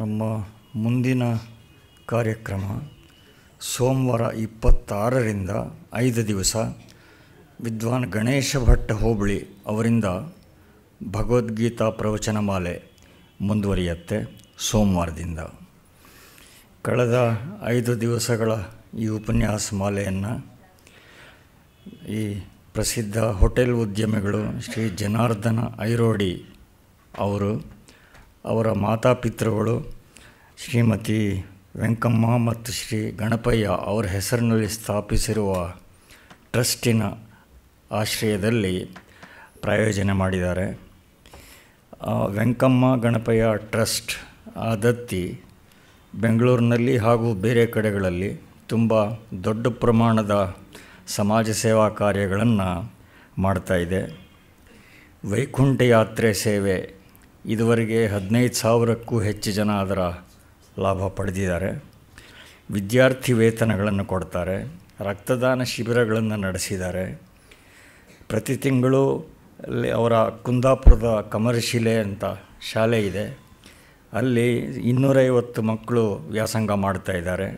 ನಮ್ಮ ಮುಂದಿನ ಕಾರ್ಯಕ್ರಮ ಸೋಮವಾರ ಇಪ್ಪತ್ತಾರರಿಂದ ಐದು ದಿವಸ ವಿದ್ವಾನ್ ಗಣೇಶ ಭಟ್ಟ ಹೋಬಳಿ ಅವರಿಂದ ಭಗವದ್ಗೀತಾ ಪ್ರವಚನ ಮಾಲೆ ಮುಂದುವರಿಯುತ್ತೆ ಸೋಮವಾರದಿಂದ ಕಳೆದ ಐದು ದಿವಸಗಳ ಈ ಉಪನ್ಯಾಸ ಮಾಲೆಯನ್ನು ಈ ಪ್ರಸಿದ್ಧ ಹೋಟೆಲ್ ಉದ್ಯಮಿಗಳು ಶ್ರೀ ಜನಾರ್ದನ ಐರೋಡಿ ಅವರು ಅವರ ಮಾತಾಪಿತೃಗಳು ಶ್ರೀಮತಿ ವೆಂಕಮ್ಮ ಮತ್ತು ಶ್ರೀ ಗಣಪಯ್ಯ ಅವರ ಹೆಸರಿನಲ್ಲಿ ಸ್ಥಾಪಿಸಿರುವ ಟ್ರಸ್ಟಿನ ಆಶ್ರಯದಲ್ಲಿ ಪ್ರಾಯೋಜನೆ ಮಾಡಿದ್ದಾರೆ ವೆಂಕಮ್ಮ ಗಣಪಯ್ಯ ಟ್ರಸ್ಟ್ ಆ ದತ್ತಿ ಬೆಂಗಳೂರಿನಲ್ಲಿ ಹಾಗೂ ಬೇರೆ ಕಡೆಗಳಲ್ಲಿ ತುಂಬ ದೊಡ್ಡ ಪ್ರಮಾಣದ ಸಮಾಜ ಸೇವಾ ಕಾರ್ಯಗಳನ್ನು ಮಾಡ್ತಾಯಿದೆ ವೈಕುಂಠ ಯಾತ್ರೆ ಸೇವೆ ಇದುವರೆಗೆ ಹದಿನೈದು ಸಾವಿರಕ್ಕೂ ಹೆಚ್ಚು ಜನ ಅದರ ಲಾಭ ಪಡೆದಿದ್ದಾರೆ ವಿದ್ಯಾರ್ಥಿ ವೇತನಗಳನ್ನು ಕೊಡ್ತಾರೆ ರಕ್ತದಾನ ಶಿಬಿರಗಳನ್ನು ನಡೆಸಿದ್ದಾರೆ ಪ್ರತಿ ತಿಂಗಳು ಅಲ್ಲಿ ಅವರ ಕುಂದಾಪುರದ ಕಮರಶಿಲೆ ಅಂತ ಶಾಲೆ ಇದೆ ಅಲ್ಲಿ ಇನ್ನೂರೈವತ್ತು ಮಕ್ಕಳು ವ್ಯಾಸಂಗ ಮಾಡ್ತಾ ಇದ್ದಾರೆ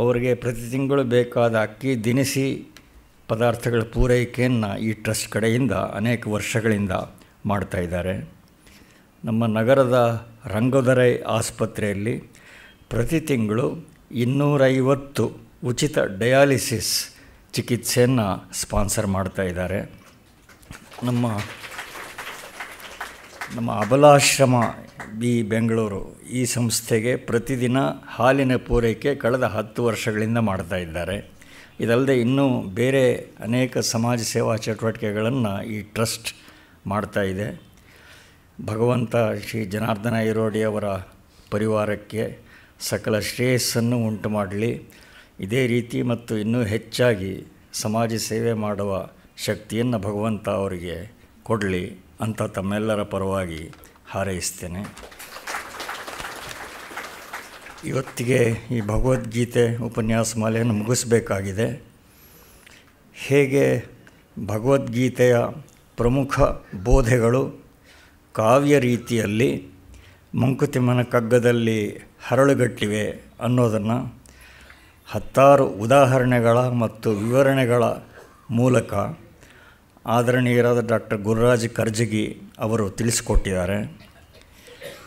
ಅವರಿಗೆ ಪ್ರತಿ ತಿಂಗಳು ಬೇಕಾದ ಅಕ್ಕಿ ದಿನಸಿ ಪದಾರ್ಥಗಳ ಪೂರೈಕೆಯನ್ನು ಈ ಟ್ರಸ್ಟ್ ಕಡೆಯಿಂದ ಅನೇಕ ವರ್ಷಗಳಿಂದ ಮಾಡ್ತಾಯಿದ್ದಾರೆ ನಮ್ಮ ನಗರದ ರಂಗದೊರೆ ಆಸ್ಪತ್ರೆಯಲ್ಲಿ ಪ್ರತಿ ತಿಂಗಳು ಇನ್ನೂರೈವತ್ತು ಉಚಿತ ಡಯಾಲಿಸಿಸ್ ಚಿಕಿತ್ಸೆಯನ್ನು ಸ್ಪಾನ್ಸರ್ ಮಾಡ್ತಾ ಇದ್ದಾರೆ ನಮ್ಮ ನಮ್ಮ ಅಬಲಾಶ್ರಮ ಬಿ ಬೆಂಗಳೂರು ಈ ಸಂಸ್ಥೆಗೆ ಪ್ರತಿದಿನ ಹಾಲಿನ ಪೂರೈಕೆ ಕಳೆದ ಹತ್ತು ವರ್ಷಗಳಿಂದ ಮಾಡ್ತಾ ಇದ್ದಾರೆ ಇದಲ್ಲದೆ ಇನ್ನೂ ಬೇರೆ ಅನೇಕ ಸಮಾಜ ಸೇವಾ ಚಟುವಟಿಕೆಗಳನ್ನು ಈ ಟ್ರಸ್ಟ್ ಮಾಡ್ತಾ ಇದೆ ಭಗವಂತ ಶ್ರೀ ಜನಾರ್ದನ ಇರೋಡಿಯವರ ಪರಿವಾರಕ್ಕೆ ಸಕಲ ಶ್ರೇಯಸ್ಸನ್ನು ಉಂಟು ಮಾಡಲಿ ಇದೇ ರೀತಿ ಮತ್ತು ಇನ್ನೂ ಹೆಚ್ಚಾಗಿ ಸಮಾಜ ಸೇವೆ ಮಾಡುವ ಶಕ್ತಿಯನ್ನು ಭಗವಂತ ಅವರಿಗೆ ಕೊಡಲಿ ಅಂತ ತಮ್ಮೆಲ್ಲರ ಪರವಾಗಿ ಹಾರೈಸ್ತೇನೆ ಇವತ್ತಿಗೆ ಈ ಭಗವದ್ಗೀತೆ ಉಪನ್ಯಾಸ ಮಾಲೆಯನ್ನು ಮುಗಿಸಬೇಕಾಗಿದೆ ಹೇಗೆ ಭಗವದ್ಗೀತೆಯ ಪ್ರಮುಖ ಬೋಧೆಗಳು ಕಾವ್ಯ ರೀತಿಯಲ್ಲಿ ಮಂಕುತಿಮ್ಮನ ಕಗ್ಗದಲ್ಲಿ ಹರಳುಗಟ್ಟಿವೆ ಅನ್ನೋದನ್ನು ಹತ್ತಾರು ಉದಾಹರಣೆಗಳ ಮತ್ತು ವಿವರಣೆಗಳ ಮೂಲಕ ಆದರಣೀಯರಾದ ಡಾಕ್ಟರ್ ಗುರುರಾಜ್ ಕರ್ಜಗಿ ಅವರು ತಿಳಿಸಿಕೊಟ್ಟಿದ್ದಾರೆ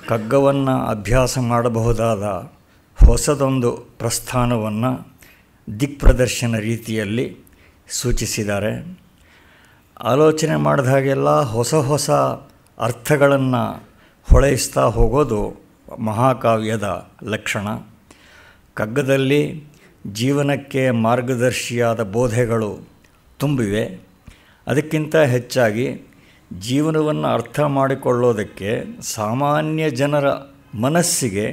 ಕಗ್ಗವನ್ನು ಅಭ್ಯಾಸ ಮಾಡಬಹುದಾದ ಹೊಸದೊಂದು ಪ್ರಸ್ಥಾನವನ್ನು ದಿಕ್ಪ್ರದರ್ಶನ ರೀತಿಯಲ್ಲಿ ಸೂಚಿಸಿದ್ದಾರೆ ಆಲೋಚನೆ ಮಾಡಿದಾಗೆಲ್ಲ ಹೊಸ ಹೊಸ ಅರ್ಥಗಳನ್ನು ಹೊಳೆಯಿಸ್ತಾ ಹೋಗೋದು ಮಹಾಕಾವ್ಯದ ಲಕ್ಷಣ ಕಗ್ಗದಲ್ಲಿ ಜೀವನಕ್ಕೆ ಮಾರ್ಗದರ್ಶಿಯಾದ ಬೋಧೆಗಳು ತುಂಬಿವೆ ಅದಕ್ಕಿಂತ ಹೆಚ್ಚಾಗಿ ಜೀವನವನ್ನು ಅರ್ಥ ಮಾಡಿಕೊಳ್ಳೋದಕ್ಕೆ ಸಾಮಾನ್ಯ ಜನರ ಮನಸ್ಸಿಗೆ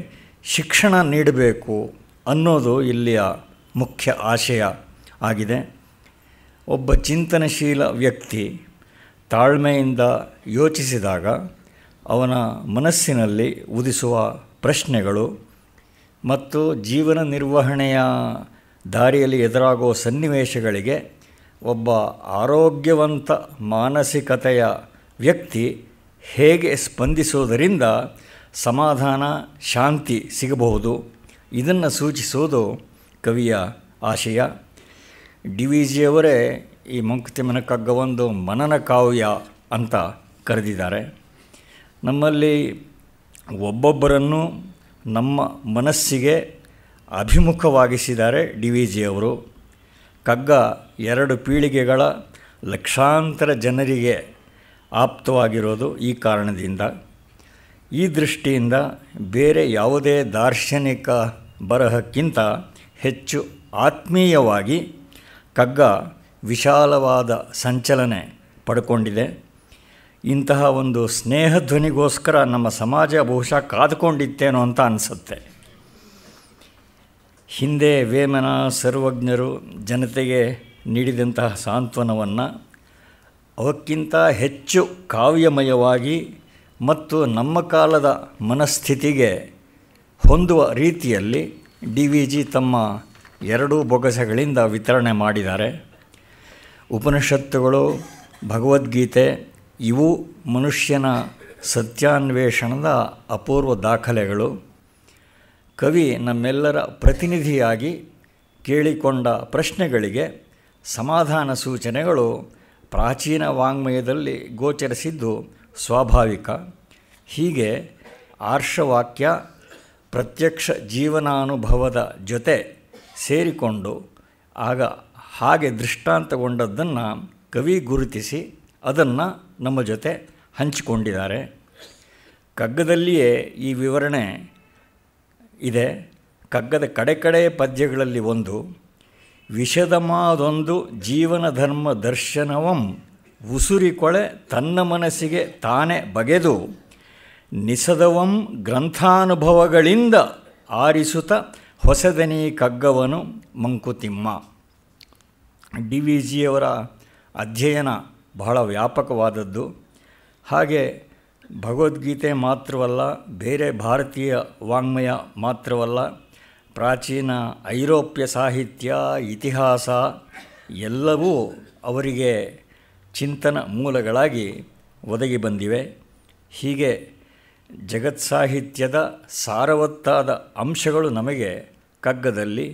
ಶಿಕ್ಷಣ ನೀಡಬೇಕು ಅನ್ನೋದು ಇಲ್ಲಿಯ ಮುಖ್ಯ ಆಶಯ ಆಗಿದೆ ಒಬ್ಬ ಚಿಂತನಶೀಲ ವ್ಯಕ್ತಿ ತಾಳ್ಮೆಯಿಂದ ಯೋಚಿಸಿದಾಗ ಅವನ ಮನಸ್ಸಿನಲ್ಲಿ ಉದಿಸುವ ಪ್ರಶ್ನೆಗಳು ಮತ್ತು ಜೀವನ ನಿರ್ವಹಣೆಯ ದಾರಿಯಲ್ಲಿ ಎದುರಾಗುವ ಸನ್ನಿವೇಶಗಳಿಗೆ ಒಬ್ಬ ಆರೋಗ್ಯವಂತ ಮಾನಸಿಕತೆಯ ವ್ಯಕ್ತಿ ಹೇಗೆ ಸ್ಪಂದಿಸುವುದರಿಂದ ಸಮಾಧಾನ ಶಾಂತಿ ಸಿಗಬಹುದು ಇದನ್ನು ಸೂಚಿಸುವುದು ಕವಿಯ ಆಶಯ ಡಿ ವಿ ಜಿಯವರೇ ಈ ಮಂಕುತಿಮ್ಮನ ಕಗ್ಗವೊಂದು ಮನನ ಕಾವ್ಯ ಅಂತ ಕರೆದಿದ್ದಾರೆ ನಮ್ಮಲ್ಲಿ ಒಬ್ಬೊಬ್ಬರನ್ನು ನಮ್ಮ ಮನಸ್ಸಿಗೆ ಅಭಿಮುಖವಾಗಿಸಿದ್ದಾರೆ ಡಿ ವಿ ಅವರು ಕಗ್ಗ ಎರಡು ಪೀಳಿಗೆಗಳ ಲಕ್ಷಾಂತರ ಜನರಿಗೆ ಆಪ್ತವಾಗಿರೋದು ಈ ಕಾರಣದಿಂದ ಈ ದೃಷ್ಟಿಯಿಂದ ಬೇರೆ ಯಾವುದೇ ದಾರ್ಶನಿಕ ಬರಹಕ್ಕಿಂತ ಹೆಚ್ಚು ಆತ್ಮೀಯವಾಗಿ ಕಗ್ಗ ವಿಶಾಲವಾದ ಸಂಚಲನೆ ಪಡ್ಕೊಂಡಿದೆ ಇಂತಹ ಒಂದು ಸ್ನೇಹಧ್ವನಿಗೋಸ್ಕರ ನಮ್ಮ ಸಮಾಜ ಬಹುಶಃ ಕಾದುಕೊಂಡಿತ್ತೇನೋ ಅಂತ ಅನಿಸುತ್ತೆ ಹಿಂದೆ ವೇಮನ ಸರ್ವಜ್ಞರು ಜನತೆಗೆ ನೀಡಿದಂತಹ ಸಾಂತ್ವನವನ್ನು ಅವಕ್ಕಿಂತ ಹೆಚ್ಚು ಕಾವ್ಯಮಯವಾಗಿ ಮತ್ತು ನಮ್ಮ ಕಾಲದ ಮನಸ್ಥಿತಿಗೆ ಹೊಂದುವ ರೀತಿಯಲ್ಲಿ ಡಿ ವಿ ಜಿ ತಮ್ಮ ಎರಡೂ ಬೊಗಸಗಳಿಂದ ವಿತರಣೆ ಮಾಡಿದ್ದಾರೆ ಉಪನಿಷತ್ತುಗಳು ಭಗವದ್ಗೀತೆ ಇವು ಮನುಷ್ಯನ ಸತ್ಯಾನ್ವೇಷಣದ ಅಪೂರ್ವ ದಾಖಲೆಗಳು ಕವಿ ನಮ್ಮೆಲ್ಲರ ಪ್ರತಿನಿಧಿಯಾಗಿ ಕೇಳಿಕೊಂಡ ಪ್ರಶ್ನೆಗಳಿಗೆ ಸಮಾಧಾನ ಸೂಚನೆಗಳು ಪ್ರಾಚೀನ ವಾಂಗ್ಮಯದಲ್ಲಿ ಗೋಚರಿಸಿದ್ದು ಸ್ವಾಭಾವಿಕ ಹೀಗೆ ಆರ್ಷವಾಕ್ಯ ಪ್ರತ್ಯಕ್ಷ ಜೀವನಾನುಭವದ ಜೊತೆ ಸೇರಿಕೊಂಡು ಆಗ ಹಾಗೆ ದೃಷ್ಟಾಂತಗೊಂಡದ್ದನ್ನು ಕವಿ ಗುರುತಿಸಿ ಅದನ್ನು ನಮ್ಮ ಜೊತೆ ಹಂಚಿಕೊಂಡಿದ್ದಾರೆ ಕಗ್ಗದಲ್ಲಿಯೇ ಈ ವಿವರಣೆ ಇದೆ ಕಗ್ಗದ ಕಡೆ ಕಡೆ ಪದ್ಯಗಳಲ್ಲಿ ಒಂದು ವಿಷದಮಾದೊಂದು ಧರ್ಮ ದರ್ಶನವಂ ಉಸುರಿಕೊಳೆ ತನ್ನ ಮನಸ್ಸಿಗೆ ತಾನೇ ಬಗೆದು ನಿಸದವಂ ಗ್ರಂಥಾನುಭವಗಳಿಂದ ಆರಿಸುತ್ತ ಹೊಸದನಿ ಕಗ್ಗವನು ಮಂಕುತಿಮ್ಮ ಡಿ ವಿ ಜಿಯವರ ಅಧ್ಯಯನ ಬಹಳ ವ್ಯಾಪಕವಾದದ್ದು ಹಾಗೆ ಭಗವದ್ಗೀತೆ ಮಾತ್ರವಲ್ಲ ಬೇರೆ ಭಾರತೀಯ ವಾಂಗ್ಮಯ ಮಾತ್ರವಲ್ಲ ಪ್ರಾಚೀನ ಐರೋಪ್ಯ ಸಾಹಿತ್ಯ ಇತಿಹಾಸ ಎಲ್ಲವೂ ಅವರಿಗೆ ಚಿಂತನ ಮೂಲಗಳಾಗಿ ಒದಗಿ ಬಂದಿವೆ ಹೀಗೆ ಜಗತ್ ಸಾಹಿತ್ಯದ ಸಾರವತ್ತಾದ ಅಂಶಗಳು ನಮಗೆ ಕಗ್ಗದಲ್ಲಿ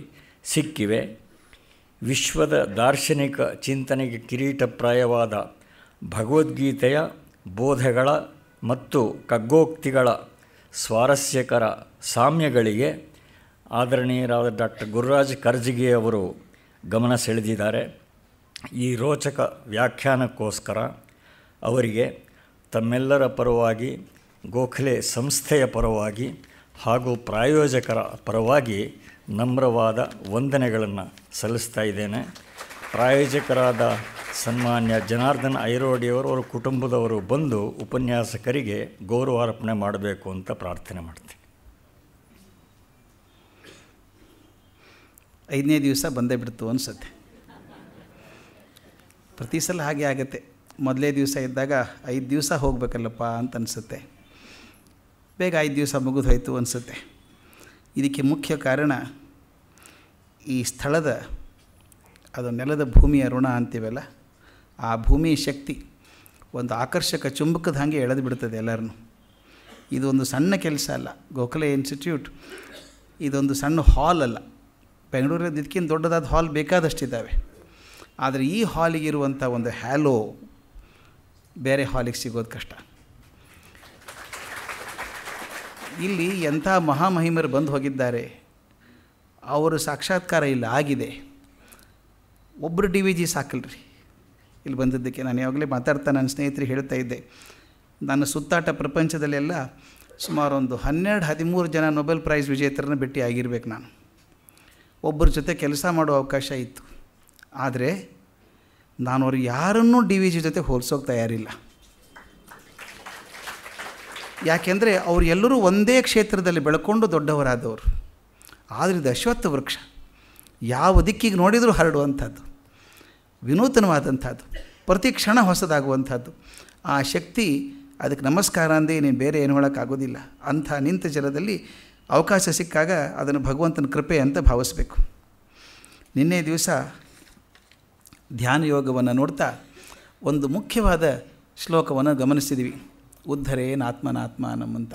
ಸಿಕ್ಕಿವೆ ವಿಶ್ವದ ದಾರ್ಶನಿಕ ಚಿಂತನೆಗೆ ಕಿರೀಟಪ್ರಾಯವಾದ ಭಗವದ್ಗೀತೆಯ ಬೋಧಗಳ ಮತ್ತು ಕಗ್ಗೋಕ್ತಿಗಳ ಸ್ವಾರಸ್ಯಕರ ಸಾಮ್ಯಗಳಿಗೆ ಆದರಣೀಯರಾದ ಡಾಕ್ಟರ್ ಗುರುರಾಜ್ ಕರ್ಜಿಗೆಯವರು ಗಮನ ಸೆಳೆದಿದ್ದಾರೆ ಈ ರೋಚಕ ವ್ಯಾಖ್ಯಾನಕ್ಕೋಸ್ಕರ ಅವರಿಗೆ ತಮ್ಮೆಲ್ಲರ ಪರವಾಗಿ ಗೋಖಲೆ ಸಂಸ್ಥೆಯ ಪರವಾಗಿ ಹಾಗೂ ಪ್ರಾಯೋಜಕರ ಪರವಾಗಿ ನಮ್ರವಾದ ವಂದನೆಗಳನ್ನು ಸಲ್ಲಿಸ್ತಾ ಇದ್ದೇನೆ ಪ್ರಾಯೋಜಕರಾದ ಸನ್ಮಾನ್ಯ ಜನಾರ್ದನ ಐರೋಡಿಯವರು ಅವರ ಕುಟುಂಬದವರು ಬಂದು ಉಪನ್ಯಾಸಕರಿಗೆ ಗೌರವಾರ್ಪಣೆ ಮಾಡಬೇಕು ಅಂತ ಪ್ರಾರ್ಥನೆ ಮಾಡ್ತೀನಿ ಐದನೇ ದಿವಸ ಬಂದೇ ಬಿಡ್ತು ಅನಿಸುತ್ತೆ ಪ್ರತಿ ಸಲ ಹಾಗೆ ಆಗುತ್ತೆ ಮೊದಲೇ ದಿವಸ ಇದ್ದಾಗ ಐದು ದಿವಸ ಹೋಗಬೇಕಲ್ಲಪ್ಪ ಅಂತ ಅನಿಸುತ್ತೆ ಬೇಗ ಐದು ದಿವಸ ಮುಗಿದೋಯ್ತು ಅನಿಸುತ್ತೆ ಇದಕ್ಕೆ ಮುಖ್ಯ ಕಾರಣ ಈ ಸ್ಥಳದ ಅದು ನೆಲದ ಭೂಮಿಯ ಋಣ ಅಂತೀವಲ್ಲ ಆ ಭೂಮಿ ಶಕ್ತಿ ಒಂದು ಆಕರ್ಷಕ ಚುಂಬಕದ ಹಾಗೆ ಎಳೆದು ಬಿಡ್ತದೆ ಎಲ್ಲರನ್ನು ಇದೊಂದು ಸಣ್ಣ ಕೆಲಸ ಅಲ್ಲ ಗೋಖಲೆ ಇನ್ಸ್ಟಿಟ್ಯೂಟ್ ಇದೊಂದು ಸಣ್ಣ ಹಾಲ್ ಅಲ್ಲ ಬೆಂಗಳೂರಿನ ಇದಕ್ಕಿಂತ ದೊಡ್ಡದಾದ ಹಾಲ್ ಬೇಕಾದಷ್ಟಿದ್ದಾವೆ ಆದರೆ ಈ ಹಾಲಿಗಿರುವಂಥ ಒಂದು ಹ್ಯಾಲೋ ಬೇರೆ ಹಾಲಿಗೆ ಸಿಗೋದು ಕಷ್ಟ ಇಲ್ಲಿ ಎಂಥ ಮಹಾಮಹಿಮರು ಬಂದು ಹೋಗಿದ್ದಾರೆ ಅವರು ಸಾಕ್ಷಾತ್ಕಾರ ಇಲ್ಲ ಆಗಿದೆ ಒಬ್ಬರು ಡಿ ವಿ ಜಿ ಸಾಕಲ್ರಿ ಇಲ್ಲಿ ಬಂದಿದ್ದಕ್ಕೆ ನಾನು ಯಾವಾಗಲೇ ಮಾತಾಡ್ತಾ ನನ್ನ ಸ್ನೇಹಿತರಿಗೆ ಹೇಳ್ತಾ ಇದ್ದೆ ನನ್ನ ಸುತ್ತಾಟ ಪ್ರಪಂಚದಲ್ಲೆಲ್ಲ ಒಂದು ಹನ್ನೆರಡು ಹದಿಮೂರು ಜನ ನೊಬೆಲ್ ಪ್ರೈಸ್ ವಿಜೇತರನ್ನು ಭೇಟಿ ಆಗಿರ್ಬೇಕು ನಾನು ಒಬ್ಬರ ಜೊತೆ ಕೆಲಸ ಮಾಡೋ ಅವಕಾಶ ಇತ್ತು ಆದರೆ ನಾನು ಅವ್ರು ಯಾರನ್ನೂ ಡಿ ವಿ ಜಿ ಜೊತೆ ಹೋಲಿಸೋಕೆ ತಯಾರಿಲ್ಲ ಯಾಕೆಂದರೆ ಅವರೆಲ್ಲರೂ ಒಂದೇ ಕ್ಷೇತ್ರದಲ್ಲಿ ಬೆಳ್ಕೊಂಡು ದೊಡ್ಡವರಾದವರು ಆದರೆ ಇದು ಅಶ್ವತ್ಥ ವೃಕ್ಷ ಯಾವ ದಿಕ್ಕಿಗೆ ನೋಡಿದರೂ ಹರಡುವಂಥದ್ದು ವಿನೂತನವಾದಂಥದ್ದು ಪ್ರತಿ ಕ್ಷಣ ಹೊಸದಾಗುವಂಥದ್ದು ಆ ಶಕ್ತಿ ಅದಕ್ಕೆ ನಮಸ್ಕಾರ ಅಂದೇ ನೀನು ಬೇರೆ ಏನು ಹೇಳೋಕ್ಕಾಗೋದಿಲ್ಲ ಅಂಥ ನಿಂತ ಜಲದಲ್ಲಿ ಅವಕಾಶ ಸಿಕ್ಕಾಗ ಅದನ್ನು ಭಗವಂತನ ಕೃಪೆ ಅಂತ ಭಾವಿಸಬೇಕು ನಿನ್ನೆ ದಿವಸ ಧ್ಯಾನ ಯೋಗವನ್ನು ನೋಡ್ತಾ ಒಂದು ಮುಖ್ಯವಾದ ಶ್ಲೋಕವನ್ನು ಗಮನಿಸಿದ್ವಿ ಉದ್ಧರೇನು ಆತ್ಮನಾತ್ಮಾನಂ ಅಂತ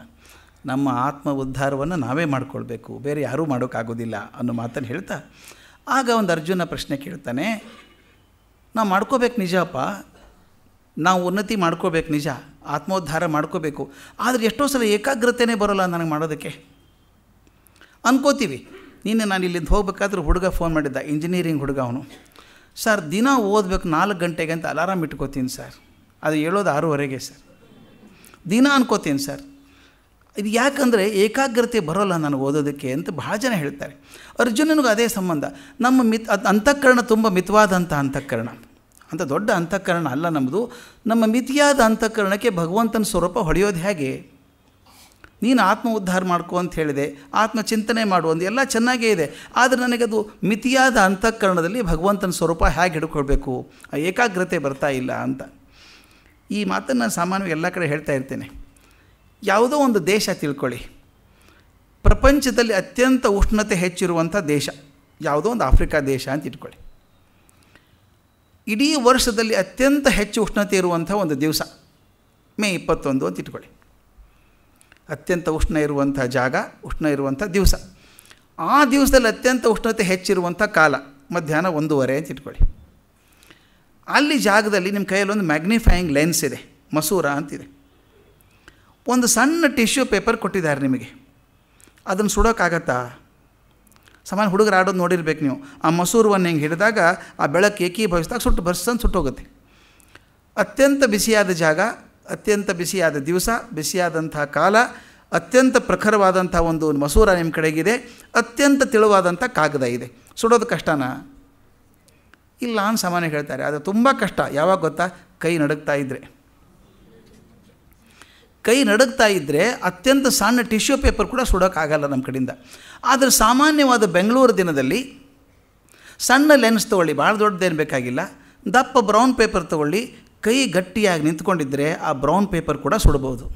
ನಮ್ಮ ಆತ್ಮ ಉದ್ಧಾರವನ್ನು ನಾವೇ ಮಾಡ್ಕೊಳ್ಬೇಕು ಬೇರೆ ಯಾರೂ ಮಾಡೋಕ್ಕಾಗೋದಿಲ್ಲ ಅನ್ನೋ ಮಾತನ್ನು ಹೇಳ್ತಾ ಆಗ ಒಂದು ಅರ್ಜುನ ಪ್ರಶ್ನೆ ಕೇಳ್ತಾನೆ ನಾವು ಮಾಡ್ಕೋಬೇಕು ನಿಜಪ್ಪ ನಾವು ಉನ್ನತಿ ಮಾಡ್ಕೋಬೇಕು ನಿಜ ಆತ್ಮೋದ್ಧಾರ ಮಾಡ್ಕೋಬೇಕು ಆದರೆ ಎಷ್ಟೋ ಸಲ ಏಕಾಗ್ರತೆನೇ ಬರೋಲ್ಲ ನನಗೆ ಮಾಡೋದಕ್ಕೆ ಅನ್ಕೋತೀವಿ ನೀನು ನಾನು ಇಲ್ಲಿಂದ ಹೋಗ್ಬೇಕಾದ್ರೂ ಹುಡುಗ ಫೋನ್ ಮಾಡಿದ್ದ ಇಂಜಿನಿಯರಿಂಗ್ ಹುಡುಗ ಅವನು ಸರ್ ದಿನ ಓದಬೇಕು ನಾಲ್ಕು ಗಂಟೆಗೆ ಅಂತ ಅಲಾರಾಮ್ ಇಟ್ಕೋತೀನಿ ಸರ್ ಅದು ಹೇಳೋದು ಆರೂವರೆಗೆ ಸರ್ ದಿನ ಅನ್ಕೋತೀನಿ ಸರ್ ಇದು ಯಾಕಂದರೆ ಏಕಾಗ್ರತೆ ಬರೋಲ್ಲ ನನಗೆ ಓದೋದಕ್ಕೆ ಅಂತ ಭಾಳ ಜನ ಹೇಳ್ತಾರೆ ಅರ್ಜುನನಿಗೂ ಅದೇ ಸಂಬಂಧ ನಮ್ಮ ಮಿತ್ ಅಂತಃಕರಣ ತುಂಬ ಮಿತವಾದಂಥ ಅಂತಃಕರಣ ಅಂತ ದೊಡ್ಡ ಅಂತಃಕರಣ ಅಲ್ಲ ನಮ್ಮದು ನಮ್ಮ ಮಿತಿಯಾದ ಅಂತಃಕರಣಕ್ಕೆ ಭಗವಂತನ ಸ್ವರೂಪ ಹೊಡೆಯೋದು ಹೇಗೆ ನೀನು ಆತ್ಮ ಉದ್ಧಾರ ಮಾಡ್ಕೋ ಅಂತ ಹೇಳಿದೆ ಆತ್ಮಚಿಂತನೆ ಮಾಡುವಂದು ಎಲ್ಲ ಚೆನ್ನಾಗೇ ಇದೆ ಆದರೆ ನನಗದು ಮಿತಿಯಾದ ಅಂತಃಕರಣದಲ್ಲಿ ಭಗವಂತನ ಸ್ವರೂಪ ಹೇಗೆ ಹಿಡ್ಕೊಳ್ಬೇಕು ಏಕಾಗ್ರತೆ ಬರ್ತಾ ಇಲ್ಲ ಅಂತ ಈ ಮಾತನ್ನು ಸಾಮಾನ್ಯವಾಗಿ ಎಲ್ಲ ಕಡೆ ಹೇಳ್ತಾ ಇರ್ತೇನೆ ಯಾವುದೋ ಒಂದು ದೇಶ ತಿಳ್ಕೊಳ್ಳಿ ಪ್ರಪಂಚದಲ್ಲಿ ಅತ್ಯಂತ ಉಷ್ಣತೆ ಹೆಚ್ಚಿರುವಂಥ ದೇಶ ಯಾವುದೋ ಒಂದು ಆಫ್ರಿಕಾ ದೇಶ ಅಂತ ಇಟ್ಕೊಳ್ಳಿ ಇಡೀ ವರ್ಷದಲ್ಲಿ ಅತ್ಯಂತ ಹೆಚ್ಚು ಉಷ್ಣತೆ ಇರುವಂಥ ಒಂದು ದಿವಸ ಮೇ ಇಪ್ಪತ್ತೊಂದು ಅಂತ ಇಟ್ಕೊಳ್ಳಿ ಅತ್ಯಂತ ಉಷ್ಣ ಇರುವಂಥ ಜಾಗ ಉಷ್ಣ ಇರುವಂಥ ದಿವಸ ಆ ದಿವಸದಲ್ಲಿ ಅತ್ಯಂತ ಉಷ್ಣತೆ ಹೆಚ್ಚಿರುವಂಥ ಕಾಲ ಮಧ್ಯಾಹ್ನ ಒಂದೂವರೆ ಅಂತ ಇಟ್ಕೊಳ್ಳಿ ಅಲ್ಲಿ ಜಾಗದಲ್ಲಿ ನಿಮ್ಮ ಕೈಯಲ್ಲಿ ಒಂದು ಮ್ಯಾಗ್ನಿಫೈಯಿಂಗ್ ಲೆನ್ಸ್ ಇದೆ ಮಸೂರ ಅಂತಿದೆ ಒಂದು ಸಣ್ಣ ಟಿಶ್ಯೂ ಪೇಪರ್ ಕೊಟ್ಟಿದ್ದಾರೆ ನಿಮಗೆ ಅದನ್ನು ಸುಡೋಕ್ಕಾಗತ್ತಾ ಸಮಾನ ಹುಡುಗರು ಆಡೋದು ನೋಡಿರ್ಬೇಕು ನೀವು ಆ ಮಸೂರವನ್ನು ಹಿಂಗೆ ಹಿಡಿದಾಗ ಆ ಬೆಳಕು ಏಕೀಭವಿಸಿದಾಗ ಸುಟ್ಟು ಬರ್ಸನ್ ಸುಟ್ಟೋಗುತ್ತೆ ಅತ್ಯಂತ ಬಿಸಿಯಾದ ಜಾಗ ಅತ್ಯಂತ ಬಿಸಿಯಾದ ದಿವಸ ಬಿಸಿಯಾದಂಥ ಕಾಲ ಅತ್ಯಂತ ಪ್ರಖರವಾದಂಥ ಒಂದು ಮಸೂರ ನಿಮ್ಮ ಕಡೆಗಿದೆ ಅತ್ಯಂತ ತಿಳುವಾದಂಥ ಕಾಗದ ಇದೆ ಸುಡೋದು ಕಷ್ಟನಾ ಇಲ್ಲ ಅಂತ ಸಾಮಾನ್ಯ ಹೇಳ್ತಾರೆ ಅದು ತುಂಬ ಕಷ್ಟ ಯಾವಾಗ ಗೊತ್ತಾ ಕೈ ನಡುಗ್ತಾ ಇದ್ದರೆ ಕೈ ನಡುಗ್ತಾ ಇದ್ದರೆ ಅತ್ಯಂತ ಸಣ್ಣ ಟಿಶ್ಯೂ ಪೇಪರ್ ಕೂಡ ಸುಡೋಕ್ಕಾಗಲ್ಲ ನಮ್ಮ ಕಡೆಯಿಂದ ಆದರೆ ಸಾಮಾನ್ಯವಾದ ಬೆಂಗಳೂರು ದಿನದಲ್ಲಿ ಸಣ್ಣ ಲೆನ್ಸ್ ತೊಗೊಳ್ಳಿ ಭಾಳ ದೊಡ್ಡದೇನು ಬೇಕಾಗಿಲ್ಲ ದಪ್ಪ ಬ್ರೌನ್ ಪೇಪರ್ ತೊಗೊಳ್ಳಿ ಕೈ ಗಟ್ಟಿಯಾಗಿ ನಿಂತ್ಕೊಂಡಿದ್ದರೆ ಆ ಬ್ರೌನ್ ಪೇಪರ್ ಕೂಡ ಸುಡಬಹುದು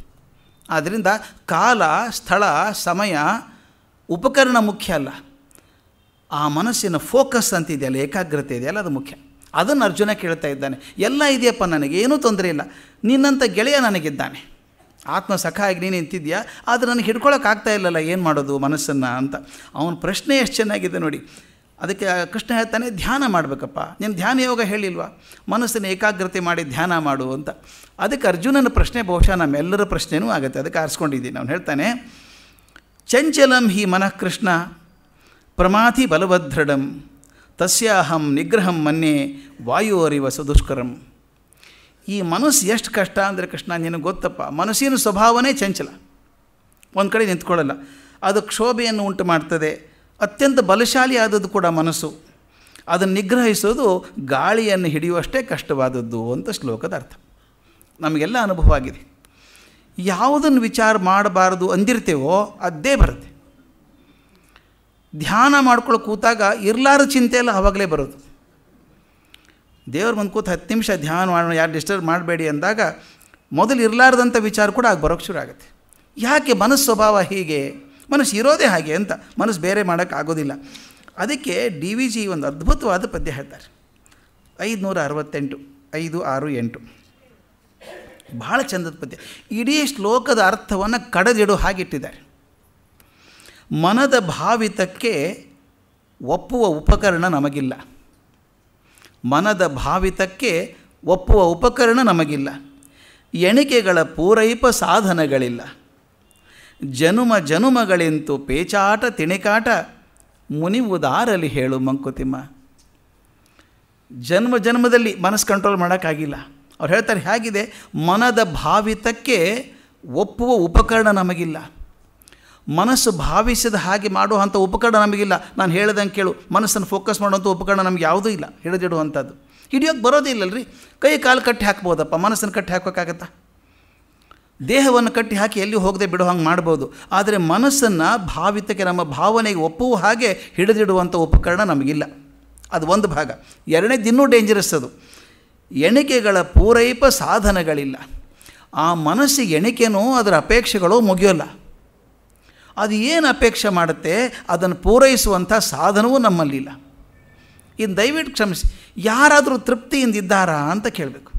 ಆದ್ದರಿಂದ ಕಾಲ ಸ್ಥಳ ಸಮಯ ಉಪಕರಣ ಮುಖ್ಯ ಅಲ್ಲ ಆ ಮನಸ್ಸಿನ ಫೋಕಸ್ ಅಂತಿದೆಯಲ್ಲ ಏಕಾಗ್ರತೆ ಇದೆಯಲ್ಲ ಅದು ಮುಖ್ಯ ಅದನ್ನು ಅರ್ಜುನ ಕೇಳ್ತಾ ಇದ್ದಾನೆ ಎಲ್ಲ ಇದೆಯಪ್ಪ ನನಗೆ ಏನೂ ತೊಂದರೆ ಇಲ್ಲ ನಿನ್ನಂಥ ಗೆಳೆಯ ನನಗಿದ್ದಾನೆ ಆತ್ಮ ಸಖ ಆಗಿ ನೀನು ನಿಂತಿದ್ಯಾ ಆದರೆ ನನಗೆ ಆಗ್ತಾ ಇಲ್ಲಲ್ಲ ಏನು ಮಾಡೋದು ಮನಸ್ಸನ್ನು ಅಂತ ಅವನ ಪ್ರಶ್ನೆ ಎಷ್ಟು ಚೆನ್ನಾಗಿದೆ ನೋಡಿ ಅದಕ್ಕೆ ಕೃಷ್ಣ ಹೇಳ್ತಾನೆ ಧ್ಯಾನ ಮಾಡಬೇಕಪ್ಪ ನೀನು ಧ್ಯಾನ ಯೋಗ ಹೇಳಿಲ್ವಾ ಮನಸ್ಸನ್ನು ಏಕಾಗ್ರತೆ ಮಾಡಿ ಧ್ಯಾನ ಮಾಡು ಅಂತ ಅದಕ್ಕೆ ಅರ್ಜುನನ ಪ್ರಶ್ನೆ ಬಹುಶಃ ನಮ್ಮೆಲ್ಲರ ಪ್ರಶ್ನೆಯೂ ಆಗುತ್ತೆ ಅದಕ್ಕೆ ಆರಿಸ್ಕೊಂಡಿದ್ದೀನಿ ನಾನು ಹೇಳ್ತಾನೆ ಚಂಚಲಂ ಹಿ ಮನಃ ಕೃಷ್ಣ ಪ್ರಮಾತಿ ಬಲಭದ್ರಡಂ ತಸ್ಯಾಹಂ ನಿಗ್ರಹಂ ಮನ್ನೆ ವಾಯುವರಿವ ಸುದುಷ್ಕರಂ ಈ ಮನಸ್ಸು ಎಷ್ಟು ಕಷ್ಟ ಅಂದರೆ ಕೃಷ್ಣ ನಿನಗೆ ಗೊತ್ತಪ್ಪ ಮನಸ್ಸಿನ ಸ್ವಭಾವನೇ ಚಂಚಲ ಒಂದು ಕಡೆ ನಿಂತ್ಕೊಳ್ಳಲ್ಲ ಅದು ಕ್ಷೋಭೆಯನ್ನು ಉಂಟು ಮಾಡ್ತದೆ ಅತ್ಯಂತ ಬಲಶಾಲಿ ಆದದ್ದು ಕೂಡ ಮನಸ್ಸು ಅದನ್ನು ನಿಗ್ರಹಿಸೋದು ಗಾಳಿಯನ್ನು ಹಿಡಿಯುವಷ್ಟೇ ಕಷ್ಟವಾದದ್ದು ಅಂತ ಶ್ಲೋಕದ ಅರ್ಥ ನಮಗೆಲ್ಲ ಅನುಭವ ಆಗಿದೆ ಯಾವುದನ್ನು ವಿಚಾರ ಮಾಡಬಾರದು ಅಂದಿರ್ತೇವೋ ಅದೇ ಬರುತ್ತೆ ಧ್ಯಾನ ಮಾಡ್ಕೊಳ್ಳೋ ಕೂತಾಗ ಇರಲಾರ ಚಿಂತೆ ಎಲ್ಲ ಆವಾಗಲೇ ಬರೋದು ದೇವ್ರು ಬಂದು ಕೂತು ಹತ್ತು ನಿಮಿಷ ಧ್ಯಾನ ಮಾಡೋಣ ಯಾರು ಡಿಸ್ಟರ್ಬ್ ಮಾಡಬೇಡಿ ಅಂದಾಗ ಮೊದಲು ಇರಲಾರ್ದಂಥ ವಿಚಾರ ಕೂಡ ಆಗ ಬರೋಕ್ಕೆ ಶುರು ಆಗುತ್ತೆ ಯಾಕೆ ಮನಸ್ಸು ಸ್ವಭಾವ ಹೀಗೆ ಮನಸ್ಸು ಇರೋದೇ ಹಾಗೆ ಅಂತ ಮನಸ್ಸು ಬೇರೆ ಮಾಡೋಕ್ಕಾಗೋದಿಲ್ಲ ಅದಕ್ಕೆ ಡಿ ವಿ ಜಿ ಒಂದು ಅದ್ಭುತವಾದ ಪದ್ಯ ಹೇಳ್ತಾರೆ ಐದುನೂರ ಅರವತ್ತೆಂಟು ಐದು ಆರು ಎಂಟು ಭಾಳ ಚಂದದ ಪದ್ಯ ಇಡೀ ಶ್ಲೋಕದ ಅರ್ಥವನ್ನು ಹಾಗೆ ಇಟ್ಟಿದ್ದಾರೆ ಮನದ ಭಾವಿತಕ್ಕೆ ಒಪ್ಪುವ ಉಪಕರಣ ನಮಗಿಲ್ಲ ಮನದ ಭಾವಿತಕ್ಕೆ ಒಪ್ಪುವ ಉಪಕರಣ ನಮಗಿಲ್ಲ ಎಣಿಕೆಗಳ ಪೂರೈಪ ಸಾಧನಗಳಿಲ್ಲ ಜನುಮ ಜನುಮಗಳೆಂತು ಪೇಚಾಟ ತಿಣಿಕಾಟ ಮುನಿವುದಾರಲಿ ಹೇಳು ಮಂಕುತಿಮ್ಮ ಜನ್ಮ ಜನ್ಮದಲ್ಲಿ ಮನಸ್ಸು ಕಂಟ್ರೋಲ್ ಮಾಡೋಕ್ಕಾಗಿಲ್ಲ ಅವ್ರು ಹೇಳ್ತಾರೆ ಹೇಗಿದೆ ಮನದ ಭಾವಿತಕ್ಕೆ ಒಪ್ಪುವ ಉಪಕರಣ ನಮಗಿಲ್ಲ ಮನಸ್ಸು ಭಾವಿಸಿದ ಹಾಗೆ ಮಾಡುವಂಥ ಉಪಕರಣ ನಮಗಿಲ್ಲ ನಾನು ಹೇಳ್ದಂಗೆ ಕೇಳು ಮನಸ್ಸನ್ನು ಫೋಕಸ್ ಮಾಡುವಂಥ ಉಪಕರಣ ನಮ್ಗೆ ಯಾವುದೂ ಇಲ್ಲ ಹಿಡಿದಿಡುವಂಥದ್ದು ಹಿಡಿಯೋಕ್ಕೆ ಬರೋದೇ ಇಲ್ಲಲ್ರಿ ಕೈ ಕಾಲು ಕಟ್ಟಿ ಹಾಕ್ಬೋದಪ್ಪ ಮನಸ್ಸನ್ನು ಕಟ್ಟಿ ಹಾಕೋಕ್ಕಾಗತ್ತಾ ದೇಹವನ್ನು ಕಟ್ಟಿ ಹಾಕಿ ಎಲ್ಲಿ ಹೋಗದೆ ಬಿಡೋ ಹಂಗೆ ಮಾಡ್ಬೋದು ಆದರೆ ಮನಸ್ಸನ್ನು ಭಾವಿತಕ್ಕೆ ನಮ್ಮ ಭಾವನೆಗೆ ಒಪ್ಪುವ ಹಾಗೆ ಹಿಡಿದಿಡುವಂಥ ಉಪಕರಣ ನಮಗಿಲ್ಲ ಅದು ಒಂದು ಭಾಗ ಎರಡನೇ ದಿನೂ ಡೇಂಜರಸ್ ಅದು ಎಣಿಕೆಗಳ ಪೂರೈಪ ಸಾಧನಗಳಿಲ್ಲ ಆ ಮನಸ್ಸಿಗೆ ಎಣಿಕೆನೋ ಅದರ ಅಪೇಕ್ಷೆಗಳು ಮುಗಿಯೋಲ್ಲ ಅದು ಏನು ಅಪೇಕ್ಷೆ ಮಾಡುತ್ತೆ ಅದನ್ನು ಪೂರೈಸುವಂಥ ಸಾಧನವೂ ನಮ್ಮಲ್ಲಿಲ್ಲ ಇನ್ನು ದಯವಿಟ್ಟು ಕ್ಷಮಿಸಿ ಯಾರಾದರೂ ತೃಪ್ತಿಯಿಂದ ಇದ್ದಾರಾ ಅಂತ ಕೇಳಬೇಕು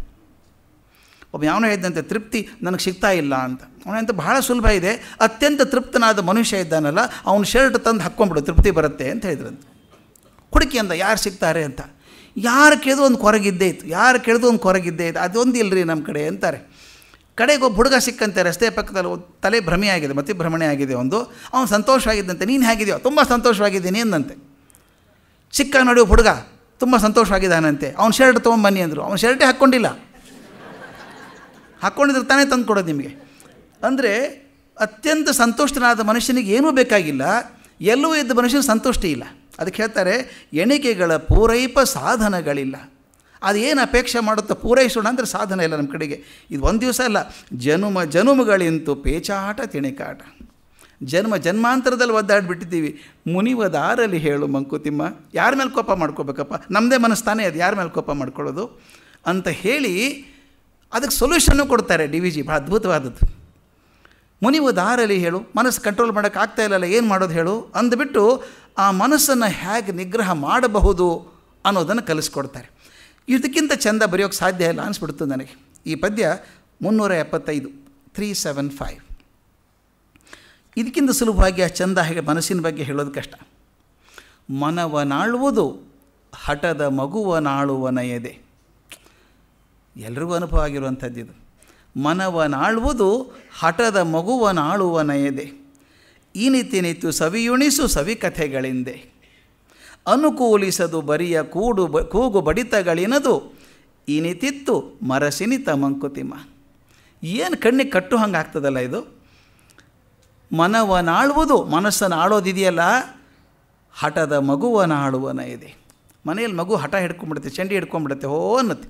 ಒಬ್ಬ ಯಾವನೋ ಹೇಳಿದಂತೆ ತೃಪ್ತಿ ನನಗೆ ಸಿಗ್ತಾ ಇಲ್ಲ ಅಂತ ಅವನಂತ ಬಹಳ ಸುಲಭ ಇದೆ ಅತ್ಯಂತ ತೃಪ್ತನಾದ ಮನುಷ್ಯ ಇದ್ದಾನಲ್ಲ ಅವನು ಶರ್ಟ್ ತಂದು ಹಾಕ್ಕೊಂಬಿಡು ತೃಪ್ತಿ ಬರುತ್ತೆ ಅಂತ ಹೇಳಿದ್ರಂತ ಹುಡುಕಿ ಅಂದ ಯಾರು ಸಿಗ್ತಾರೆ ಅಂತ ಯಾರು ಕೇಳಿದ್ರು ಒಂದು ಕೊರಗಿದ್ದೇ ಇತ್ತು ಯಾರು ಕೇಳಿದ್ರು ಒಂದು ಕೊರಗಿದ್ದೇ ಇತ್ತು ಅದೊಂದು ಇಲ್ಲರಿ ನಮ್ಮ ಕಡೆ ಅಂತಾರೆ ಕಡೆಗೆ ಒಬ್ಬ ಹುಡುಗ ಸಿಕ್ಕಂತೆ ರಸ್ತೆ ಪಕ್ಕದಲ್ಲಿ ತಲೆ ಭ್ರಮೆ ಆಗಿದೆ ಮತ್ತೆ ಭ್ರಮಣೆ ಆಗಿದೆ ಒಂದು ಅವನು ಸಂತೋಷವಾಗಿದ್ದಂತೆ ನೀನು ಹೇಗಿದೆಯೋ ತುಂಬ ಸಂತೋಷವಾಗಿದ್ದೀನಿ ಎಂದಂತೆ ಸಿಕ್ಕ ನೋಡಿ ಹುಡುಗ ತುಂಬ ಸಂತೋಷವಾಗಿದ್ದಾನಂತೆ ಅವ್ನು ಶರ್ಟ್ ತೊಗೊಂಬನ್ನಿ ಅಂದರು ಅವ್ನು ಶರ್ಟೇ ಹಾಕ್ಕೊಂಡಿಲ್ಲ ಹಾಕ್ಕೊಂಡಿದ್ರೆ ತಾನೇ ತಂದು ಕೊಡೋದು ನಿಮಗೆ ಅಂದರೆ ಅತ್ಯಂತ ಸಂತೋಷನಾದ ಮನುಷ್ಯನಿಗೆ ಏನೂ ಬೇಕಾಗಿಲ್ಲ ಎಲ್ಲವೂ ಇದ್ದ ಮನುಷ್ಯನ ಸಂತುಷ್ಟಿ ಇಲ್ಲ ಅದಕ್ಕೆ ಹೇಳ್ತಾರೆ ಎಣಿಕೆಗಳ ಪೂರೈಪ ಸಾಧನಗಳಿಲ್ಲ ಅದು ಏನು ಅಪೇಕ್ಷೆ ಮಾಡುತ್ತೋ ಪೂರೈಸೋಣ ಅಂದರೆ ಸಾಧನ ಇಲ್ಲ ನಮ್ಮ ಕಡೆಗೆ ಇದು ಒಂದು ದಿವಸ ಅಲ್ಲ ಜನುಮ ಜನುಮಗಳಿಂತು ಪೇಚಾಟ ತಿಣಿಕಾಟ ಜನ್ಮ ಜನ್ಮಾಂತರದಲ್ಲಿ ಒದ್ದಾಡಿಬಿಟ್ಟಿದ್ದೀವಿ ಮುನಿವದಾರಲ್ಲಿ ಹೇಳು ಮಂಕುತಿಮ್ಮ ಯಾರ ಮೇಲೆ ಕೋಪ ಮಾಡ್ಕೋಬೇಕಪ್ಪ ನಮ್ಮದೇ ಮನಸ್ತಾನೇ ಅದು ಯಾರ ಮೇಲೆ ಕೋಪ ಮಾಡ್ಕೊಳ್ಳೋದು ಅಂತ ಹೇಳಿ ಅದಕ್ಕೆ ಸೊಲ್ಯೂಷನ್ನು ಕೊಡ್ತಾರೆ ಡಿ ವಿ ಜಿ ಭಾಳ ಅದ್ಭುತವಾದದ್ದು ದಾರಲ್ಲಿ ಹೇಳು ಮನಸ್ಸು ಕಂಟ್ರೋಲ್ ಆಗ್ತಾ ಇಲ್ಲಲ್ಲ ಏನು ಮಾಡೋದು ಹೇಳು ಅಂದ್ಬಿಟ್ಟು ಆ ಮನಸ್ಸನ್ನು ಹೇಗೆ ನಿಗ್ರಹ ಮಾಡಬಹುದು ಅನ್ನೋದನ್ನು ಕಲಿಸ್ಕೊಡ್ತಾರೆ ಇದಕ್ಕಿಂತ ಚೆಂದ ಬರೆಯೋಕ್ಕೆ ಸಾಧ್ಯ ಇಲ್ಲ ಅನಿಸ್ಬಿಡ್ತು ನನಗೆ ಈ ಪದ್ಯ ಮುನ್ನೂರ ಎಪ್ಪತ್ತೈದು ತ್ರೀ ಸೆವೆನ್ ಫೈವ್ ಇದಕ್ಕಿಂತ ಸುಲಭವಾಗಿ ಆ ಚಂದ ಹೇಗೆ ಮನಸ್ಸಿನ ಬಗ್ಗೆ ಹೇಳೋದು ಕಷ್ಟ ಮನವನಾಳುವುದು ಹಠದ ಮಗುವನಾಳುವನಯದೆ ಎಲ್ರಿಗೂ ಅನುಭವ ಆಗಿರುವಂಥದ್ದು ಇದು ಮನವನಾಳುವುದು ಹಠದ ಮಗುವನಾಳುವನಯದೆ ಈ ನಿತ್ಯು ಸವಿಯುಣಿಸು ಸವಿ ಕಥೆಗಳಿಂದೆ ಅನುಕೂಲಿಸದು ಬರಿಯ ಕೂಡು ಬ ಕೂಗು ಬಡಿತಗಳಿನದು ಇನಿತಿತ್ತು ಮರಸಿನಿತ ಮಂಕುತಿಮ್ಮ ಏನು ಕಣ್ಣಿಗೆ ಕಟ್ಟು ಹಂಗೆ ಆಗ್ತದಲ್ಲ ಇದು ಮನವನಾಳುವುದು ಮನಸ್ಸನ್ನು ಆಳೋದಿದೆಯಲ್ಲ ಹಠದ ಆಳುವನ ಇದೆ ಮನೆಯಲ್ಲಿ ಮಗು ಹಠ ಹಿಡ್ಕೊಂಡ್ಬಿಡುತ್ತೆ ಚಂಡಿ ಹಿಡ್ಕೊಂಡ್ಬಿಡುತ್ತೆ ಹೋ ಅನ್ನತ್ತೆ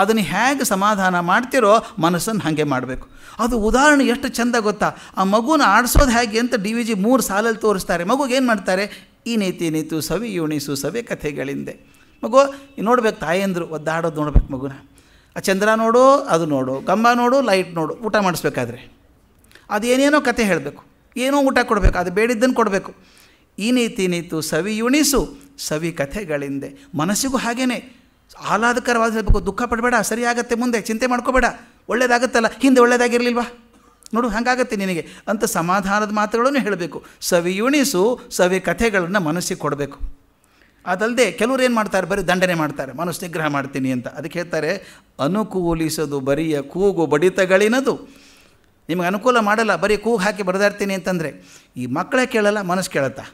ಅದನ್ನು ಹೇಗೆ ಸಮಾಧಾನ ಮಾಡ್ತಿರೋ ಮನಸ್ಸನ್ನು ಹಾಗೆ ಮಾಡಬೇಕು ಅದು ಉದಾಹರಣೆ ಎಷ್ಟು ಚೆಂದ ಗೊತ್ತಾ ಆ ಮಗುನ ಆಡಿಸೋದು ಹೇಗೆ ಅಂತ ಡಿ ವಿ ಜಿ ಮೂರು ಸಾಲಲ್ಲಿ ತೋರಿಸ್ತಾರೆ ಮಗುಗೆ ಏನು ಮಾಡ್ತಾರೆ ಈ ನೀತಿ ನೀತು ಸವಿ ಯೂಣಿಸು ಸವಿ ಕಥೆಗಳಿಂದೆ ಮಗು ನೋಡ್ಬೇಕು ತಾಯಂದರು ಒದ್ದಾಡೋದು ನೋಡ್ಬೇಕು ಮಗುನ ಆ ಚಂದ್ರ ನೋಡು ಅದು ನೋಡು ಗಂಬ ನೋಡು ಲೈಟ್ ನೋಡು ಊಟ ಮಾಡಿಸ್ಬೇಕಾದ್ರೆ ಏನೇನೋ ಕತೆ ಹೇಳಬೇಕು ಏನೋ ಊಟ ಕೊಡಬೇಕು ಅದು ಬೇಡಿದ್ದನ್ನು ಕೊಡಬೇಕು ಈ ನೀತಿ ನೀತು ಸವಿ ಯುಣಿಸು ಸವಿ ಕಥೆಗಳಿಂದೆ ಮನಸ್ಸಿಗೂ ಹಾಗೇ ಆಹ್ಲಾದಕರವಾದ ಹೇಳಬೇಕು ದುಃಖ ಪಡಬೇಡ ಸರಿಯಾಗತ್ತೆ ಮುಂದೆ ಚಿಂತೆ ಮಾಡ್ಕೋಬೇಡ ಒಳ್ಳೇದಾಗುತ್ತಲ್ಲ ಹಿಂದೆ ಒಳ್ಳೇದಾಗಿರಲಿಲ್ವಾ ನೋಡು ಹಾಗಾಗತ್ತೆ ನಿನಗೆ ಅಂತ ಸಮಾಧಾನದ ಮಾತುಗಳನ್ನು ಹೇಳಬೇಕು ಸವಿಯುಣಿಸು ಸವಿ ಕಥೆಗಳನ್ನು ಮನಸ್ಸಿಗೆ ಕೊಡಬೇಕು ಅದಲ್ಲದೆ ಕೆಲವರು ಏನು ಮಾಡ್ತಾರೆ ಬರೀ ದಂಡನೆ ಮಾಡ್ತಾರೆ ಮನಸ್ಸು ನಿಗ್ರಹ ಮಾಡ್ತೀನಿ ಅಂತ ಅದಕ್ಕೆ ಹೇಳ್ತಾರೆ ಅನುಕೂಲಿಸೋದು ಬರಿಯ ಕೂಗು ಬಡಿತಗಳಿನದು ನಿಮಗೆ ಅನುಕೂಲ ಮಾಡಲ್ಲ ಬರೀ ಕೂಗು ಹಾಕಿ ಇರ್ತೀನಿ ಅಂತಂದರೆ ಈ ಮಕ್ಕಳೇ ಕೇಳಲ್ಲ ಮನಸ್ಸು ಕೇಳುತ್ತಾ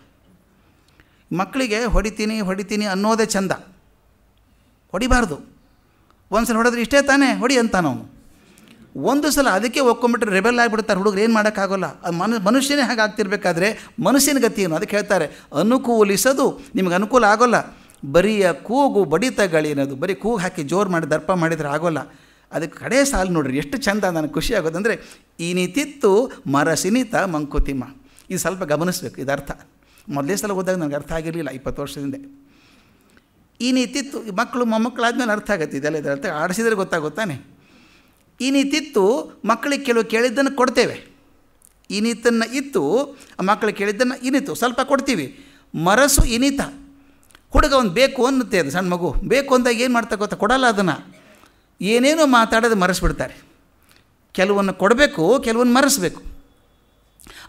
ಮಕ್ಕಳಿಗೆ ಹೊಡಿತೀನಿ ಹೊಡಿತೀನಿ ಅನ್ನೋದೇ ಚಂದ ಹೊಡಿಬಾರ್ದು ಒಂದು ಸಲ ಹೊಡೆದ್ರೆ ಇಷ್ಟೇ ತಾನೇ ಹೊಡಿ ಅಂತಾನವನು ಒಂದು ಸಲ ಅದಕ್ಕೆ ಒಕ್ಕೊಂಬಿಟ್ರೆ ರೆಬೆಲ್ ಆಗಿಬಿಡ್ತಾರೆ ಹುಡುಗರು ಏನು ಮಾಡೋಕ್ಕಾಗೋಲ್ಲ ಅದು ಮನು ಮನುಷ್ಯನೇ ಹಾಗೆ ಆಗ್ತಿರ್ಬೇಕಾದ್ರೆ ಮನುಷ್ಯನ ಗತಿ ಏನು ಅದಕ್ಕೆ ಹೇಳ್ತಾರೆ ಅನುಕೂಲಿಸೋದು ನಿಮಗೆ ಅನುಕೂಲ ಆಗೋಲ್ಲ ಬರೀ ಕೂಗು ಬಡಿತಗಳೇನದು ಬರೀ ಕೂಗು ಹಾಕಿ ಜೋರು ಮಾಡಿ ದರ್ಪ ಮಾಡಿದರೆ ಆಗೋಲ್ಲ ಅದಕ್ಕೆ ಕಡೆ ಸಾಲು ನೋಡ್ರಿ ಎಷ್ಟು ಚಂದ ನನಗೆ ಖುಷಿ ಆಗೋದಂದರೆ ನೀತಿತ್ತು ಮರಸಿನಿತ ಮಂಕುತಿಮ್ಮ ಇದು ಸ್ವಲ್ಪ ಗಮನಿಸ್ಬೇಕು ಇದರ್ಥ ಮೊದಲೇ ಸಲ ಹೋದಾಗ ನನಗೆ ಅರ್ಥ ಆಗಿರಲಿಲ್ಲ ಇಪ್ಪತ್ತು ವರ್ಷದಿಂದ ಈ ನೀತಿತ್ತು ಮಕ್ಕಳು ಮೊಮ್ಮಕ್ಕಳಾದ್ಮೇಲೆ ಅರ್ಥ ಆಗುತ್ತೆ ಇದೆಲ್ಲ ಇದರ ಅರ್ಥ ಆಡಿಸಿದ್ರೆ ಗೊತ್ತಾಗುತ್ತಾನೆ ಈ ನೀತಿತ್ತು ಮಕ್ಕಳಿಗೆ ಕೆಲವು ಕೇಳಿದ್ದನ್ನು ಕೊಡ್ತೇವೆ ಈ ನೀತನ್ನು ಇತ್ತು ಮಕ್ಕಳು ಕೇಳಿದ್ದನ್ನು ಇನಿತು ಸ್ವಲ್ಪ ಕೊಡ್ತೀವಿ ಮರಸು ಇನಿತ ಹುಡುಗ ಒಂದು ಬೇಕು ಅನ್ನುತ್ತೆ ಅದು ಸಣ್ಣ ಮಗು ಬೇಕು ಅಂದಾಗ ಏನು ಮಾಡ್ತಾ ಗೊತ್ತಾ ಕೊಡಲ್ಲ ಅದನ್ನು ಏನೇನೋ ಮಾತಾಡೋದು ಮರೆಸ್ಬಿಡ್ತಾರೆ ಕೆಲವನ್ನು ಕೊಡಬೇಕು ಕೆಲವನ್ನು ಮರೆಸಬೇಕು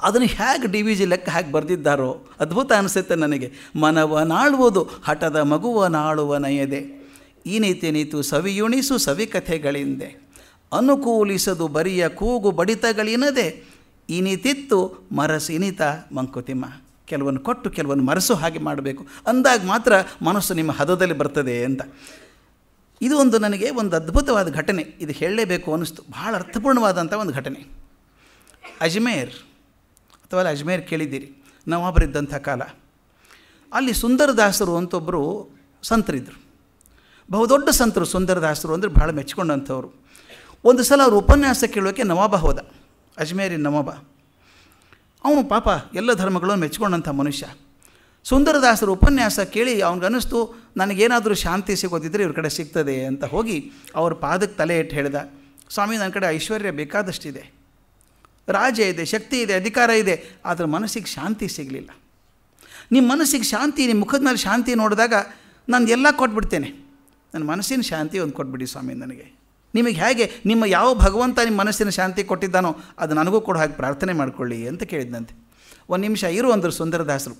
ಅದನ್ನು ಹೇಗೆ ಡಿ ವಿ ಜಿ ಲೆಕ್ಕ ಹೇಗೆ ಬರೆದಿದ್ದಾರೋ ಅದ್ಭುತ ಅನಿಸುತ್ತೆ ನನಗೆ ಮನವನಾಳುವುದು ಹಠದ ನಾಳುವ ನಯದೆ ಈ ನೀತಿ ನೀತು ಸವಿಯುಣಿಸು ಸವಿ ಕಥೆಗಳಿಂದೆ ಅನುಕೂಲಿಸದು ಬರಿಯ ಕೂಗು ಬಡಿತಗಳಿನದೆ ಇನಿತಿತ್ತು ಇನಿತ ಮಂಕುತಿಮ್ಮ ಕೆಲವನ್ನು ಕೊಟ್ಟು ಕೆಲವನ್ನು ಮರಸು ಹಾಗೆ ಮಾಡಬೇಕು ಅಂದಾಗ ಮಾತ್ರ ಮನಸ್ಸು ನಿಮ್ಮ ಹದದಲ್ಲಿ ಬರ್ತದೆ ಅಂತ ಇದು ಒಂದು ನನಗೆ ಒಂದು ಅದ್ಭುತವಾದ ಘಟನೆ ಇದು ಹೇಳಲೇಬೇಕು ಅನ್ನಿಸ್ತು ಭಾಳ ಅರ್ಥಪೂರ್ಣವಾದಂಥ ಒಂದು ಘಟನೆ ಅಜ್ಮೇರ್ ಅಥವಾ ಅಜ್ಮೇರ್ ಕೇಳಿದ್ದೀರಿ ನವಾಬರಿದ್ದಂಥ ಕಾಲ ಅಲ್ಲಿ ಸುಂದರದಾಸರು ಅಂತೊಬ್ಬರು ಸಂತರಿದ್ದರು ಬಹುದೊಡ್ಡ ಸಂತರು ಸುಂದರದಾಸರು ಅಂದರೆ ಭಾಳ ಮೆಚ್ಚಿಕೊಂಡಂಥವ್ರು ಒಂದು ಸಲ ಅವರು ಉಪನ್ಯಾಸ ಕೇಳೋಕ್ಕೆ ನವಾಬ ಹೋದ ಅಜ್ಮೇರಿ ನವಾಬ ಅವನು ಪಾಪ ಎಲ್ಲ ಧರ್ಮಗಳನ್ನು ಮೆಚ್ಕೊಂಡಂಥ ಮನುಷ್ಯ ಸುಂದರದಾಸರ ಉಪನ್ಯಾಸ ಕೇಳಿ ಅವನಿಗನ್ನಿಸ್ತು ನನಗೇನಾದರೂ ಶಾಂತಿ ಸಿಗೋದಿದ್ದರೆ ಇವ್ರ ಕಡೆ ಸಿಗ್ತದೆ ಅಂತ ಹೋಗಿ ಅವ್ರ ಪಾದಕ್ಕೆ ತಲೆ ಇಟ್ಟು ಹೇಳಿದ ಸ್ವಾಮಿ ನನ್ನ ಕಡೆ ಐಶ್ವರ್ಯ ಬೇಕಾದಷ್ಟಿದೆ ರಾಜ ಇದೆ ಶಕ್ತಿ ಇದೆ ಅಧಿಕಾರ ಇದೆ ಆದರೆ ಮನಸ್ಸಿಗೆ ಶಾಂತಿ ಸಿಗಲಿಲ್ಲ ನಿಮ್ಮ ಮನಸ್ಸಿಗೆ ಶಾಂತಿ ನಿಮ್ಮ ಮುಖದ ಮೇಲೆ ಶಾಂತಿ ನೋಡಿದಾಗ ನಾನು ಎಲ್ಲ ಕೊಟ್ಬಿಡ್ತೇನೆ ನನ್ನ ಮನಸ್ಸಿನ ಶಾಂತಿ ಒಂದು ಕೊಟ್ಬಿಡಿ ಸ್ವಾಮಿ ನನಗೆ ನಿಮಗೆ ಹೇಗೆ ನಿಮ್ಮ ಯಾವ ಭಗವಂತ ನಿಮ್ಮ ಮನಸ್ಸಿನ ಶಾಂತಿ ಕೊಟ್ಟಿದ್ದಾನೋ ಅದು ನನಗೂ ಕೂಡ ಹಾಗೆ ಪ್ರಾರ್ಥನೆ ಮಾಡಿಕೊಳ್ಳಿ ಅಂತ ಕೇಳಿದಂತೆ ಒಂದು ನಿಮಿಷ ಇರು ಅಂದರು ಸುಂದರದಾಸರು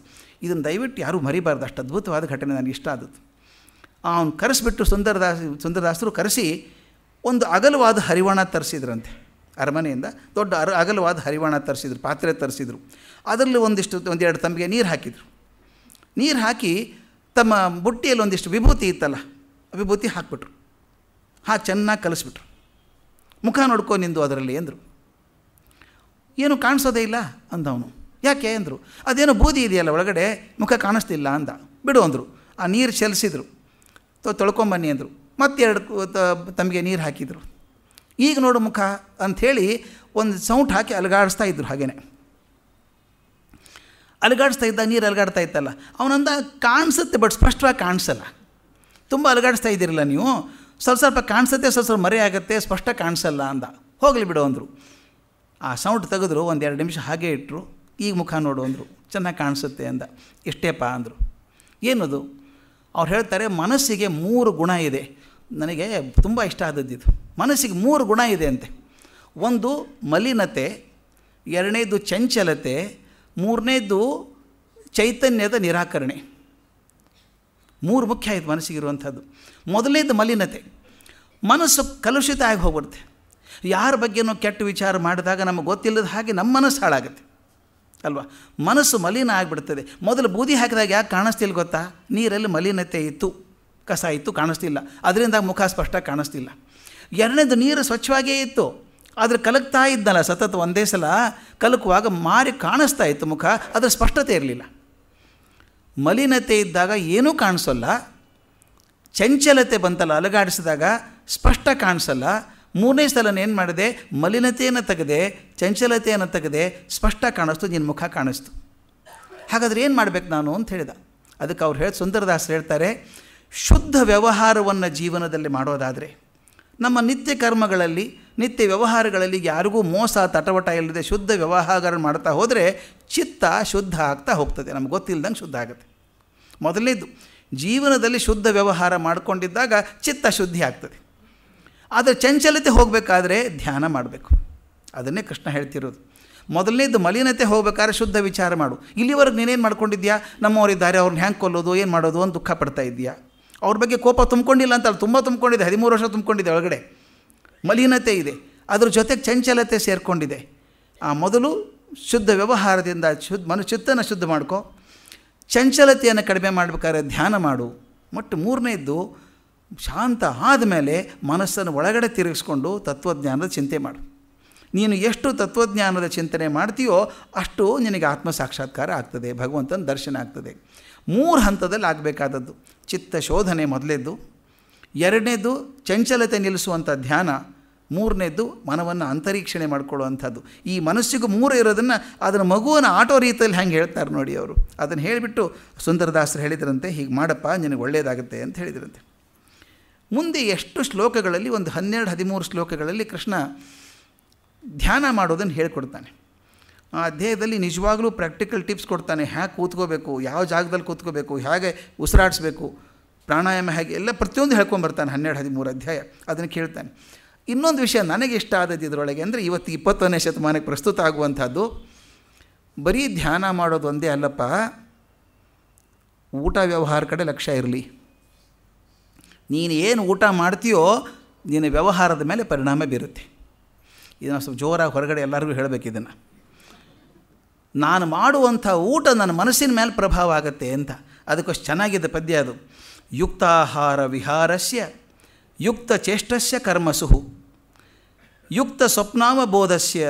ಇದನ್ನು ದಯವಿಟ್ಟು ಯಾರೂ ಮರಿಬಾರ್ದು ಅಷ್ಟು ಅದ್ಭುತವಾದ ಘಟನೆ ನನಗೆ ಇಷ್ಟ ಆದದ್ದು ಅವನು ಕರೆಸಿಬಿಟ್ಟು ಸುಂದರದಾಸ ಸುಂದರದಾಸರು ಕರೆಸಿ ಒಂದು ಅಗಲವಾದ ಹರಿವಾಣ ತರಿಸಿದ್ರಂತೆ ಅರಮನೆಯಿಂದ ದೊಡ್ಡ ಅರ ಅಗಲವಾದ ಹರಿವಾಣ ತರಿಸಿದ್ರು ಪಾತ್ರೆ ತರಿಸಿದ್ರು ಅದರಲ್ಲಿ ಒಂದಿಷ್ಟು ಒಂದೆರಡು ತಂಬಿಗೆ ನೀರು ಹಾಕಿದರು ನೀರು ಹಾಕಿ ತಮ್ಮ ಬುಟ್ಟಿಯಲ್ಲಿ ಒಂದಿಷ್ಟು ವಿಭೂತಿ ಇತ್ತಲ್ಲ ವಿಭೂತಿ ಹಾಕ್ಬಿಟ್ರು ಹಾ ಚೆನ್ನಾಗಿ ಕಲಿಸ್ಬಿಟ್ರು ಮುಖ ನೋಡ್ಕೋ ನಿಂದು ಅದರಲ್ಲಿ ಅಂದರು ಏನು ಕಾಣಿಸೋದೇ ಇಲ್ಲ ಅಂದ ಅವನು ಯಾಕೆ ಅಂದರು ಅದೇನೋ ಬೂದಿ ಇದೆಯಲ್ಲ ಒಳಗಡೆ ಮುಖ ಕಾಣಿಸ್ತಿಲ್ಲ ಅಂದ ಬಿಡು ಅಂದರು ಆ ನೀರು ಚೆಲ್ಸಿದ್ರು ತೊಳ್ಕೊಂಬನ್ನಿ ಅಂದರು ಮತ್ತೆರಡು ತಮಗೆ ನೀರು ಹಾಕಿದರು ಈಗ ನೋಡು ಮುಖ ಅಂಥೇಳಿ ಒಂದು ಸೌಂಟ್ ಹಾಕಿ ಅಲಗಾಡಿಸ್ತಾ ಇದ್ರು ಹಾಗೇ ಅಲಗಾಡಿಸ್ತಾ ಇದ್ದಾಗ ನೀರು ಅಲಗಾಡ್ತಾ ಇತ್ತಲ್ಲ ಅವನಂದ ಕಾಣಿಸುತ್ತೆ ಬಟ್ ಸ್ಪಷ್ಟವಾಗಿ ಕಾಣಿಸಲ್ಲ ತುಂಬ ಅಲಗಾಡಿಸ್ತಾ ಇದ್ದೀರಲ್ಲ ನೀವು ಸ್ವಲ್ಪ ಸ್ವಲ್ಪ ಕಾಣಿಸುತ್ತೆ ಸ್ವಲ್ಪ ಸ್ವಲ್ಪ ಮರೆ ಆಗುತ್ತೆ ಸ್ಪಷ್ಟ ಕಾಣಿಸಲ್ಲ ಅಂದ ಹೋಗಲಿ ಬಿಡು ಅಂದರು ಆ ಸೌಂಡ್ ತೆಗೆದ್ರು ಒಂದು ಎರಡು ನಿಮಿಷ ಹಾಗೆ ಇಟ್ಟರು ಈಗ ಮುಖ ನೋಡು ಅಂದರು ಚೆನ್ನಾಗಿ ಕಾಣಿಸುತ್ತೆ ಅಂದ ಇಷ್ಟೇಪ್ಪ ಅಂದರು ಏನದು ಅವ್ರು ಹೇಳ್ತಾರೆ ಮನಸ್ಸಿಗೆ ಮೂರು ಗುಣ ಇದೆ ನನಗೆ ತುಂಬ ಇಷ್ಟ ಆದದ್ದಿದು ಮನಸ್ಸಿಗೆ ಮೂರು ಗುಣ ಇದೆ ಅಂತೆ ಒಂದು ಮಲಿನತೆ ಎರಡನೇದು ಚಂಚಲತೆ ಮೂರನೇದು ಚೈತನ್ಯದ ನಿರಾಕರಣೆ ಮೂರು ಮುಖ್ಯ ಆಯಿತು ಮನಸ್ಸಿಗಿರುವಂಥದ್ದು ಮೊದಲೇದು ಮಲಿನತೆ ಮನಸ್ಸು ಕಲುಷಿತ ಆಗಿ ಹೋಗ್ಬಿಡುತ್ತೆ ಯಾರ ಬಗ್ಗೆನೋ ಕೆಟ್ಟ ವಿಚಾರ ಮಾಡಿದಾಗ ನಮಗೆ ಗೊತ್ತಿಲ್ಲದ ಹಾಗೆ ನಮ್ಮ ಮನಸ್ಸು ಹಾಳಾಗುತ್ತೆ ಅಲ್ವಾ ಮನಸ್ಸು ಮಲಿನ ಆಗಿಬಿಡ್ತದೆ ಮೊದಲು ಬೂದಿ ಹಾಕಿದಾಗ ಯಾಕೆ ಕಾಣಿಸ್ತಿಲ್ಲ ಗೊತ್ತಾ ನೀರಲ್ಲಿ ಮಲಿನತೆ ಇತ್ತು ಕಸ ಇತ್ತು ಕಾಣಿಸ್ತಿಲ್ಲ ಅದರಿಂದ ಮುಖ ಸ್ಪಷ್ಟ ಕಾಣಿಸ್ತಿಲ್ಲ ಎರಡನೇದು ನೀರು ಸ್ವಚ್ಛವಾಗೇ ಇತ್ತು ಆದರೆ ಕಲಕ್ತಾ ಇದ್ದಲ್ಲ ಸತತ ಒಂದೇ ಸಲ ಕಲಕುವಾಗ ಮಾರಿ ಕಾಣಿಸ್ತಾ ಇತ್ತು ಮುಖ ಅದರ ಸ್ಪಷ್ಟತೆ ಇರಲಿಲ್ಲ ಮಲಿನತೆ ಇದ್ದಾಗ ಏನೂ ಕಾಣಿಸಲ್ಲ ಚಂಚಲತೆ ಬಂತಲ್ಲ ಅಲುಗಾಡಿಸಿದಾಗ ಸ್ಪಷ್ಟ ಕಾಣಿಸಲ್ಲ ಮೂರನೇ ಸಲ ಏನು ಮಾಡಿದೆ ಮಲಿನತೆಯನ್ನು ತೆಗೆದೆ ಚಂಚಲತೆಯನ್ನು ತೆಗೆದೆ ಸ್ಪಷ್ಟ ಕಾಣಿಸ್ತು ನಿನ್ನ ಮುಖ ಕಾಣಿಸ್ತು ಹಾಗಾದರೆ ಏನು ಮಾಡಬೇಕು ನಾನು ಅಂತ ಹೇಳಿದ ಅದಕ್ಕೆ ಅವ್ರು ಹೇಳಿ ಸುಂದರದಾಸ್ ಹೇಳ್ತಾರೆ ಶುದ್ಧ ವ್ಯವಹಾರವನ್ನು ಜೀವನದಲ್ಲಿ ಮಾಡೋದಾದರೆ ನಮ್ಮ ನಿತ್ಯ ಕರ್ಮಗಳಲ್ಲಿ ನಿತ್ಯ ವ್ಯವಹಾರಗಳಲ್ಲಿ ಯಾರಿಗೂ ಮೋಸ ತಟವಟ ಇಲ್ಲದೆ ಶುದ್ಧ ವ್ಯವಹಾರ ಮಾಡ್ತಾ ಹೋದರೆ ಚಿತ್ತ ಶುದ್ಧ ಆಗ್ತಾ ಹೋಗ್ತದೆ ನಮ್ಗೆ ಗೊತ್ತಿಲ್ಲದಂಗೆ ಶುದ್ಧ ಆಗುತ್ತೆ ಮೊದಲನೇದು ಜೀವನದಲ್ಲಿ ಶುದ್ಧ ವ್ಯವಹಾರ ಮಾಡಿಕೊಂಡಿದ್ದಾಗ ಚಿತ್ತ ಶುದ್ಧಿ ಆಗ್ತದೆ ಆದರೆ ಚಂಚಲತೆ ಹೋಗಬೇಕಾದ್ರೆ ಧ್ಯಾನ ಮಾಡಬೇಕು ಅದನ್ನೇ ಕೃಷ್ಣ ಹೇಳ್ತಿರೋದು ಮೊದಲನೇದು ಮಲಿನತೆ ಹೋಗಬೇಕಾದ್ರೆ ಶುದ್ಧ ವಿಚಾರ ಮಾಡು ಇಲ್ಲಿವರೆಗೆ ನೀನೇನು ಮಾಡ್ಕೊಂಡಿದ್ಯಾ ನಮ್ಮವರಿದ್ದಾರೆ ಅವ್ರನ್ನ ಹ್ಯಾಂಗೆ ಕೊಲ್ಲೋದು ಏನು ಮಾಡೋದು ಅಂತ ದುಃಖ ಪಡ್ತಾ ಇದೆಯಾ ಅವ್ರ ಬಗ್ಗೆ ಕೋಪ ತುಂಬ್ಕೊಂಡಿಲ್ಲ ಅಂತ ತುಂಬ ತುಂಬಿಕೊಂಡಿದೆ ಹದಿಮೂರು ವರ್ಷ ತುಂಬಿಕೊಂಡಿದೆ ಒಳಗಡೆ ಮಲಿನತೆ ಇದೆ ಅದ್ರ ಜೊತೆಗೆ ಚಂಚಲತೆ ಸೇರಿಕೊಂಡಿದೆ ಆ ಮೊದಲು ಶುದ್ಧ ವ್ಯವಹಾರದಿಂದ ಶುದ್ಧ ಮನು ಶುದ್ಧ ಮಾಡ್ಕೊ ಚಂಚಲತೆಯನ್ನು ಕಡಿಮೆ ಮಾಡಬೇಕಾದ್ರೆ ಧ್ಯಾನ ಮಾಡು ಮತ್ತು ಮೂರನೇದ್ದು ಶಾಂತ ಆದಮೇಲೆ ಮನಸ್ಸನ್ನು ಒಳಗಡೆ ತಿರುಗಿಸ್ಕೊಂಡು ತತ್ವಜ್ಞಾನದ ಚಿಂತೆ ಮಾಡು ನೀನು ಎಷ್ಟು ತತ್ವಜ್ಞಾನದ ಚಿಂತನೆ ಮಾಡ್ತೀಯೋ ಅಷ್ಟು ನಿನಗೆ ಆತ್ಮ ಸಾಕ್ಷಾತ್ಕಾರ ಆಗ್ತದೆ ಭಗವಂತನ ದರ್ಶನ ಆಗ್ತದೆ ಮೂರು ಹಂತದಲ್ಲಿ ಆಗಬೇಕಾದದ್ದು ಚಿತ್ತ ಶೋಧನೆ ಮೊದಲೇದ್ದು ಎರಡನೇದು ಚಂಚಲತೆ ನಿಲ್ಲಿಸುವಂಥ ಧ್ಯಾನ ಮೂರನೇದ್ದು ಮನವನ್ನು ಅಂತರೀಕ್ಷಣೆ ಮಾಡಿಕೊಳ್ಳುವಂಥದ್ದು ಈ ಮನಸ್ಸಿಗೂ ಮೂರು ಇರೋದನ್ನು ಅದನ್ನು ಮಗುವನ್ನು ಆಟೋ ರೀತಿಯಲ್ಲಿ ಹೆಂಗೆ ಹೇಳ್ತಾರೆ ನೋಡಿ ಅವರು ಅದನ್ನು ಹೇಳಿಬಿಟ್ಟು ಸುಂದರದಾಸರು ಹೇಳಿದ್ರಂತೆ ಹೀಗೆ ಮಾಡಪ್ಪ ನಿನಗೆ ಒಳ್ಳೆಯದಾಗುತ್ತೆ ಅಂತ ಹೇಳಿದ್ರಂತೆ ಮುಂದೆ ಎಷ್ಟು ಶ್ಲೋಕಗಳಲ್ಲಿ ಒಂದು ಹನ್ನೆರಡು ಹದಿಮೂರು ಶ್ಲೋಕಗಳಲ್ಲಿ ಕೃಷ್ಣ ಧ್ಯಾನ ಮಾಡೋದನ್ನು ಹೇಳಿಕೊಡ್ತಾನೆ ಆ ಅಧ್ಯಾಯದಲ್ಲಿ ನಿಜವಾಗಲೂ ಪ್ರಾಕ್ಟಿಕಲ್ ಟಿಪ್ಸ್ ಕೊಡ್ತಾನೆ ಹ್ಯಾಕ್ ಕೂತ್ಕೋಬೇಕು ಯಾವ ಜಾಗದಲ್ಲಿ ಕೂತ್ಕೋಬೇಕು ಹೇಗೆ ಉಸಿರಾಡಿಸ್ಬೇಕು ಪ್ರಾಣಾಯಾಮ ಹೇಗೆ ಎಲ್ಲ ಪ್ರತಿಯೊಂದು ಹೇಳ್ಕೊಂಬರ್ತಾನೆ ಹನ್ನೆರಡು ಹದಿಮೂರು ಅಧ್ಯಾಯ ಅದನ್ನು ಕೇಳ್ತಾನೆ ಇನ್ನೊಂದು ವಿಷಯ ನನಗೆ ಇಷ್ಟ ಆದದ್ದು ಇದರೊಳಗೆ ಅಂದರೆ ಇವತ್ತು ಇಪ್ಪತ್ತೊಂದನೇ ಶತಮಾನಕ್ಕೆ ಪ್ರಸ್ತುತ ಆಗುವಂಥದ್ದು ಬರೀ ಧ್ಯಾನ ಮಾಡೋದು ಒಂದೇ ಅಲ್ಲಪ್ಪ ಊಟ ವ್ಯವಹಾರ ಕಡೆ ಲಕ್ಷ್ಯ ಇರಲಿ ನೀನು ಏನು ಊಟ ಮಾಡ್ತೀಯೋ ನಿನ್ನ ವ್ಯವಹಾರದ ಮೇಲೆ ಪರಿಣಾಮ ಬೀರುತ್ತೆ ಇದನ್ನು ಸ್ವಲ್ಪ ಜೋರಾಗಿ ಹೊರಗಡೆ ಎಲ್ಲರಿಗೂ ಹೇಳಬೇಕು ನಾನು ಮಾಡುವಂಥ ಊಟ ನನ್ನ ಮನಸ್ಸಿನ ಮೇಲೆ ಪ್ರಭಾವ ಆಗುತ್ತೆ ಅಂತ ಅದಕ್ಕೋಸ್ಕರ ಚೆನ್ನಾಗಿದೆ ಪದ್ಯ ಅದು ಯುಕ್ತಾಹಾರ ವಿಹಾರಸ್ಯ ಯುಕ್ತ ಚೇಷ್ಟಸ್ಯ ಕರ್ಮಸುಹು ಯುಕ್ತ ಸ್ವಪ್ನಾಮಬೋಧಸ್ಯ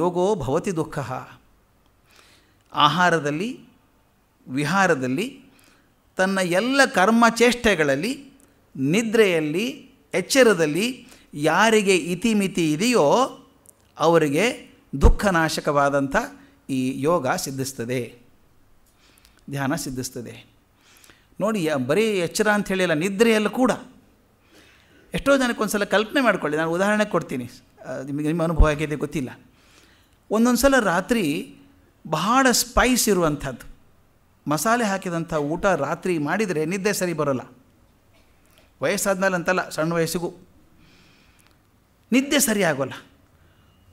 ಯೋಗೋ ಭವತಿ ದುಃಖ ಆಹಾರದಲ್ಲಿ ವಿಹಾರದಲ್ಲಿ ತನ್ನ ಎಲ್ಲ ಕರ್ಮ ಚೇಷ್ಟೆಗಳಲ್ಲಿ ನಿದ್ರೆಯಲ್ಲಿ ಎಚ್ಚರದಲ್ಲಿ ಯಾರಿಗೆ ಇತಿಮಿತಿ ಇದೆಯೋ ಅವರಿಗೆ ದುಃಖನಾಶಕವಾದಂಥ ಈ ಯೋಗ ಸಿದ್ಧಿಸ್ತದೆ ಧ್ಯಾನ ಸಿದ್ಧಿಸ್ತದೆ ನೋಡಿ ಬರೀ ಎಚ್ಚರ ಅಂತ ಹೇಳಿಲ್ಲ ನಿದ್ರೆಯಲ್ಲೂ ಕೂಡ ಎಷ್ಟೋ ಜನಕ್ಕೆ ಒಂದು ಸಲ ಕಲ್ಪನೆ ಮಾಡಿಕೊಳ್ಳಿ ನಾನು ಉದಾಹರಣೆ ಕೊಡ್ತೀನಿ ನಿಮಗೆ ನಿಮ್ಮ ಅನುಭವ ಆಗಿದೆ ಗೊತ್ತಿಲ್ಲ ಒಂದೊಂದು ಸಲ ರಾತ್ರಿ ಬಹಳ ಸ್ಪೈಸ್ ಇರುವಂಥದ್ದು ಮಸಾಲೆ ಹಾಕಿದಂಥ ಊಟ ರಾತ್ರಿ ಮಾಡಿದರೆ ನಿದ್ದೆ ಸರಿ ಬರೋಲ್ಲ ವಯಸ್ಸಾದ ಅಂತಲ್ಲ ಸಣ್ಣ ವಯಸ್ಸಿಗೂ ನಿದ್ದೆ ಸರಿ ಆಗೋಲ್ಲ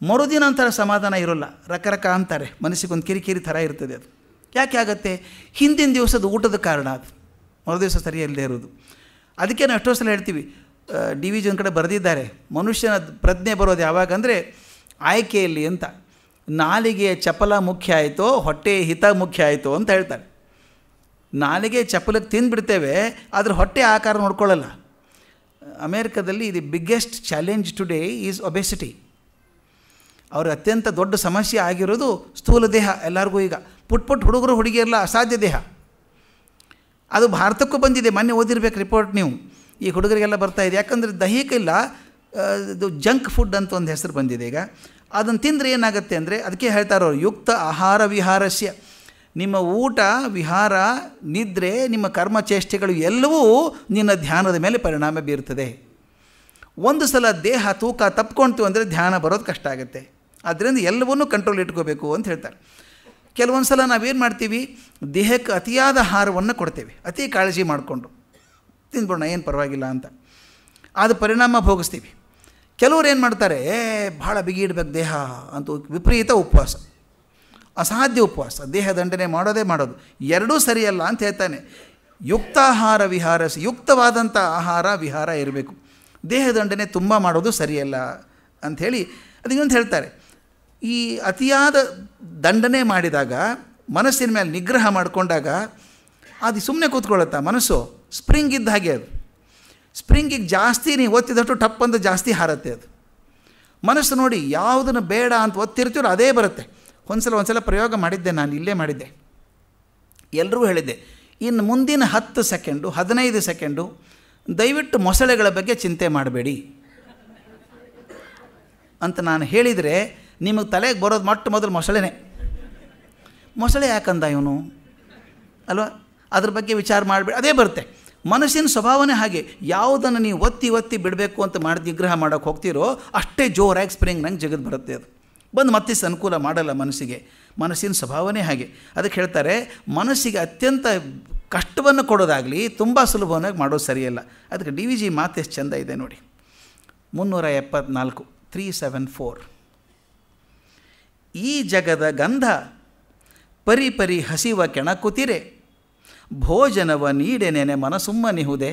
ಮರುದಿನ ಒಂಥರ ಸಮಾಧಾನ ಇರೋಲ್ಲ ರಕರಕ ಅಂತಾರೆ ಅಂತಾರೆ ಒಂದು ಕಿರಿಕಿರಿ ಥರ ಇರ್ತದೆ ಅದು ಯಾಕೆ ಆಗುತ್ತೆ ಹಿಂದಿನ ದಿವಸದ ಊಟದ ಕಾರಣ ಅದು ಮರುದಿವಸ ದಿವಸ ಸರಿಯಲ್ಲದೆ ಇರೋದು ಅದಕ್ಕೆ ನಾವು ಎಷ್ಟೋ ಸಲ ಹೇಳ್ತೀವಿ ಡಿ ವಿ ಕಡೆ ಬರೆದಿದ್ದಾರೆ ಮನುಷ್ಯನ ಪ್ರಜ್ಞೆ ಬರೋದು ಯಾವಾಗ ಅಂದರೆ ಆಯ್ಕೆಯಲ್ಲಿ ಅಂತ ನಾಲಿಗೆಯ ಚಪಲ ಮುಖ್ಯ ಆಯಿತೋ ಹೊಟ್ಟೆ ಹಿತ ಮುಖ್ಯ ಆಯಿತು ಅಂತ ಹೇಳ್ತಾರೆ ನಾಲಿಗೆ ಚಪಲಕ್ಕೆ ತಿಂದುಬಿಡ್ತೇವೆ ಆದರೆ ಹೊಟ್ಟೆ ಆಕಾರ ನೋಡ್ಕೊಳ್ಳಲ್ಲ ಅಮೇರಿಕಾದಲ್ಲಿ the biggest challenge today is obesity ಅವ್ರ ಅತ್ಯಂತ ದೊಡ್ಡ ಸಮಸ್ಯೆ ಆಗಿರೋದು ಸ್ಥೂಲ ದೇಹ ಎಲ್ಲರಿಗೂ ಈಗ ಪುಟ್ ಪುಟ್ ಹುಡುಗರು ಹುಡುಗಿಯರಲ್ಲ ಅಸಾಧ್ಯ ದೇಹ ಅದು ಭಾರತಕ್ಕೂ ಬಂದಿದೆ ಮೊನ್ನೆ ಓದಿರ್ಬೇಕು ರಿಪೋರ್ಟ್ ನೀವು ಈ ಹುಡುಗರಿಗೆಲ್ಲ ಬರ್ತಾ ಇದೆ ಯಾಕಂದರೆ ದೈಹಿಕ ಇಲ್ಲ ಇದು ಜಂಕ್ ಫುಡ್ ಅಂತ ಒಂದು ಹೆಸರು ಬಂದಿದೆ ಈಗ ಅದನ್ನು ತಿಂದರೆ ಏನಾಗುತ್ತೆ ಅಂದರೆ ಅದಕ್ಕೆ ಹೇಳ್ತಾರೋ ಯುಕ್ತ ಆಹಾರ ವಿಹಾರಸ್ಯ ನಿಮ್ಮ ಊಟ ವಿಹಾರ ನಿದ್ರೆ ನಿಮ್ಮ ಕರ್ಮ ಚೇಷ್ಟೆಗಳು ಎಲ್ಲವೂ ನಿನ್ನ ಧ್ಯಾನದ ಮೇಲೆ ಪರಿಣಾಮ ಬೀರುತ್ತದೆ ಒಂದು ಸಲ ದೇಹ ತೂಕ ತಪ್ಕೊಳ್ತೀವಿ ಅಂದರೆ ಧ್ಯಾನ ಬರೋದು ಕಷ್ಟ ಆಗುತ್ತೆ ಅದರಿಂದ ಎಲ್ಲವನ್ನೂ ಕಂಟ್ರೋಲ್ ಇಟ್ಕೋಬೇಕು ಅಂತ ಹೇಳ್ತಾರೆ ಕೆಲವೊಂದು ಸಲ ನಾವೇನು ಮಾಡ್ತೀವಿ ದೇಹಕ್ಕೆ ಅತಿಯಾದ ಆಹಾರವನ್ನು ಕೊಡ್ತೇವೆ ಅತಿ ಕಾಳಜಿ ಮಾಡಿಕೊಂಡು ತಿಂದ್ಬಿಡೋಣ ಏನು ಪರವಾಗಿಲ್ಲ ಅಂತ ಅದು ಪರಿಣಾಮ ಭೋಗಿಸ್ತೀವಿ ಕೆಲವ್ರು ಏನು ಮಾಡ್ತಾರೆ ಭಾಳ ಬಿಗಿ ಇಡ್ಬೇಕು ದೇಹ ಅಂತ ವಿಪರೀತ ಉಪವಾಸ ಅಸಾಧ್ಯ ಉಪವಾಸ ದೇಹ ದಂಡನೆ ಮಾಡೋದೇ ಮಾಡೋದು ಎರಡೂ ಸರಿಯಲ್ಲ ಅಂತ ಹೇಳ್ತಾನೆ ಯುಕ್ತಾಹಾರ ವಿಹಾರ ಯುಕ್ತವಾದಂಥ ಆಹಾರ ವಿಹಾರ ಇರಬೇಕು ದೇಹ ದಂಡನೆ ತುಂಬ ಮಾಡೋದು ಸರಿಯಲ್ಲ ಅಂಥೇಳಿ ಅದನ್ನೊಂದು ಹೇಳ್ತಾರೆ ಈ ಅತಿಯಾದ ದಂಡನೆ ಮಾಡಿದಾಗ ಮನಸ್ಸಿನ ಮೇಲೆ ನಿಗ್ರಹ ಮಾಡಿಕೊಂಡಾಗ ಅದು ಸುಮ್ಮನೆ ಕೂತ್ಕೊಳ್ಳುತ್ತಾ ಮನಸ್ಸು ಸ್ಪ್ರಿಂಗ್ ಇದ್ದ ಹಾಗೆ ಅದು ಸ್ಪ್ರಿಂಗಿಗೆ ಜಾಸ್ತಿ ನೀವು ಒತ್ತಿದಷ್ಟು ಟಪ್ಪಂದು ಜಾಸ್ತಿ ಹಾರತ್ತೆ ಅದು ಮನಸ್ಸು ನೋಡಿ ಯಾವುದನ್ನು ಬೇಡ ಅಂತ ಒತ್ತಿರ್ತೀರೋ ಅದೇ ಬರುತ್ತೆ ಒಂದ್ಸಲ ಒಂದ್ಸಲ ಪ್ರಯೋಗ ಮಾಡಿದ್ದೆ ನಾನು ಇಲ್ಲೇ ಮಾಡಿದ್ದೆ ಎಲ್ಲರೂ ಹೇಳಿದ್ದೆ ಇನ್ನು ಮುಂದಿನ ಹತ್ತು ಸೆಕೆಂಡು ಹದಿನೈದು ಸೆಕೆಂಡು ದಯವಿಟ್ಟು ಮೊಸಳೆಗಳ ಬಗ್ಗೆ ಚಿಂತೆ ಮಾಡಬೇಡಿ ಅಂತ ನಾನು ಹೇಳಿದರೆ ನಿಮಗೆ ತಲೆಗೆ ಬರೋದು ಮೊಟ್ಟ ಮೊದಲು ಮೊಸಳೆನೇ ಮೊಸಳೆ ಯಾಕಂದ ಇವನು ಅಲ್ವಾ ಅದ್ರ ಬಗ್ಗೆ ವಿಚಾರ ಮಾಡಿಬಿಡಿ ಅದೇ ಬರುತ್ತೆ ಮನಸ್ಸಿನ ಸ್ವಭಾವನೇ ಹಾಗೆ ಯಾವುದನ್ನು ನೀವು ಒತ್ತಿ ಒತ್ತಿ ಬಿಡಬೇಕು ಅಂತ ಮಾಡಿ ನಿಗ್ರಹ ಮಾಡೋಕ್ಕೆ ಹೋಗ್ತಿರೋ ಅಷ್ಟೇ ಜೋರಾಗಿ ಸ್ಪ್ರಿಂಗ್ ನಂಗೆ ಜಗದ್ ಬರುತ್ತೆ ಅದು ಬಂದು ಮತ್ತೆ ಅನುಕೂಲ ಮಾಡಲ್ಲ ಮನಸ್ಸಿಗೆ ಮನಸ್ಸಿನ ಸ್ವಭಾವನೇ ಹಾಗೆ ಅದಕ್ಕೆ ಹೇಳ್ತಾರೆ ಮನಸ್ಸಿಗೆ ಅತ್ಯಂತ ಕಷ್ಟವನ್ನು ಕೊಡೋದಾಗಲಿ ತುಂಬ ಸುಲಭವಾಗಿ ಮಾಡೋದು ಸರಿಯಲ್ಲ ಅದಕ್ಕೆ ಡಿ ವಿ ಜಿ ಮಾತು ಎಷ್ಟು ಚೆಂದ ಇದೆ ನೋಡಿ ಮುನ್ನೂರ ಎಪ್ಪತ್ನಾಲ್ಕು ತ್ರೀ ಸೆವೆನ್ ಫೋರ್ ಈ ಜಗದ ಗಂಧ ಪರಿ ಪರಿ ಹಸಿವ ಕೆಣಕುತಿರೆ ಭೋಜನವ ನೀಡೆನೆನೆ ಮನಸುಮ್ಮನಿಹುದೆ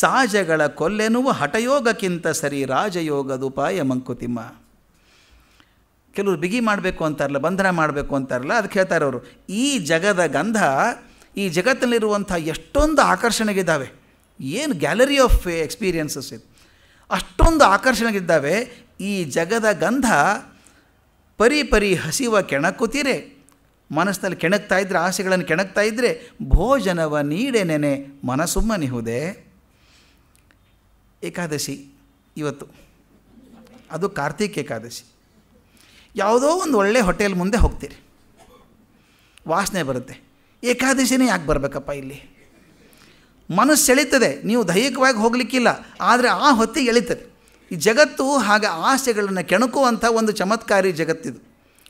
ಸಾಜಗಳ ಕೊಲ್ಲೆನುವ ಹಠಯೋಗಕ್ಕಿಂತ ಸರಿ ರಾಜಯೋಗದುಪಾಯ ಮಂಕುತಿಮ್ಮ ಕೆಲವರು ಬಿಗಿ ಮಾಡಬೇಕು ಅಂತಾರಲ್ಲ ಬಂಧನ ಮಾಡಬೇಕು ಅಂತಾರಲ್ಲ ಅದು ಹೇಳ್ತಾರೆ ಅವರು ಈ ಜಗದ ಗಂಧ ಈ ಜಗತ್ತಲ್ಲಿರುವಂಥ ಎಷ್ಟೊಂದು ಆಕರ್ಷಣೆಗಿದ್ದಾವೆ ಏನು ಗ್ಯಾಲರಿ ಆಫ್ ಎಕ್ಸ್ಪೀರಿಯನ್ಸಸ್ ಇದು ಅಷ್ಟೊಂದು ಆಕರ್ಷಣೆಗಿದ್ದಾವೆ ಈ ಜಗದ ಗಂಧ ಪರಿ ಪರಿ ಹಸಿವ ಕೆಣಕುತ್ತೀರೆ ಮನಸ್ಸಿನಲ್ಲಿ ಕೆಣಕ್ತಾ ಇದ್ದರೆ ಆಸೆಗಳನ್ನು ಕೆಣಕ್ತಾ ಇದ್ದರೆ ಭೋಜನವ ನೀಡೆ ನೆನೆ ಮನಸುಮ್ಮನಿಹುದೇ ಏಕಾದಶಿ ಇವತ್ತು ಅದು ಕಾರ್ತಿಕ್ ಏಕಾದಶಿ ಯಾವುದೋ ಒಂದು ಒಳ್ಳೆ ಹೋಟೆಲ್ ಮುಂದೆ ಹೋಗ್ತೀರಿ ವಾಸನೆ ಬರುತ್ತೆ ಏಕಾದಶಿನೇ ಯಾಕೆ ಬರಬೇಕಪ್ಪ ಇಲ್ಲಿ ಮನಸ್ಸು ಎಳಿತದೆ ನೀವು ದೈಹಿಕವಾಗಿ ಹೋಗಲಿಕ್ಕಿಲ್ಲ ಆದರೆ ಆ ಹೊತ್ತಿಗೆ ಎಳಿತದೆ ಈ ಜಗತ್ತು ಹಾಗೆ ಆಸೆಗಳನ್ನು ಕೆಣಕುವಂಥ ಒಂದು ಚಮತ್ಕಾರಿ ಜಗತ್ತಿದು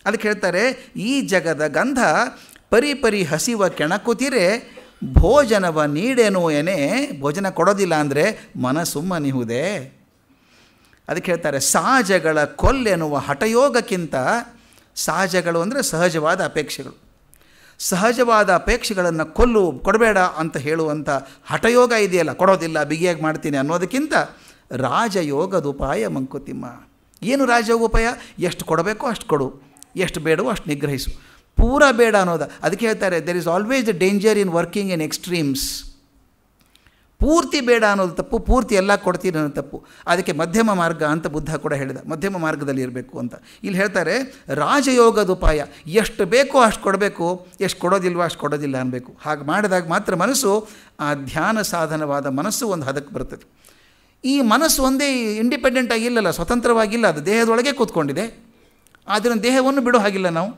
ಅದಕ್ಕೆ ಹೇಳ್ತಾರೆ ಈ ಜಗದ ಗಂಧ ಪರಿ ಪರಿ ಹಸಿವ ಕೆಣಕುತಿರೆ ಭೋಜನವ ನೀಡೇನೋ ಏನೇ ಭೋಜನ ಕೊಡೋದಿಲ್ಲ ಅಂದರೆ ಮನಸುಮ್ಮನಿ ಸುಮ್ಮನಿಹುದೇ ಅದಕ್ಕೆ ಹೇಳ್ತಾರೆ ಸಹಜಗಳ ಕೊಲ್ಲೆನ್ನುವ ಹಠಯೋಗಕ್ಕಿಂತ ಸಹಜಗಳು ಅಂದರೆ ಸಹಜವಾದ ಅಪೇಕ್ಷೆಗಳು ಸಹಜವಾದ ಅಪೇಕ್ಷೆಗಳನ್ನು ಕೊಲ್ಲು ಕೊಡಬೇಡ ಅಂತ ಹೇಳುವಂಥ ಹಠಯೋಗ ಇದೆಯಲ್ಲ ಕೊಡೋದಿಲ್ಲ ಬಿಗಿಯಾಗಿ ಮಾಡ್ತೀನಿ ಅನ್ನೋದಕ್ಕಿಂತ ರಾಜಯೋಗದುಪಾಯ ಮಂಕುತಿಮ್ಮ ಏನು ರಾಜಯೋಗೋಪಾಯ ಎಷ್ಟು ಕೊಡಬೇಕೋ ಅಷ್ಟು ಕೊಡು ಎಷ್ಟು ಬೇಡವೋ ಅಷ್ಟು ನಿಗ್ರಹಿಸು ಪೂರ ಬೇಡ ಅನ್ನೋದ ಅದಕ್ಕೆ ಹೇಳ್ತಾರೆ there is always the danger in working in extremes ಪೂರ್ತಿ ಬೇಡ ಅನ್ನೋದು ತಪ್ಪು ಪೂರ್ತಿ ಎಲ್ಲ ಕೊಡ್ತೀನಿ ಅನ್ನೋದು ತಪ್ಪು ಅದಕ್ಕೆ ಮಧ್ಯಮ ಮಾರ್ಗ ಅಂತ ಬುದ್ಧ ಕೂಡ ಹೇಳಿದ ಮಧ್ಯಮ ಮಾರ್ಗದಲ್ಲಿ ಇರಬೇಕು ಅಂತ ಇಲ್ಲಿ ಹೇಳ್ತಾರೆ ಉಪಾಯ ಎಷ್ಟು ಬೇಕೋ ಅಷ್ಟು ಕೊಡಬೇಕು ಎಷ್ಟು ಕೊಡೋದಿಲ್ವೋ ಅಷ್ಟು ಕೊಡೋದಿಲ್ಲ ಅನ್ನಬೇಕು ಹಾಗೆ ಮಾಡಿದಾಗ ಮಾತ್ರ ಮನಸ್ಸು ಆ ಧ್ಯಾನ ಸಾಧನವಾದ ಮನಸ್ಸು ಒಂದು ಹದಕ್ಕೆ ಬರ್ತದೆ ಈ ಮನಸ್ಸು ಒಂದೇ ಇಂಡಿಪೆಂಡೆಂಟ್ ಆಗಿಲ್ಲಲ್ಲ ಸ್ವತಂತ್ರವಾಗಿಲ್ಲ ಅದು ದೇಹದೊಳಗೆ ಕೂತ್ಕೊಂಡಿದೆ ಆದ್ದರಿಂದ ದೇಹವನ್ನು ಬಿಡೋ ಹಾಗಿಲ್ಲ ನಾವು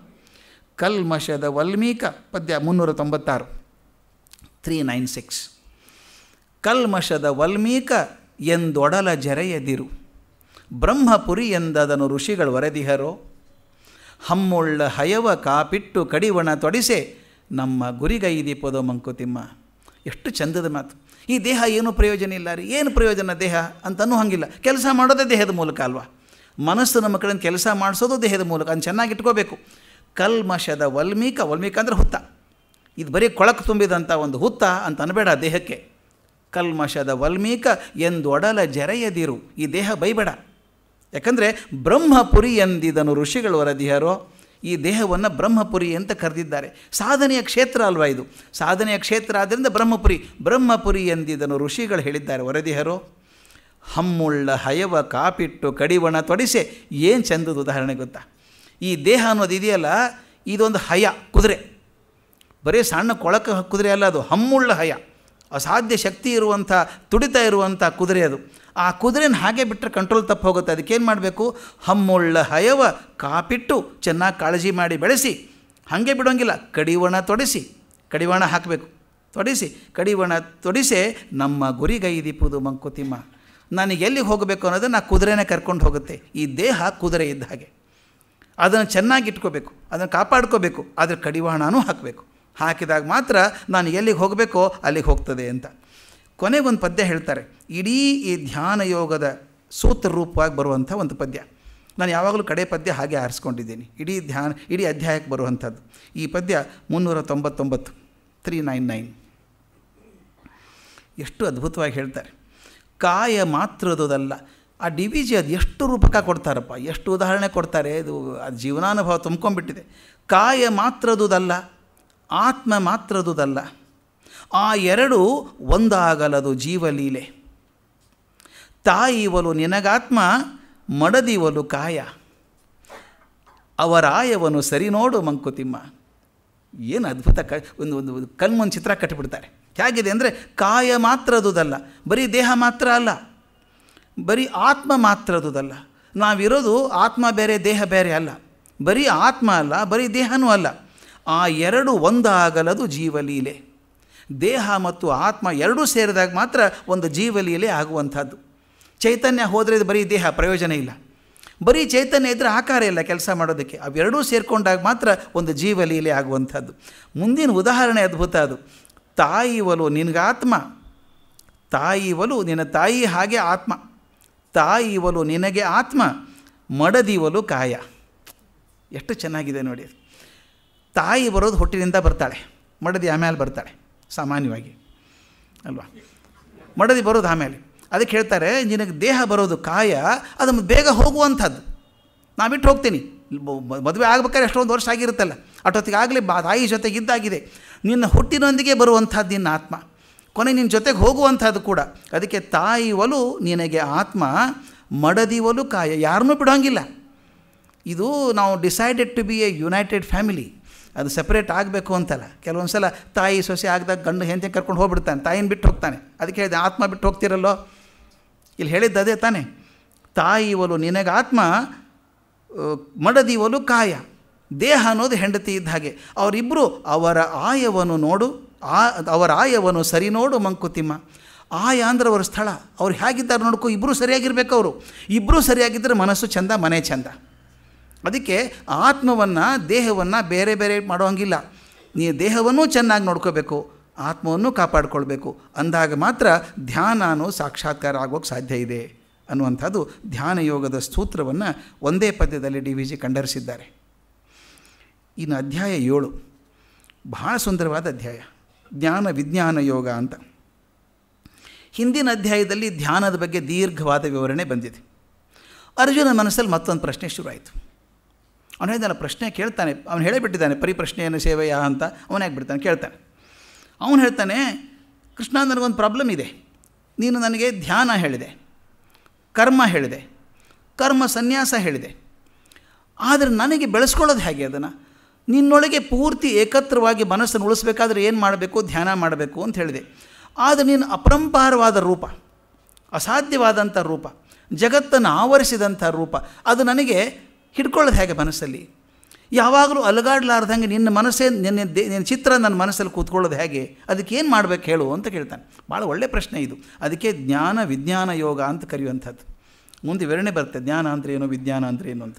ಕಲ್ಮಶದ ವಲ್ಮೀಕ ಪದ್ಯ ಮುನ್ನೂರ ತೊಂಬತ್ತಾರು ತ್ರೀ ನೈನ್ ಸಿಕ್ಸ್ ಕಲ್ಮಶದ ವಲ್ಮೀಕ ಎಂದೊಡಲ ಜರೆಯದಿರು ಬ್ರಹ್ಮಪುರಿ ಎಂದದನು ಋಷಿಗಳು ವರದಿಹರೋ ಹಮ್ಮುಳ್ಳ ಹಯವ ಕಾಪಿಟ್ಟು ಕಡಿವಣ ತೊಡಿಸೆ ನಮ್ಮ ಗುರಿಗೈದಿ ದೀಪದೋ ಮಂಕುತಿಮ್ಮ ಎಷ್ಟು ಚಂದದ ಮಾತು ಈ ದೇಹ ಏನು ಪ್ರಯೋಜನ ಇಲ್ಲ ರೀ ಏನು ಪ್ರಯೋಜನ ದೇಹ ಅಂತನೂ ಹಂಗಿಲ್ಲ ಕೆಲಸ ಮಾಡೋದೇ ದೇಹದ ಮೂಲಕ ಅಲ್ವಾ ಮನಸ್ಸು ನಮ್ಮ ಕಡೆಯಿಂದ ಕೆಲಸ ಮಾಡಿಸೋದು ದೇಹದ ಮೂಲಕ ಅದನ್ನು ಚೆನ್ನಾಗಿ ಇಟ್ಕೋಬೇಕು ಕಲ್ಮಶದ ವಲ್ಮೀಕ ವಲ್ಮೀಕ ಅಂದರೆ ಹುತ್ತ ಇದು ಬರೀ ಕೊಳಕು ತುಂಬಿದಂಥ ಒಂದು ಹುತ್ತ ಅಂತ ಅನ್ಬೇಡ ದೇಹಕ್ಕೆ ಕಲ್ಮಶದ ವಲ್ಮೀಕ ಎಂದೊಡಲ ಜರೆಯದಿರು ಈ ದೇಹ ಬೈಬೇಡ ಯಾಕಂದರೆ ಬ್ರಹ್ಮಪುರಿ ಎಂದಿದನು ಋಷಿಗಳು ವರದಿಯರೋ ಈ ದೇಹವನ್ನು ಬ್ರಹ್ಮಪುರಿ ಅಂತ ಕರೆದಿದ್ದಾರೆ ಸಾಧನೆಯ ಕ್ಷೇತ್ರ ಅಲ್ವಾ ಇದು ಸಾಧನೆಯ ಕ್ಷೇತ್ರ ಆದ್ದರಿಂದ ಬ್ರಹ್ಮಪುರಿ ಬ್ರಹ್ಮಪುರಿ ಎಂದಿದನು ಋಷಿಗಳು ಹೇಳಿದ್ದಾರೆ ವರದಿಹರು ಹಮ್ಮುಳ್ಳ ಹಯವ ಕಾಪಿಟ್ಟು ಕಡಿವಣ ತೊಡಿಸೆ ಏನು ಚೆಂದದ ಉದಾಹರಣೆ ಗೊತ್ತಾ ಈ ದೇಹ ಅನ್ನೋದು ಇದೆಯಲ್ಲ ಇದೊಂದು ಹಯ ಕುದುರೆ ಬರೀ ಸಣ್ಣ ಕೊಳಕ ಕುದುರೆ ಅಲ್ಲ ಅದು ಹಮ್ಮುಳ್ಳ ಹಯ ಅಸಾಧ್ಯ ಶಕ್ತಿ ಇರುವಂಥ ತುಡಿತ ಇರುವಂಥ ಕುದುರೆ ಅದು ಆ ಕುದುರೆನ ಹಾಗೆ ಬಿಟ್ಟರೆ ಕಂಟ್ರೋಲ್ ತಪ್ಪು ಹೋಗುತ್ತೆ ಅದಕ್ಕೇನು ಮಾಡಬೇಕು ಹಮ್ಮುಳ್ಳ ಹಯವ ಕಾಪಿಟ್ಟು ಚೆನ್ನಾಗಿ ಕಾಳಜಿ ಮಾಡಿ ಬೆಳೆಸಿ ಹಾಗೆ ಬಿಡೋಂಗಿಲ್ಲ ಕಡಿವಣ ತೊಡಿಸಿ ಕಡಿವಾಣ ಹಾಕಬೇಕು ತೊಡಿಸಿ ಕಡಿವಣ ತೊಡಿಸಿ ನಮ್ಮ ಗುರಿಗೈದಿಪ್ಪುದು ಮಂಕುತಿಮ್ಮ ನನಗೆ ಎಲ್ಲಿಗೆ ಹೋಗಬೇಕು ಅನ್ನೋದು ನಾ ಕುದುರೆನೇ ಕರ್ಕೊಂಡು ಹೋಗುತ್ತೆ ಈ ದೇಹ ಕುದುರೆ ಇದ್ದ ಹಾಗೆ ಅದನ್ನು ಚೆನ್ನಾಗಿ ಇಟ್ಕೋಬೇಕು ಅದನ್ನು ಕಾಪಾಡ್ಕೋಬೇಕು ಆದರೆ ಕಡಿವಾಣನೂ ಹಾಕಬೇಕು ಹಾಕಿದಾಗ ಮಾತ್ರ ನಾನು ಎಲ್ಲಿಗೆ ಹೋಗಬೇಕೋ ಅಲ್ಲಿಗೆ ಹೋಗ್ತದೆ ಅಂತ ಒಂದು ಪದ್ಯ ಹೇಳ್ತಾರೆ ಇಡೀ ಈ ಧ್ಯಾನ ಯೋಗದ ಸೂತ್ರ ರೂಪವಾಗಿ ಬರುವಂಥ ಒಂದು ಪದ್ಯ ನಾನು ಯಾವಾಗಲೂ ಕಡೆ ಪದ್ಯ ಹಾಗೆ ಆರಿಸ್ಕೊಂಡಿದ್ದೀನಿ ಇಡೀ ಧ್ಯಾನ ಇಡೀ ಅಧ್ಯಾಯಕ್ಕೆ ಬರುವಂಥದ್ದು ಈ ಪದ್ಯ ಮುನ್ನೂರ ತೊಂಬತ್ತೊಂಬತ್ತು ತ್ರೀ ನೈನ್ ನೈನ್ ಎಷ್ಟು ಅದ್ಭುತವಾಗಿ ಹೇಳ್ತಾರೆ ಕಾಯ ಮಾತ್ರದಲ್ಲ ಆ ಡಿ ವಿ ಜಿ ಅದು ಎಷ್ಟು ರೂಪಕ ಕೊಡ್ತಾರಪ್ಪ ಎಷ್ಟು ಉದಾಹರಣೆ ಕೊಡ್ತಾರೆ ಇದು ಅದು ಜೀವನಾನುಭವ ತುಂಬ್ಕೊಂಬಿಟ್ಟಿದೆ ಕಾಯ ಮಾತ್ರದುದಲ್ಲ ಆತ್ಮ ಮಾತ್ರದುದಲ್ಲ ಆ ಎರಡು ಒಂದಾಗಲದು ಜೀವಲೀಲೆ ತಾಯಿವಲು ನಿನಗಾತ್ಮ ಮಡದಿವಲು ಕಾಯ ಅವರಾಯವನು ಸರಿ ನೋಡು ಮಂಕುತಿಮ್ಮ ಏನು ಅದ್ಭುತ ಕ ಒಂದು ಒಂದು ಕಣ್ಮೊಂದು ಚಿತ್ರ ಕಟ್ಟಿಬಿಡ್ತಾರೆ ಹೇಗಿದೆ ಅಂದರೆ ಕಾಯ ಮಾತ್ರದುದಲ್ಲ ಬರೀ ದೇಹ ಮಾತ್ರ ಅಲ್ಲ ಬರೀ ಆತ್ಮ ಮಾತ್ರದುದಲ್ಲ ನಾವಿರೋದು ಆತ್ಮ ಬೇರೆ ದೇಹ ಬೇರೆ ಅಲ್ಲ ಬರೀ ಆತ್ಮ ಅಲ್ಲ ಬರೀ ದೇಹನೂ ಅಲ್ಲ ಆ ಎರಡು ಒಂದಾಗಲದು ಜೀವಲೀಲೆ ದೇಹ ಮತ್ತು ಆತ್ಮ ಎರಡೂ ಸೇರಿದಾಗ ಮಾತ್ರ ಒಂದು ಜೀವಲಿಯಲ್ಲಿ ಆಗುವಂಥದ್ದು ಚೈತನ್ಯ ಹೋದರೆ ಇದು ಬರೀ ದೇಹ ಪ್ರಯೋಜನ ಇಲ್ಲ ಬರೀ ಚೈತನ್ಯ ಇದ್ದರೆ ಆಕಾರ ಇಲ್ಲ ಕೆಲಸ ಮಾಡೋದಕ್ಕೆ ಅವೆರಡೂ ಸೇರಿಕೊಂಡಾಗ ಮಾತ್ರ ಒಂದು ಜೀವಲಿಯಲ್ಲಿ ಆಗುವಂಥದ್ದು ಮುಂದಿನ ಉದಾಹರಣೆ ಅದ್ಭುತ ಅದು ತಾಯಿ ಒಲು ನಿನಗಾತ್ಮ ತಾಯಿ ಒಲು ನಿನ್ನ ತಾಯಿ ಹಾಗೆ ಆತ್ಮ ತಾಯಿ ಒಲು ನಿನಗೆ ಆತ್ಮ ಒಲು ಕಾಯ ಎಷ್ಟು ಚೆನ್ನಾಗಿದೆ ನೋಡಿ ತಾಯಿ ಬರೋದು ಹೊಟ್ಟಿನಿಂದ ಬರ್ತಾಳೆ ಮಡದಿ ಆಮೇಲೆ ಬರ್ತಾಳೆ ಸಾಮಾನ್ಯವಾಗಿ ಅಲ್ವಾ ಮಡದಿ ಬರೋದು ಆಮೇಲೆ ಅದಕ್ಕೆ ಹೇಳ್ತಾರೆ ನಿನಗೆ ದೇಹ ಬರೋದು ಕಾಯ ಅದನ್ನು ಬೇಗ ಹೋಗುವಂಥದ್ದು ನಾ ಬಿಟ್ಟು ಹೋಗ್ತೀನಿ ಮದುವೆ ಆಗ್ಬೇಕಾದ್ರೆ ಎಷ್ಟೊಂದು ವರ್ಷ ಆಗಿರುತ್ತಲ್ಲ ಅಟೊತ್ತಿಗೆ ಆಗಲಿ ಬಾ ತಾಯಿ ಜೊತೆಗೆ ಇದ್ದಾಗಿದೆ ನಿನ್ನ ಹುಟ್ಟಿನೊಂದಿಗೆ ಬರುವಂಥದ್ದು ನಿನ್ನ ಆತ್ಮ ಕೊನೆ ನಿನ್ನ ಜೊತೆಗೆ ಹೋಗುವಂಥದ್ದು ಕೂಡ ಅದಕ್ಕೆ ತಾಯಿ ಒಲು ನಿನಗೆ ಆತ್ಮ ಮಡದಿ ಒಲು ಕಾಯ ಯಾರನ್ನೂ ಬಿಡೋಂಗಿಲ್ಲ ಇದು ನಾವು decided to be a united family ಅದು ಸಪ್ರೇಟ್ ಆಗಬೇಕು ಅಂತಲ್ಲ ಕೆಲವೊಂದು ಸಲ ತಾಯಿ ಸೊಸೆ ಆಗ್ದಾಗ ಗಂಡು ಹೆಂಡತಿ ಕರ್ಕೊಂಡು ಹೋಗ್ಬಿಡ್ತಾನೆ ತಾಯಿನ ಬಿಟ್ಟು ಹೋಗ್ತಾನೆ ಅದಕ್ಕೆ ಹೇಳಿದೆ ಆತ್ಮ ಬಿಟ್ಟು ಹೋಗ್ತಿರಲ್ಲೋ ಇಲ್ಲಿ ಹೇಳಿದ್ದು ಅದೇ ತಾನೆ ತಾಯಿ ಇವಲು ನಿನಗೆ ಆತ್ಮ ಮಡದಿ ಕಾಯ ದೇಹ ಅನ್ನೋದು ಹೆಂಡತಿ ಇದ್ದ ಹಾಗೆ ಅವರಿಬ್ಬರು ಅವರ ಆಯವನ್ನು ನೋಡು ಆ ಅವರ ಆಯವನ್ನು ಸರಿ ನೋಡು ಮಂಕುತಿಮ್ಮ ಆಯ ಅಂದ್ರೆ ಅವರ ಸ್ಥಳ ಅವ್ರು ಹೇಗಿದ್ದಾರೆ ನೋಡ್ಕೋ ಇಬ್ಬರೂ ಸರಿಯಾಗಿರ್ಬೇಕು ಅವರು ಇಬ್ಬರೂ ಸರಿಯಾಗಿದ್ದರೆ ಮನಸ್ಸು ಚಂದ ಮನೆ ಚಂದ ಅದಕ್ಕೆ ಆತ್ಮವನ್ನು ದೇಹವನ್ನು ಬೇರೆ ಬೇರೆ ಮಾಡೋಂಗಿಲ್ಲ ನೀ ದೇಹವನ್ನು ಚೆನ್ನಾಗಿ ನೋಡ್ಕೋಬೇಕು ಆತ್ಮವನ್ನು ಕಾಪಾಡಿಕೊಳ್ಬೇಕು ಅಂದಾಗ ಮಾತ್ರ ಧ್ಯಾನನೂ ಸಾಕ್ಷಾತ್ಕಾರ ಆಗೋಕ್ಕೆ ಸಾಧ್ಯ ಇದೆ ಅನ್ನುವಂಥದ್ದು ಧ್ಯಾನ ಯೋಗದ ಸ್ತೂತ್ರವನ್ನು ಒಂದೇ ಪದ್ಯದಲ್ಲಿ ಡಿ ವಿ ಜಿ ಕಂಡರಿಸಿದ್ದಾರೆ ಇನ್ನು ಅಧ್ಯಾಯ ಏಳು ಬಹಳ ಸುಂದರವಾದ ಅಧ್ಯಾಯ ಜ್ಞಾನ ವಿಜ್ಞಾನ ಯೋಗ ಅಂತ ಹಿಂದಿನ ಅಧ್ಯಾಯದಲ್ಲಿ ಧ್ಯಾನದ ಬಗ್ಗೆ ದೀರ್ಘವಾದ ವಿವರಣೆ ಬಂದಿದೆ ಅರ್ಜುನ ಮನಸ್ಸಲ್ಲಿ ಮತ್ತೊಂದು ಪ್ರಶ್ನೆ ಶುರುವಾಯಿತು ಅವನು ಹೇಳಿದ್ದಾನೆ ಪ್ರಶ್ನೆ ಕೇಳ್ತಾನೆ ಅವನು ಹೇಳಿಬಿಟ್ಟಿದ್ದಾನೆ ಪರಿಪ್ರಶ್ನೆಯನ್ನು ಸೇವೆಯ ಅಂತ ಅವನಾಗಿ ಬಿಡ್ತಾನೆ ಕೇಳ್ತಾನೆ ಅವನು ಹೇಳ್ತಾನೆ ಕೃಷ್ಣ ನನಗೊಂದು ಪ್ರಾಬ್ಲಮ್ ಇದೆ ನೀನು ನನಗೆ ಧ್ಯಾನ ಹೇಳಿದೆ ಕರ್ಮ ಹೇಳಿದೆ ಕರ್ಮ ಸನ್ಯಾಸ ಹೇಳಿದೆ ಆದರೆ ನನಗೆ ಬೆಳೆಸ್ಕೊಳ್ಳೋದು ಹೇಗೆ ಅದನ್ನು ನಿನ್ನೊಳಗೆ ಪೂರ್ತಿ ಏಕತ್ರವಾಗಿ ಮನಸ್ಸನ್ನು ಉಳಿಸ್ಬೇಕಾದ್ರೆ ಏನು ಮಾಡಬೇಕು ಧ್ಯಾನ ಮಾಡಬೇಕು ಅಂತ ಹೇಳಿದೆ ಆದರೆ ನೀನು ಅಪರಂಪಾರವಾದ ರೂಪ ಅಸಾಧ್ಯವಾದಂಥ ರೂಪ ಜಗತ್ತನ್ನು ಆವರಿಸಿದಂಥ ರೂಪ ಅದು ನನಗೆ ಹಿಡ್ಕೊಳ್ಳೋದು ಹೇಗೆ ಮನಸ್ಸಲ್ಲಿ ಯಾವಾಗಲೂ ಅಲಗಾಡ್ಲಾರ್ದಂಗೆ ನಿನ್ನ ಮನಸ್ಸೇ ನಿನ್ನೆ ದೇ ನಿನ್ನ ಚಿತ್ರ ನನ್ನ ಮನಸ್ಸಲ್ಲಿ ಕೂತ್ಕೊಳ್ಳೋದು ಹೇಗೆ ಅದಕ್ಕೆ ಏನು ಮಾಡಬೇಕು ಹೇಳು ಅಂತ ಕೇಳ್ತಾನೆ ಭಾಳ ಒಳ್ಳೆಯ ಪ್ರಶ್ನೆ ಇದು ಅದಕ್ಕೆ ಜ್ಞಾನ ವಿಜ್ಞಾನ ಯೋಗ ಅಂತ ಕರೆಯುವಂಥದ್ದು ಮುಂದೆ ವಿವರಣೆ ಬರುತ್ತೆ ಜ್ಞಾನ ಅಂದರೆ ಏನು ವಿಜ್ಞಾನ ಅಂದರೆ ಏನು ಅಂತ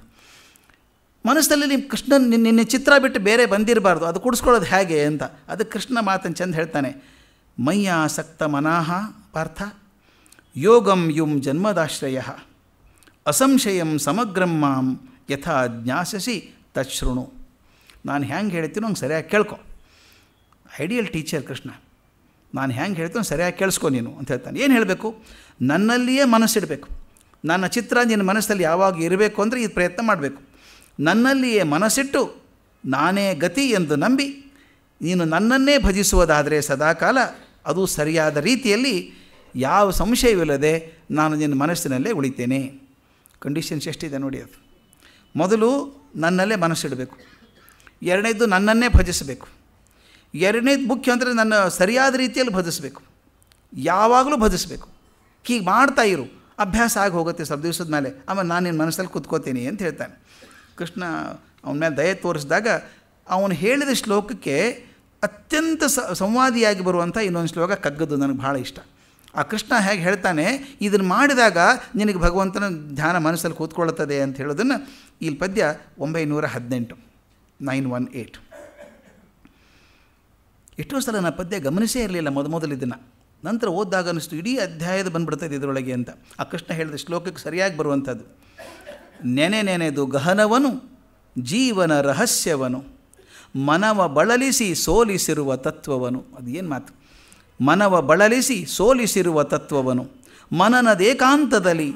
ಮನಸ್ಸಲ್ಲಿ ನಿಮ್ಮ ಕೃಷ್ಣನ ನಿನ್ನ ಚಿತ್ರ ಬಿಟ್ಟು ಬೇರೆ ಬಂದಿರಬಾರ್ದು ಅದು ಕುಡಿಸ್ಕೊಳ್ಳೋದು ಹೇಗೆ ಅಂತ ಅದು ಕೃಷ್ಣ ಮಾತನ್ನು ಚೆಂದ ಹೇಳ್ತಾನೆ ಮಯ್ಯಾಸಕ್ತ ಮನಾಹ ಪಾರ್ಥ ಯೋಗಂ ಯುಂ ಜನ್ಮದಾಶ್ರಯ ಅಸಂಶಯಂ ಸಮಗ್ರಂ ಮಾಂ ಯಥಾ ಜ್ಞಾಸಿಸಿ ತೃಣು ನಾನು ಹ್ಯಾಂಗೆ ಹೇಳ್ತೀನೋ ಹಂಗೆ ಸರಿಯಾಗಿ ಕೇಳ್ಕೊ ಐಡಿಯಲ್ ಟೀಚರ್ ಕೃಷ್ಣ ನಾನು ಹ್ಯಾಂಗೆ ಹೇಳ್ತೀನೋ ಸರಿಯಾಗಿ ಕೇಳಿಸ್ಕೊ ನೀನು ಅಂತ ಹೇಳ್ತಾನೆ ಏನು ಹೇಳಬೇಕು ನನ್ನಲ್ಲಿಯೇ ಮನಸ್ಸಿಡಬೇಕು ನನ್ನ ಚಿತ್ರ ನಿನ್ನ ಮನಸ್ಸಲ್ಲಿ ಯಾವಾಗ ಇರಬೇಕು ಅಂದರೆ ಈ ಪ್ರಯತ್ನ ಮಾಡಬೇಕು ನನ್ನಲ್ಲಿಯೇ ಮನಸ್ಸಿಟ್ಟು ನಾನೇ ಗತಿ ಎಂದು ನಂಬಿ ನೀನು ನನ್ನನ್ನೇ ಭಜಿಸುವುದಾದರೆ ಸದಾಕಾಲ ಅದು ಸರಿಯಾದ ರೀತಿಯಲ್ಲಿ ಯಾವ ಸಂಶಯವಿಲ್ಲದೆ ನಾನು ನಿನ್ನ ಮನಸ್ಸಿನಲ್ಲೇ ಉಳಿತೇನೆ ಕಂಡೀಷನ್ಸ್ ಎಷ್ಟಿದೆ ನೋಡಿ ಅದು ಮೊದಲು ನನ್ನಲ್ಲೇ ಮನಸ್ಸಿಡಬೇಕು ಎರಡನೇದು ನನ್ನನ್ನೇ ಭಜಿಸಬೇಕು ಎರಡನೇದು ಮುಖ್ಯ ಅಂದರೆ ನನ್ನ ಸರಿಯಾದ ರೀತಿಯಲ್ಲಿ ಭಜಿಸಬೇಕು ಯಾವಾಗಲೂ ಭಜಿಸಬೇಕು ಹೀಗೆ ಮಾಡ್ತಾ ಇರು ಅಭ್ಯಾಸ ಆಗಿ ಹೋಗುತ್ತೆ ಸ್ವಲ್ಪ ದಿವಸದ ಮೇಲೆ ಆಮೇಲೆ ನಾನು ನಿನ್ನ ಮನಸ್ಸಲ್ಲಿ ಕೂತ್ಕೋತೀನಿ ಅಂತ ಹೇಳ್ತಾನೆ ಕೃಷ್ಣ ಅವನ ಮೇಲೆ ದಯೆ ತೋರಿಸಿದಾಗ ಅವನು ಹೇಳಿದ ಶ್ಲೋಕಕ್ಕೆ ಅತ್ಯಂತ ಸಂವಾದಿಯಾಗಿ ಬರುವಂಥ ಇನ್ನೊಂದು ಶ್ಲೋಕ ಕಗ್ಗದ್ದು ನನಗೆ ಭಾಳ ಇಷ್ಟ ಆ ಕೃಷ್ಣ ಹೇಗೆ ಹೇಳ್ತಾನೆ ಇದನ್ನು ಮಾಡಿದಾಗ ನಿನಗೆ ಭಗವಂತನ ಧ್ಯಾನ ಮನಸ್ಸಲ್ಲಿ ಕೂತ್ಕೊಳ್ಳುತ್ತದೆ ಅಂತ ಹೇಳೋದನ್ನು ಇಲ್ಲಿ ಪದ್ಯ ಒಂಬೈನೂರ ಹದಿನೆಂಟು ನೈನ್ ಒನ್ ಏಯ್ಟ್ ಎಷ್ಟೋ ಸಲ ನಾನು ಪದ್ಯ ಗಮನಿಸೇ ಇರಲಿಲ್ಲ ಮೊದಮೊದಲು ನಂತರ ಓದಿದಾಗ ಅನ್ನಿಸ್ತು ಇಡೀ ಅಧ್ಯಾಯದ ಬಂದ್ಬಿಡ್ತದೆ ಇದರೊಳಗೆ ಅಂತ ಆ ಕೃಷ್ಣ ಹೇಳಿದ ಶ್ಲೋಕಕ್ಕೆ ಸರಿಯಾಗಿ ಬರುವಂಥದ್ದು ನೆನೆ ನೆನೆದು ಗಹನವನು ಜೀವನ ರಹಸ್ಯವನು ಮನವ ಬಳಲಿಸಿ ಸೋಲಿಸಿರುವ ತತ್ವವನು ಅದು ಏನು ಮಾತು ಮನವ ಬಳಲಿಸಿ ಸೋಲಿಸಿರುವ ತತ್ವವನು ಏಕಾಂತದಲ್ಲಿ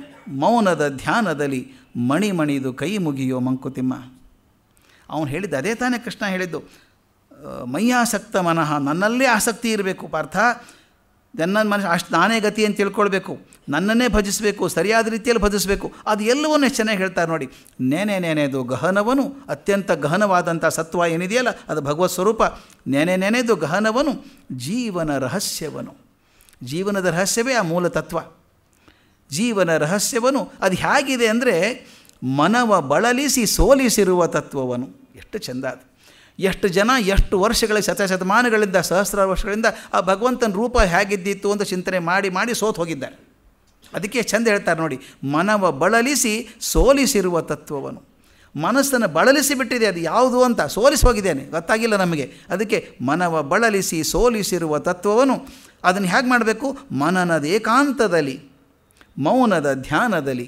ಮೌನದ ಧ್ಯಾನದಲ್ಲಿ ಮಣಿಮಣಿದು ಕೈ ಮುಗಿಯೋ ಮಂಕುತಿಮ್ಮ ಅವನು ಹೇಳಿದ್ದು ಅದೇ ತಾನೇ ಕೃಷ್ಣ ಹೇಳಿದ್ದು ಮೈಯಾಸಕ್ತ ಮನಃ ನನ್ನಲ್ಲೇ ಆಸಕ್ತಿ ಇರಬೇಕು ಪಾರ್ಥ ನನ್ನ ಮನುಷ್ಯ ಅಷ್ಟು ನಾನೇ ಗತಿ ಅಂತ ತಿಳ್ಕೊಳ್ಬೇಕು ನನ್ನನ್ನೇ ಭಜಿಸಬೇಕು ಸರಿಯಾದ ರೀತಿಯಲ್ಲಿ ಭಜಿಸಬೇಕು ಅದು ಎಲ್ಲವನ್ನೂ ಚೆನ್ನಾಗಿ ಹೇಳ್ತಾರೆ ನೋಡಿ ನೆನೆ ನೆನೆದು ಗಹನವನು ಅತ್ಯಂತ ಗಹನವಾದಂಥ ಸತ್ವ ಏನಿದೆಯಲ್ಲ ಅದು ಭಗವತ್ ಸ್ವರೂಪ ನೆನೆ ನೆನೆದು ಗಹನವನು ಜೀವನ ರಹಸ್ಯವನು ಜೀವನದ ರಹಸ್ಯವೇ ಆ ಮೂಲ ತತ್ವ ಜೀವನ ರಹಸ್ಯವನು ಅದು ಹೇಗಿದೆ ಅಂದರೆ ಮನವ ಬಳಲಿಸಿ ಸೋಲಿಸಿರುವ ತತ್ವವನು ಎಷ್ಟು ಚೆಂದ ಅದು ಎಷ್ಟು ಜನ ಎಷ್ಟು ವರ್ಷಗಳ ಶತಶತಮಾನಗಳಿಂದ ಸಹಸ್ರಾರು ವರ್ಷಗಳಿಂದ ಆ ಭಗವಂತನ ರೂಪ ಹೇಗಿದ್ದಿತ್ತು ಅಂತ ಚಿಂತನೆ ಮಾಡಿ ಮಾಡಿ ಸೋತು ಹೋಗಿದ್ದಾರೆ ಅದಕ್ಕೆ ಚೆಂದ ಹೇಳ್ತಾರೆ ನೋಡಿ ಮನವ ಬಳಲಿಸಿ ಸೋಲಿಸಿರುವ ತತ್ವವನು ಮನಸ್ಸನ್ನು ಬಳಲಿಸಿ ಬಿಟ್ಟಿದೆ ಅದು ಯಾವುದು ಅಂತ ಸೋಲಿಸಿ ಹೋಗಿದ್ದೇನೆ ಗೊತ್ತಾಗಿಲ್ಲ ನಮಗೆ ಅದಕ್ಕೆ ಮನವ ಬಳಲಿಸಿ ಸೋಲಿಸಿರುವ ತತ್ವವನು ಅದನ್ನು ಹೇಗೆ ಮಾಡಬೇಕು ಮನನದ ಏಕಾಂತದಲ್ಲಿ ಮೌನದ ಧ್ಯಾನದಲ್ಲಿ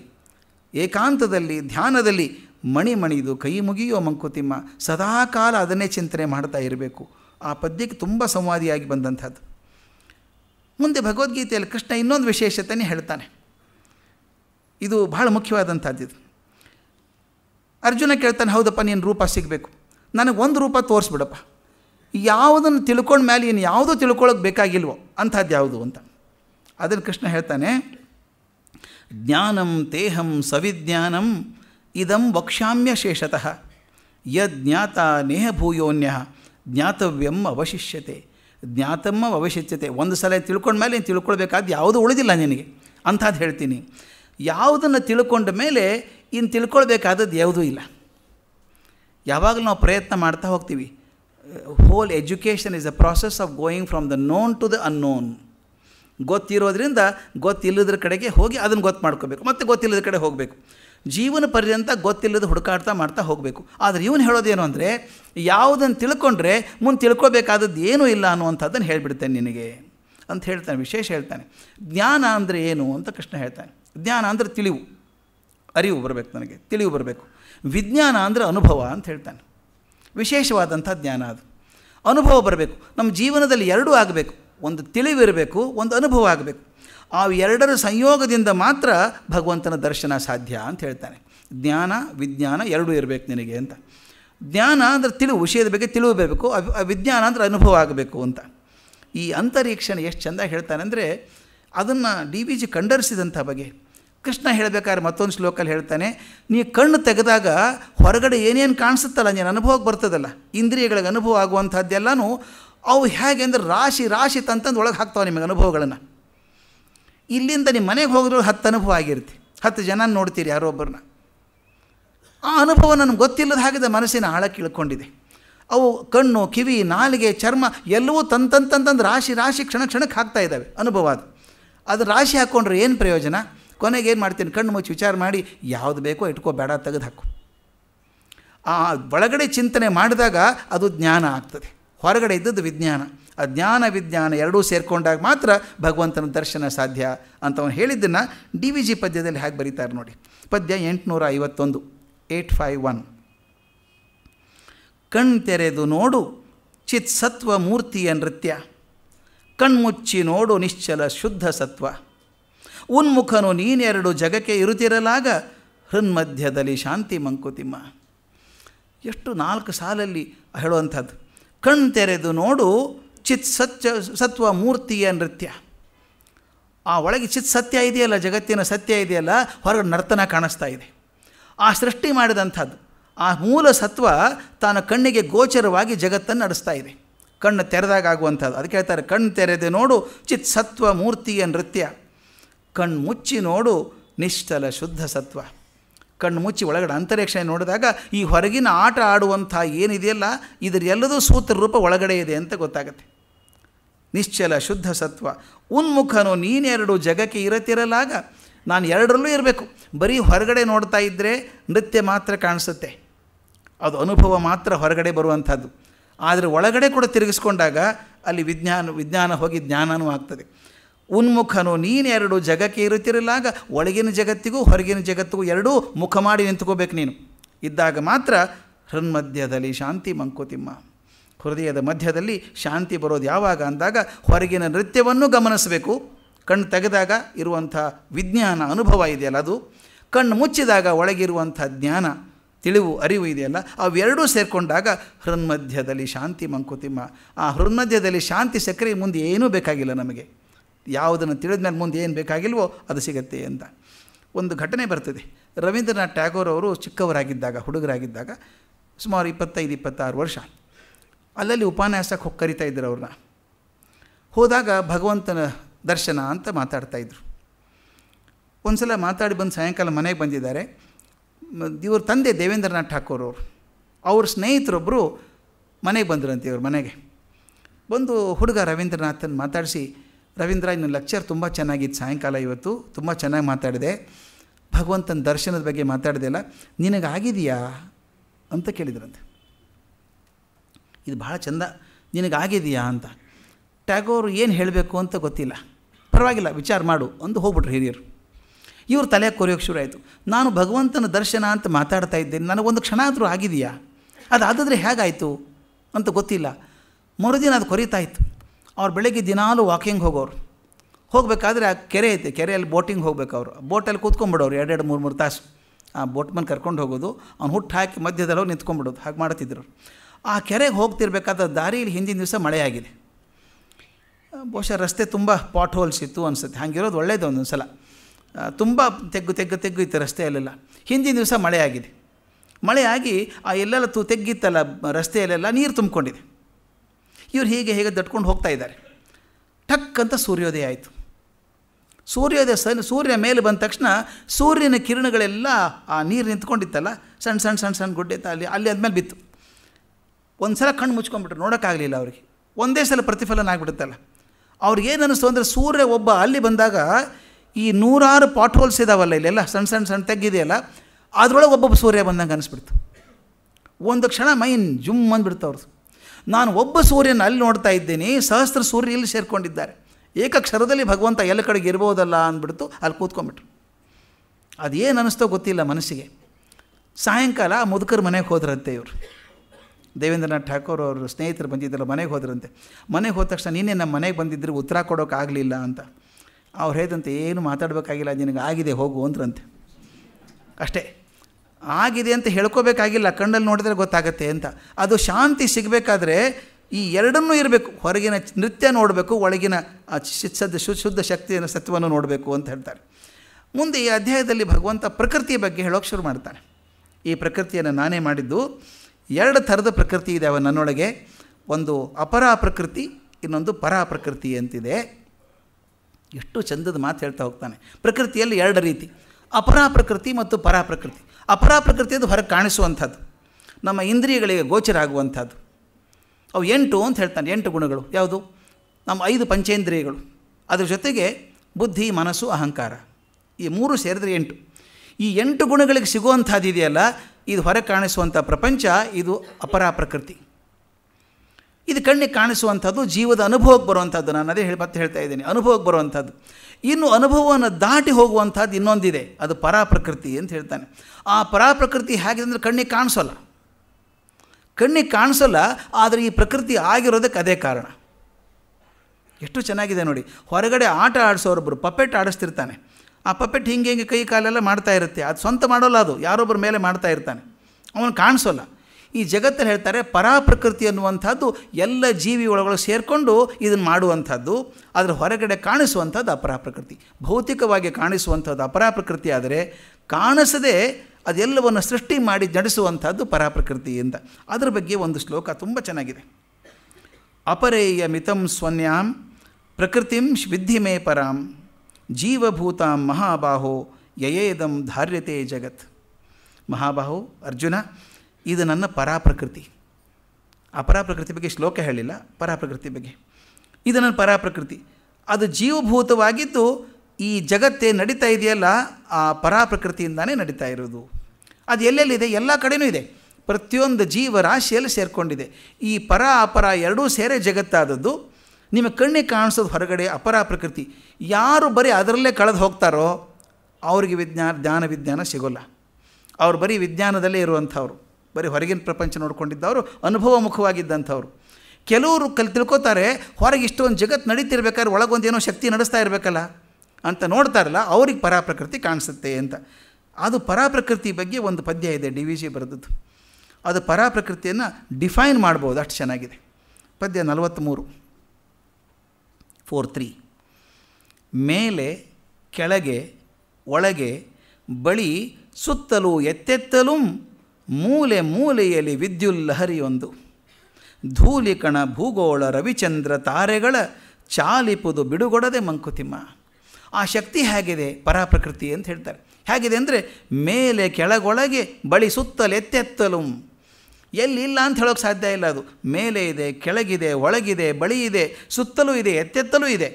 ಏಕಾಂತದಲ್ಲಿ ಧ್ಯಾನದಲ್ಲಿ ಮಣಿ ಮಣಿದು ಕೈ ಮುಗಿಯೋ ಮಂಕುತಿಮ್ಮ ಸದಾಕಾಲ ಅದನ್ನೇ ಚಿಂತನೆ ಮಾಡ್ತಾ ಇರಬೇಕು ಆ ಪದ್ಯಕ್ಕೆ ತುಂಬ ಸಂವಾದಿಯಾಗಿ ಬಂದಂಥದ್ದು ಮುಂದೆ ಭಗವದ್ಗೀತೆಯಲ್ಲಿ ಕೃಷ್ಣ ಇನ್ನೊಂದು ವಿಶೇಷತೆನೇ ಹೇಳ್ತಾನೆ ಇದು ಬಹಳ ಮುಖ್ಯವಾದಂಥದ್ದಿದು ಅರ್ಜುನ ಕೇಳ್ತಾನೆ ಹೌದಪ್ಪ ನೀನು ರೂಪ ಸಿಗಬೇಕು ನನಗೆ ಒಂದು ರೂಪ ತೋರಿಸ್ಬಿಡಪ್ಪ ಯಾವುದನ್ನು ತಿಳ್ಕೊಂಡ ಮೇಲೆ ಇನ್ನು ಯಾವುದೂ ತಿಳ್ಕೊಳ್ಳೋಕೆ ಬೇಕಾಗಿಲ್ವೋ ಅಂಥದ್ದು ಯಾವುದು ಅಂತ ಅದನ್ನು ಕೃಷ್ಣ ಹೇಳ್ತಾನೆ ಜ್ಞಾನಂ ತೇಹಂ ಸವಿಜ್ಞಾನಂ ಇದಂ ವಕ್ಷ್ಯಾಮ್ಯ ಶೇಷತಃ ಯಜ್ಞಾತ ನೇಹ ಭೂಯೋನ್ಯ ಜ್ಞಾತವ್ಯಂ ಅವಶಿಷ್ಯತೆ ಜ್ಞಾತಮ್ಮ ಅವಶಿಷ್ಯತೆ ಒಂದು ಸಲ ತಿಳ್ಕೊಂಡ್ಮೇಲೆ ನೀನು ತಿಳ್ಕೊಳ್ಬೇಕಾದ ಯಾವುದು ಉಳಿದಿಲ್ಲ ನಿನಗೆ ಅಂಥದ್ದು ಹೇಳ್ತೀನಿ ಯಾವುದನ್ನು ತಿಳ್ಕೊಂಡ ಮೇಲೆ ಇನ್ನು ತಿಳ್ಕೊಳ್ಬೇಕಾದದ್ದು ಯಾವುದೂ ಇಲ್ಲ ಯಾವಾಗಲೂ ನಾವು ಪ್ರಯತ್ನ ಮಾಡ್ತಾ ಹೋಗ್ತೀವಿ whole education is a process of going from the known to the unknown ಗೊತ್ತಿರೋದ್ರಿಂದ ಗೊತ್ತಿಲ್ಲದ್ರ ಕಡೆಗೆ ಹೋಗಿ ಅದನ್ನು ಗೊತ್ತು ಮಾಡ್ಕೋಬೇಕು ಮತ್ತೆ ಗೊತ್ತಿಲ್ಲದ ಕಡೆ ಹೋಗಬೇಕು ಜೀವನ ಪರ್ಯಂತ ಗೊತ್ತಿಲ್ಲದ ಹುಡುಕಾಡ್ತಾ ಮಾಡ್ತಾ ಹೋಗಬೇಕು ಆದರೆ ಇವನು ಹೇಳೋದೇನು ಅಂದರೆ ಯಾವುದನ್ನು ತಿಳ್ಕೊಂಡ್ರೆ ಮುಂದೆ ತಿಳ್ಕೊಬೇಕಾದದ್ದು ಏನೂ ಇಲ್ಲ ಅನ್ನುವಂಥದ್ದನ್ನು ಹೇಳಿಬಿಡ್ತೇನೆ ನಿನಗೆ ಅಂತ ಹೇಳ್ತಾನೆ ವಿಶೇಷ ಹೇಳ್ತಾನೆ ಜ್ಞಾನ ಅಂದರೆ ಏನು ಅಂತ ಕೃಷ್ಣ ಹೇಳ್ತಾನೆ ಜ್ಞಾನ ಅಂದರೆ ತಿಳಿವು ಅರಿವು ಬರಬೇಕು ನನಗೆ ತಿಳಿವು ಬರಬೇಕು ವಿಜ್ಞಾನ ಅಂದರೆ ಅನುಭವ ಅಂತ ಹೇಳ್ತಾನೆ ವಿಶೇಷವಾದಂಥ ಜ್ಞಾನ ಅದು ಅನುಭವ ಬರಬೇಕು ನಮ್ಮ ಜೀವನದಲ್ಲಿ ಎರಡೂ ಆಗಬೇಕು ಒಂದು ತಿಳಿವಿರಬೇಕು ಒಂದು ಅನುಭವ ಆಗಬೇಕು ಆ ಎರಡರ ಸಂಯೋಗದಿಂದ ಮಾತ್ರ ಭಗವಂತನ ದರ್ಶನ ಸಾಧ್ಯ ಅಂತ ಹೇಳ್ತಾನೆ ಜ್ಞಾನ ವಿಜ್ಞಾನ ಎರಡೂ ಇರಬೇಕು ನಿನಗೆ ಅಂತ ಜ್ಞಾನ ಅಂದರೆ ತಿಳಿವು ವಿಷಯದ ಬಗ್ಗೆ ತಿಳಿವು ಬರಬೇಕು ವಿಜ್ಞಾನ ಅಂದರೆ ಅನುಭವ ಆಗಬೇಕು ಅಂತ ಈ ಅಂತರೀಕ್ಷಣ ಎಷ್ಟು ಚೆಂದ ಹೇಳ್ತಾನೆ ಅಂದರೆ ಅದನ್ನು ಡಿ ವಿ ಜಿ ಕಂಡರಿಸಿದಂಥ ಬಗ್ಗೆ ಕೃಷ್ಣ ಹೇಳಬೇಕಾದ್ರೆ ಮತ್ತೊಂದು ಶ್ಲೋಕಲ್ಲಿ ಹೇಳ್ತಾನೆ ನೀ ಕಣ್ಣು ತೆಗೆದಾಗ ಹೊರಗಡೆ ಏನೇನು ಕಾಣಿಸುತ್ತಲ್ಲ ನೀನು ಅನುಭವಕ್ಕೆ ಬರ್ತದಲ್ಲ ಇಂದ್ರಿಯಗಳಿಗೆ ಅನುಭವ ಆಗುವಂಥದ್ದೆಲ್ಲನೂ ಅವು ಹೇಗೆ ಅಂದರೆ ರಾಶಿ ರಾಶಿ ತಂತಂದು ಒಳಗೆ ಹಾಕ್ತಾವೆ ನಿಮಗೆ ಅನುಭವಗಳನ್ನು ಇಲ್ಲಿಂದ ನಿಮ್ಮ ಮನೆಗೆ ಹೋಗಿದ್ರು ಹತ್ತು ಅನುಭವ ಆಗಿರ್ತಿ ಹತ್ತು ಜನ ನೋಡ್ತೀರಿ ಯಾರೊಬ್ಬರನ್ನ ಆ ಅನುಭವ ನನಗೆ ಗೊತ್ತಿಲ್ಲದ ಹಾಗೆ ಮನಸ್ಸಿನ ಆಳಕ್ಕೆ ಇಳ್ಕೊಂಡಿದೆ ಅವು ಕಣ್ಣು ಕಿವಿ ನಾಲಿಗೆ ಚರ್ಮ ಎಲ್ಲವೂ ತಂತಂತಂತಂದು ರಾಶಿ ರಾಶಿ ಕ್ಷಣ ಕ್ಷಣಕ್ಕೆ ಹಾಕ್ತಾ ಇದ್ದಾವೆ ಅನುಭವ ಅದು ಅದು ರಾಶಿ ಹಾಕ್ಕೊಂಡ್ರೆ ಏನು ಪ್ರಯೋಜನ ಕೊನೆಗೆ ಏನು ಮಾಡ್ತೀನಿ ಕಣ್ಣು ಮುಚ್ಚಿ ವಿಚಾರ ಮಾಡಿ ಯಾವುದು ಬೇಕೋ ಇಟ್ಕೋ ಬೇಡ ತೆಗೆದು ಹಾಕು ಆ ಒಳಗಡೆ ಚಿಂತನೆ ಮಾಡಿದಾಗ ಅದು ಜ್ಞಾನ ಆಗ್ತದೆ ಹೊರಗಡೆ ಇದ್ದದ್ದು ವಿಜ್ಞಾನ ಅಜ್ಞಾನ ವಿಜ್ಞಾನ ಎರಡೂ ಸೇರಿಕೊಂಡಾಗ ಮಾತ್ರ ಭಗವಂತನ ದರ್ಶನ ಸಾಧ್ಯ ಅಂತ ಅವನು ಹೇಳಿದ್ದನ್ನು ಡಿ ವಿ ಜಿ ಪದ್ಯದಲ್ಲಿ ಹೇಗೆ ಬರೀತಾರೆ ನೋಡಿ ಪದ್ಯ ಎಂಟುನೂರ ಐವತ್ತೊಂದು ಏಟ್ ಫೈವ್ ಒನ್ ತೆರೆದು ನೋಡು ಚಿತ್ ಸತ್ವ ಮೂರ್ತಿಯ ನೃತ್ಯ ಕಣ್ಮುಚ್ಚಿ ನೋಡು ನಿಶ್ಚಲ ಶುದ್ಧ ಸತ್ವ ಉನ್ಮುಖನು ನೀನೆರಡು ಜಗಕ್ಕೆ ಇರುತ್ತಿರಲಾಗ ಹೃನ್ಮಧ್ಯದಲ್ಲಿ ಶಾಂತಿ ಮಂಕುತಿಮ್ಮ ಎಷ್ಟು ನಾಲ್ಕು ಸಾಲಲ್ಲಿ ಹೇಳುವಂಥದ್ದು ತೆರೆದು ನೋಡು ಚಿತ್ ಸತ್ಯ ಸತ್ವ ಮೂರ್ತಿಯ ನೃತ್ಯ ಆ ಒಳಗೆ ಚಿತ್ ಸತ್ಯ ಇದೆಯಲ್ಲ ಜಗತ್ತಿನ ಸತ್ಯ ಇದೆಯಲ್ಲ ಹೊರಗೆ ನರ್ತನ ಕಾಣಿಸ್ತಾ ಇದೆ ಆ ಸೃಷ್ಟಿ ಮಾಡಿದಂಥದ್ದು ಆ ಮೂಲ ಸತ್ವ ತಾನು ಕಣ್ಣಿಗೆ ಗೋಚರವಾಗಿ ಜಗತ್ತನ್ನು ನಡೆಸ್ತಾ ಇದೆ ಕಣ್ಣು ತೆರೆದಾಗ ಆಗುವಂಥದ್ದು ಅದಕ್ಕೆ ಹೇಳ್ತಾರೆ ಕಣ್ಣು ತೆರೆದೆ ನೋಡು ಚಿತ್ ಸತ್ವ ಮೂರ್ತಿಯ ನೃತ್ಯ ಕಣ್ಣು ಮುಚ್ಚಿ ನೋಡು ನಿಶ್ಚಲ ಶುದ್ಧ ಸತ್ವ ಕಣ್ಣು ಮುಚ್ಚಿ ಒಳಗಡೆ ಅಂತರಿಕ್ಷ ನೋಡಿದಾಗ ಈ ಹೊರಗಿನ ಆಟ ಆಡುವಂಥ ಏನಿದೆಯಲ್ಲ ಇದರ ಎಲ್ಲದೂ ಸೂತ್ರ ರೂಪ ಒಳಗಡೆ ಇದೆ ಅಂತ ಗೊತ್ತಾಗುತ್ತೆ ನಿಶ್ಚಲ ಶುದ್ಧ ಸತ್ವ ಉನ್ಮುಖನು ನೀನೆರಡು ಜಗಕ್ಕೆ ಇರತಿರಲಾಗ ನಾನು ಎರಡರಲ್ಲೂ ಇರಬೇಕು ಬರೀ ಹೊರಗಡೆ ನೋಡ್ತಾ ಇದ್ದರೆ ನೃತ್ಯ ಮಾತ್ರ ಕಾಣಿಸುತ್ತೆ ಅದು ಅನುಭವ ಮಾತ್ರ ಹೊರಗಡೆ ಬರುವಂಥದ್ದು ಆದರೆ ಒಳಗಡೆ ಕೂಡ ತಿರುಗಿಸ್ಕೊಂಡಾಗ ಅಲ್ಲಿ ವಿಜ್ಞಾನ ವಿಜ್ಞಾನ ಹೋಗಿ ಜ್ಞಾನನೂ ಆಗ್ತದೆ ಉನ್ಮುಖನು ನೀನೆರಡು ಜಗಕ್ಕೆ ಇರುತ್ತಿರಲಾಗ ಒಳಗಿನ ಜಗತ್ತಿಗೂ ಹೊರಗಿನ ಜಗತ್ತಿಗೂ ಎರಡೂ ಮುಖ ಮಾಡಿ ನಿಂತ್ಕೋಬೇಕು ನೀನು ಇದ್ದಾಗ ಮಾತ್ರ ಹೃನ್ಮಧ್ಯದಲ್ಲಿ ಶಾಂತಿ ಮಂಕುತಿಮ್ಮ ಹೃದಯದ ಮಧ್ಯದಲ್ಲಿ ಶಾಂತಿ ಬರೋದು ಯಾವಾಗ ಅಂದಾಗ ಹೊರಗಿನ ನೃತ್ಯವನ್ನು ಗಮನಿಸಬೇಕು ಕಣ್ಣು ತೆಗೆದಾಗ ಇರುವಂಥ ವಿಜ್ಞಾನ ಅನುಭವ ಇದೆಯಲ್ಲ ಅದು ಕಣ್ಣು ಮುಚ್ಚಿದಾಗ ಒಳಗಿರುವಂಥ ಜ್ಞಾನ ತಿಳಿವು ಅರಿವು ಇದೆಯಲ್ಲ ಅವೆರಡೂ ಸೇರಿಕೊಂಡಾಗ ಹೃನ್ಮಧ್ಯದಲ್ಲಿ ಶಾಂತಿ ಮಂಕುತಿಮ್ಮ ಆ ಹೃನ್ಮಧ್ಯದಲ್ಲಿ ಶಾಂತಿ ಸಕ್ಕರೆ ಮುಂದೆ ಏನೂ ಬೇಕಾಗಿಲ್ಲ ನಮಗೆ ಯಾವುದನ್ನು ತಿಳಿದ ಮೇಲೆ ಮುಂದೆ ಏನು ಬೇಕಾಗಿಲ್ವೋ ಅದು ಸಿಗತ್ತೆ ಅಂತ ಒಂದು ಘಟನೆ ಬರ್ತದೆ ರವೀಂದ್ರನಾಥ್ ಟ್ಯಾಗೋರ್ ಅವರು ಚಿಕ್ಕವರಾಗಿದ್ದಾಗ ಹುಡುಗರಾಗಿದ್ದಾಗ ಸುಮಾರು ಇಪ್ಪತ್ತೈದು ಇಪ್ಪತ್ತಾರು ವರ್ಷ ಅಲ್ಲಲ್ಲಿ ಉಪನ್ಯಾಸಕ್ಕೆ ಹೋಗಿ ಕರಿತಾ ಇದ್ದರು ಅವ್ರನ್ನ ಹೋದಾಗ ಭಗವಂತನ ದರ್ಶನ ಅಂತ ಮಾತಾಡ್ತಾಯಿದ್ರು ಒಂದು ಸಲ ಮಾತಾಡಿ ಬಂದು ಸಾಯಂಕಾಲ ಮನೆಗೆ ಬಂದಿದ್ದಾರೆ ಇವ್ರ ತಂದೆ ದೇವೇಂದ್ರನಾಥ್ ಠಾಕೂರ್ ಅವರು ಅವ್ರ ಸ್ನೇಹಿತರೊಬ್ಬರು ಮನೆಗೆ ಬಂದ್ರಂತೆ ಇವ್ರ ಮನೆಗೆ ಬಂದು ಹುಡುಗ ರವೀಂದ್ರನಾಥನ್ ಮಾತಾಡಿಸಿ ರವೀಂದ್ರ ಇನ್ನು ಲೆಕ್ಚರ್ ತುಂಬ ಚೆನ್ನಾಗಿತ್ತು ಸಾಯಂಕಾಲ ಇವತ್ತು ತುಂಬ ಚೆನ್ನಾಗಿ ಮಾತಾಡಿದೆ ಭಗವಂತನ ದರ್ಶನದ ಬಗ್ಗೆ ಮಾತಾಡಿದೆಲ್ಲ ನಿನಗಾಗಿದೆಯಾ ಅಂತ ಕೇಳಿದ್ರಂತೆ ಇದು ಭಾಳ ಚಂದ ನಿನಗಾಗಿದೆಯಾ ಅಂತ ಟ್ಯಾಗೋರು ಏನು ಹೇಳಬೇಕು ಅಂತ ಗೊತ್ತಿಲ್ಲ ಪರವಾಗಿಲ್ಲ ವಿಚಾರ ಮಾಡು ಅಂದು ಹೋಗ್ಬಿಟ್ರು ಹಿರಿಯರು ಇವರು ತಲೆ ಕೊರೆಯೋಕ್ಕೆ ಶುರು ಆಯಿತು ನಾನು ಭಗವಂತನ ದರ್ಶನ ಅಂತ ಮಾತಾಡ್ತಾ ಇದ್ದೇನೆ ನನಗೊಂದು ಕ್ಷಣ ಆದರೂ ಆಗಿದೆಯಾ ಅದಾದರೆ ಹೇಗಾಯಿತು ಅಂತ ಗೊತ್ತಿಲ್ಲ ಮರುದಿನ ಅದು ಕೊರಿತಾ ಇತ್ತು ಅವ್ರು ಬೆಳಗ್ಗೆ ದಿನಾಲೂ ವಾಕಿಂಗ್ ಹೋಗೋರು ಹೋಗಬೇಕಾದ್ರೆ ಆ ಕೆರೆ ಐತೆ ಕೆರೆಯಲ್ಲಿ ಬೋಟಿಂಗ್ ಹೋಗ್ಬೇಕು ಅವರು ಬೋಟಲ್ಲಿ ಕೂತ್ಕೊಂಡ್ಬಿಡೋರು ಎರಡೆರಡು ಮೂರು ಮೂರು ತಾಸು ಆ ಬೋಟ್ ಬೋಟ್ಮನ್ ಕರ್ಕೊಂಡು ಹೋಗೋದು ಅವ್ನು ಹುಟ್ಟು ಹಾಕಿ ಮಧ್ಯದಲ್ಲಿ ನಿಂತ್ಕೊಂಡ್ಬಿಡೋದು ಹಾಗೆ ಮಾಡ್ತಿದ್ರು ಆ ಕೆರೆಗೆ ಹೋಗ್ತಿರ್ಬೇಕಾದ ದಾರಿಯಲ್ಲಿ ಹಿಂದಿನ ದಿವಸ ಮಳೆಯಾಗಿದೆ ಬಹುಶಃ ರಸ್ತೆ ತುಂಬ ಪಾಟ್ ಹೋಲ್ಸ್ ಇತ್ತು ಅನಿಸುತ್ತೆ ಹಾಗಿರೋದು ಒಳ್ಳೆಯದು ಒಂದೊಂದು ಸಲ ತುಂಬ ತೆಗ್ಗು ತೆಗ್ಗು ತೆಗ್ಗು ಇತ್ತು ರಸ್ತೆಯಲ್ಲೆಲ್ಲ ಹಿಂದಿನ ದಿವಸ ಮಳೆಯಾಗಿದೆ ಮಳೆಯಾಗಿ ಆ ಎಲ್ಲೆಲ್ಲ ತು ತೆಗ್ಗಿತ್ತಲ್ಲ ರಸ್ತೆಯಲ್ಲೆಲ್ಲ ನೀರು ತುಂಬಿಕೊಂಡಿದೆ ಇವರು ಹೀಗೆ ಹೇಗೆ ದಟ್ಕೊಂಡು ಹೋಗ್ತಾ ಇದ್ದಾರೆ ಟಕ್ ಅಂತ ಸೂರ್ಯೋದಯ ಆಯಿತು ಸೂರ್ಯೋದಯ ಸನ್ ಸೂರ್ಯ ಮೇಲೆ ಬಂದ ತಕ್ಷಣ ಸೂರ್ಯನ ಕಿರಣಗಳೆಲ್ಲ ಆ ನೀರು ನಿಂತ್ಕೊಂಡಿತ್ತಲ್ಲ ಸಣ್ಣ ಸಣ್ಣ ಸಣ್ಣ ಸಣ್ಣ ಗುಡ್ಡೆ ಅಲ್ಲಿ ಅಲ್ಲಿ ಅದ್ಮೇಲೆ ಬಿತ್ತು ಒಂದು ಸಲ ಕಣ್ಣು ಮುಚ್ಕೊಂಡ್ಬಿಟ್ರು ನೋಡೋಕ್ಕಾಗಲಿಲ್ಲ ಅವ್ರಿಗೆ ಒಂದೇ ಸಲ ಪ್ರತಿಫಲನ ಆಗಿಬಿಡುತ್ತಲ್ಲ ಅವ್ರಿಗೆ ಏನು ಅನ್ನಿಸ್ತು ಅಂದರೆ ಸೂರ್ಯ ಒಬ್ಬ ಅಲ್ಲಿ ಬಂದಾಗ ಈ ನೂರಾರು ಪಾಟ್ ಹೋಲ್ಸ್ ಇದಾವಲ್ಲ ಇಲ್ಲೆಲ್ಲ ಸಣ್ಣ ಸಣ್ಣ ಸಣ್ಣ ತೆಗ್ಗಿದೆಯಲ್ಲ ಅದರೊಳಗೆ ಒಬ್ಬೊಬ್ಬ ಸೂರ್ಯ ಬಂದಂಗೆ ಅನಿಸ್ಬಿಡ್ತು ಒಂದು ಕ್ಷಣ ಮೈನ್ ಜುಮ್ ಅಂದ್ಬಿಡ್ತು ಅವ್ರದ್ದು ನಾನು ಒಬ್ಬ ಸೂರ್ಯನ ಅಲ್ಲಿ ನೋಡ್ತಾ ಇದ್ದೀನಿ ಸಹಸ್ರ ಸೂರ್ಯ ಇಲ್ಲಿ ಸೇರಿಕೊಂಡಿದ್ದಾರೆ ಏಕಕ್ಷರದಲ್ಲಿ ಭಗವಂತ ಎಲ್ಲ ಕಡೆಗೆ ಇರ್ಬೋದಲ್ಲ ಅಂದ್ಬಿಡ್ತು ಅಲ್ಲಿ ಕೂತ್ಕೊಂಡ್ಬಿಟ್ರು ಅದೇನು ಅನ್ನಿಸ್ತೋ ಗೊತ್ತಿಲ್ಲ ಮನಸ್ಸಿಗೆ ಸಾಯಂಕಾಲ ಮುದುಕರ ಮನೆಗೆ ಹೋದ್ರಂತೆ ಇವರು ದೇವೇಂದ್ರನಾಥ್ ಠಾಕೂರ್ ಅವರು ಸ್ನೇಹಿತರು ಬಂದಿದ್ದಲ್ಲ ಮನೆಗೆ ಹೋದ್ರಂತೆ ಮನೆಗೆ ಹೋದ ತಕ್ಷಣ ನೀನೇ ನಮ್ಮ ಮನೆಗೆ ಬಂದಿದ್ದರೆ ಉತ್ತರ ಕೊಡೋಕ್ಕಾಗಲಿಲ್ಲ ಅಂತ ಅವ್ರು ಹೇಳಿದಂತೆ ಏನು ಮಾತಾಡಬೇಕಾಗಿಲ್ಲ ನಿನಗೆ ಆಗಿದೆ ಹೋಗು ಅಂದ್ರಂತೆ ಅಷ್ಟೇ ಆಗಿದೆ ಅಂತ ಹೇಳ್ಕೋಬೇಕಾಗಿಲ್ಲ ಕಣ್ಣಲ್ಲಿ ನೋಡಿದ್ರೆ ಗೊತ್ತಾಗತ್ತೆ ಅಂತ ಅದು ಶಾಂತಿ ಸಿಗಬೇಕಾದ್ರೆ ಈ ಎರಡನ್ನೂ ಇರಬೇಕು ಹೊರಗಿನ ನೃತ್ಯ ನೋಡಬೇಕು ಒಳಗಿನ ಶುದ್ಧ ಶುದ್ಧ ಶಕ್ತಿಯನ್ನು ಸತ್ವವನ್ನು ನೋಡಬೇಕು ಅಂತ ಹೇಳ್ತಾರೆ ಮುಂದೆ ಈ ಅಧ್ಯಾಯದಲ್ಲಿ ಭಗವಂತ ಪ್ರಕೃತಿಯ ಬಗ್ಗೆ ಹೇಳೋಕ್ಕೆ ಶುರು ಮಾಡ್ತಾನೆ ಈ ಪ್ರಕೃತಿಯನ್ನು ನಾನೇ ಮಾಡಿದ್ದು ಎರಡು ಥರದ ಪ್ರಕೃತಿ ಇದೆ ಅವ ನನ್ನೊಳಗೆ ಒಂದು ಅಪರಾ ಪ್ರಕೃತಿ ಇನ್ನೊಂದು ಪರಾ ಪ್ರಕೃತಿ ಅಂತಿದೆ ಎಷ್ಟು ಚಂದದ ಮಾತು ಹೇಳ್ತಾ ಹೋಗ್ತಾನೆ ಪ್ರಕೃತಿಯಲ್ಲಿ ಎರಡು ರೀತಿ ಅಪರಾ ಪ್ರಕೃತಿ ಮತ್ತು ಪರಾ ಪ್ರಕೃತಿ ಅಪರಾ ಪ್ರಕೃತಿ ಅದು ಹೊರಗೆ ಕಾಣಿಸುವಂಥದ್ದು ನಮ್ಮ ಇಂದ್ರಿಯಗಳಿಗೆ ಗೋಚರ ಆಗುವಂಥದ್ದು ಅವು ಎಂಟು ಅಂತ ಹೇಳ್ತಾನೆ ಎಂಟು ಗುಣಗಳು ಯಾವುದು ನಮ್ಮ ಐದು ಪಂಚೇಂದ್ರಿಯಗಳು ಅದರ ಜೊತೆಗೆ ಬುದ್ಧಿ ಮನಸ್ಸು ಅಹಂಕಾರ ಈ ಮೂರು ಸೇರಿದರೆ ಎಂಟು ಈ ಎಂಟು ಗುಣಗಳಿಗೆ ಸಿಗುವಂಥದ್ದು ಇದೆಯಲ್ಲ ಇದು ಹೊರ ಕಾಣಿಸುವಂಥ ಪ್ರಪಂಚ ಇದು ಅಪರ ಪ್ರಕೃತಿ ಇದು ಕಣ್ಣಿಗೆ ಕಾಣಿಸುವಂಥದ್ದು ಜೀವದ ಅನುಭವಕ್ಕೆ ಬರುವಂಥದ್ದು ನಾನು ಅದೇ ಹೇಳಿ ಮತ್ತೆ ಹೇಳ್ತಾ ಇದ್ದೀನಿ ಅನುಭವಕ್ಕೆ ಬರುವಂಥದ್ದು ಇನ್ನು ಅನುಭವವನ್ನು ದಾಟಿ ಹೋಗುವಂಥದ್ದು ಇನ್ನೊಂದಿದೆ ಅದು ಪರಾಪ್ರಕೃತಿ ಪ್ರಕೃತಿ ಅಂತ ಹೇಳ್ತಾನೆ ಆ ಪರಾಪ್ರಕೃತಿ ಪ್ರಕೃತಿ ಹೇಗಿದೆ ಅಂದರೆ ಕಣ್ಣಿಗೆ ಕಾಣಿಸೋಲ್ಲ ಕಣ್ಣಿಗೆ ಕಾಣಿಸೋಲ್ಲ ಆದರೆ ಈ ಪ್ರಕೃತಿ ಆಗಿರೋದಕ್ಕೆ ಅದೇ ಕಾರಣ ಎಷ್ಟು ಚೆನ್ನಾಗಿದೆ ನೋಡಿ ಹೊರಗಡೆ ಆಟ ಆಡಿಸೋರೊಬ್ಬರು ಪಪೆಟ್ ಆಡಿಸ್ತಿರ್ತಾನೆ ಆ ಪಪ್ಪೆಟ್ ಹಿಂಗೆ ಹಿಂಗೆ ಕೈ ಕಾಲೆಲ್ಲ ಮಾಡ್ತಾ ಇರುತ್ತೆ ಅದು ಸ್ವಂತ ಮಾಡೋಲ್ಲ ಅದು ಯಾರೊಬ್ಬರ ಮೇಲೆ ಮಾಡ್ತಾ ಇರ್ತಾನೆ ಅವನು ಕಾಣಿಸೋಲ್ಲ ಈ ಜಗತ್ತಲ್ಲಿ ಹೇಳ್ತಾರೆ ಪರಾಪ್ರಕೃತಿ ಅನ್ನುವಂಥದ್ದು ಎಲ್ಲ ಜೀವಿ ಒಳಗೊಳಗೆ ಸೇರಿಕೊಂಡು ಇದನ್ನು ಮಾಡುವಂಥದ್ದು ಅದರ ಹೊರಗಡೆ ಕಾಣಿಸುವಂಥದ್ದು ಅಪರಾಪ್ರಕೃತಿ ಭೌತಿಕವಾಗಿ ಕಾಣಿಸುವಂಥದ್ದು ಅಪರಾಪ್ರಕೃತಿ ಆದರೆ ಕಾಣಿಸದೆ ಅದೆಲ್ಲವನ್ನು ಸೃಷ್ಟಿ ಮಾಡಿ ನಡೆಸುವಂಥದ್ದು ಪರಾಪ್ರಕೃತಿ ಅಂತ ಅದರ ಬಗ್ಗೆ ಒಂದು ಶ್ಲೋಕ ತುಂಬ ಚೆನ್ನಾಗಿದೆ ಅಪರೇಯ ಮಿತಂ ಸ್ವನ್ಯಾಂ ಪ್ರಕೃತಿಂ ವಿದ್ಧಿಮೇ ಪರಾಂ ಜೀವಭೂತ ಮಹಾಬಾಹೋ ಯಯೇದಂ ಧಾರ್ಯತೆ ಜಗತ್ ಮಹಾಬಾಹು ಅರ್ಜುನ ಇದು ನನ್ನ ಪರಾಪ್ರಕೃತಿ ಆ ಪರಾಪ್ರಕೃತಿ ಬಗ್ಗೆ ಶ್ಲೋಕ ಹೇಳಿಲ್ಲ ಪರಾಪ್ರಕೃತಿ ಬಗ್ಗೆ ಇದು ನನ್ನ ಪರಾಪ್ರಕೃತಿ ಅದು ಜೀವಭೂತವಾಗಿದ್ದು ಈ ಜಗತ್ತೇ ನಡೀತಾ ಇದೆಯಲ್ಲ ಆ ಪರಾಪ್ರಕೃತಿಯಿಂದಾನೇ ನಡೀತಾ ಇರೋದು ಅದು ಎಲ್ಲೆಲ್ಲಿದೆ ಎಲ್ಲ ಕಡೆಯೂ ಇದೆ ಪ್ರತಿಯೊಂದು ಜೀವರಾಶಿಯಲ್ಲಿ ಸೇರಿಕೊಂಡಿದೆ ಈ ಪರ ಅಪರ ಎರಡೂ ಸೇರೆ ಜಗತ್ತಾದದ್ದು ನಿಮ್ಮ ಕಣ್ಣಿಗೆ ಕಾಣಿಸೋದು ಹೊರಗಡೆ ಅಪರ ಪ್ರಕೃತಿ ಯಾರು ಬರೀ ಅದರಲ್ಲೇ ಕಳೆದು ಹೋಗ್ತಾರೋ ಅವರಿಗೆ ವಿಜ್ಞಾನ ಜ್ಞಾನ ವಿಜ್ಞಾನ ಸಿಗೋಲ್ಲ ಅವ್ರು ಬರೀ ವಿಜ್ಞಾನದಲ್ಲೇ ಇರುವಂಥವ್ರು ಬರೀ ಹೊರಗಿನ ಪ್ರಪಂಚ ನೋಡ್ಕೊಂಡಿದ್ದವರು ಅನುಭವ ಮುಖವಾಗಿದ್ದಂಥವ್ರು ಕೆಲವರು ಕಲ್ ತಿಳ್ಕೊತಾರೆ ಹೊರಗೆ ಇಷ್ಟೊಂದು ಜಗತ್ತು ನಡೀತಿರ್ಬೇಕಾದ್ರೆ ಒಳಗೊಂದೇನೋ ಶಕ್ತಿ ನಡೆಸ್ತಾ ಇರಬೇಕಲ್ಲ ಅಂತ ನೋಡ್ತಾರಲ್ಲ ಅವ್ರಿಗೆ ಪರಾಪ್ರಕೃತಿ ಕಾಣಿಸುತ್ತೆ ಅಂತ ಅದು ಪರಾಪ್ರಕೃತಿ ಬಗ್ಗೆ ಒಂದು ಪದ್ಯ ಇದೆ ಡಿ ವಿ ಜಿ ಬರೆದದ್ದು ಅದು ಪರಾಪ್ರಕೃತಿಯನ್ನು ಡಿಫೈನ್ ಮಾಡ್ಬೋದು ಅಷ್ಟು ಚೆನ್ನಾಗಿದೆ ಪದ್ಯ ನಲವತ್ತ್ಮೂರು ಫೋರ್ ತ್ರೀ ಮೇಲೆ ಕೆಳಗೆ ಒಳಗೆ ಬಳಿ ಸುತ್ತಲೂ ಎತ್ತೆತ್ತಲೂ ಮೂಲೆ ಮೂಲೆಯಲ್ಲಿ ವಿದ್ಯುಲ್ಲಹರಿಯೊಂದು ಧೂಲಿಕಣ ಭೂಗೋಳ ರವಿಚಂದ್ರ ತಾರೆಗಳ ಚಾಲಿಪುದು ಬಿಡುಗೊಡದೆ ಮಂಕುತಿಮ್ಮ ಆ ಶಕ್ತಿ ಹೇಗಿದೆ ಪರಾಪ್ರಕೃತಿ ಅಂತ ಹೇಳ್ತಾರೆ ಹೇಗಿದೆ ಅಂದರೆ ಮೇಲೆ ಕೆಳಗೊಳಗೆ ಬಳಿ ಸುತ್ತಲೆತ್ತೆತ್ತಲು ಎಲ್ಲಿ ಇಲ್ಲ ಅಂತ ಹೇಳೋಕೆ ಸಾಧ್ಯ ಇಲ್ಲ ಅದು ಮೇಲೆ ಇದೆ ಕೆಳಗಿದೆ ಒಳಗಿದೆ ಬಳಿ ಇದೆ ಸುತ್ತಲೂ ಇದೆ ಎತ್ತೆತ್ತಲೂ ಇದೆ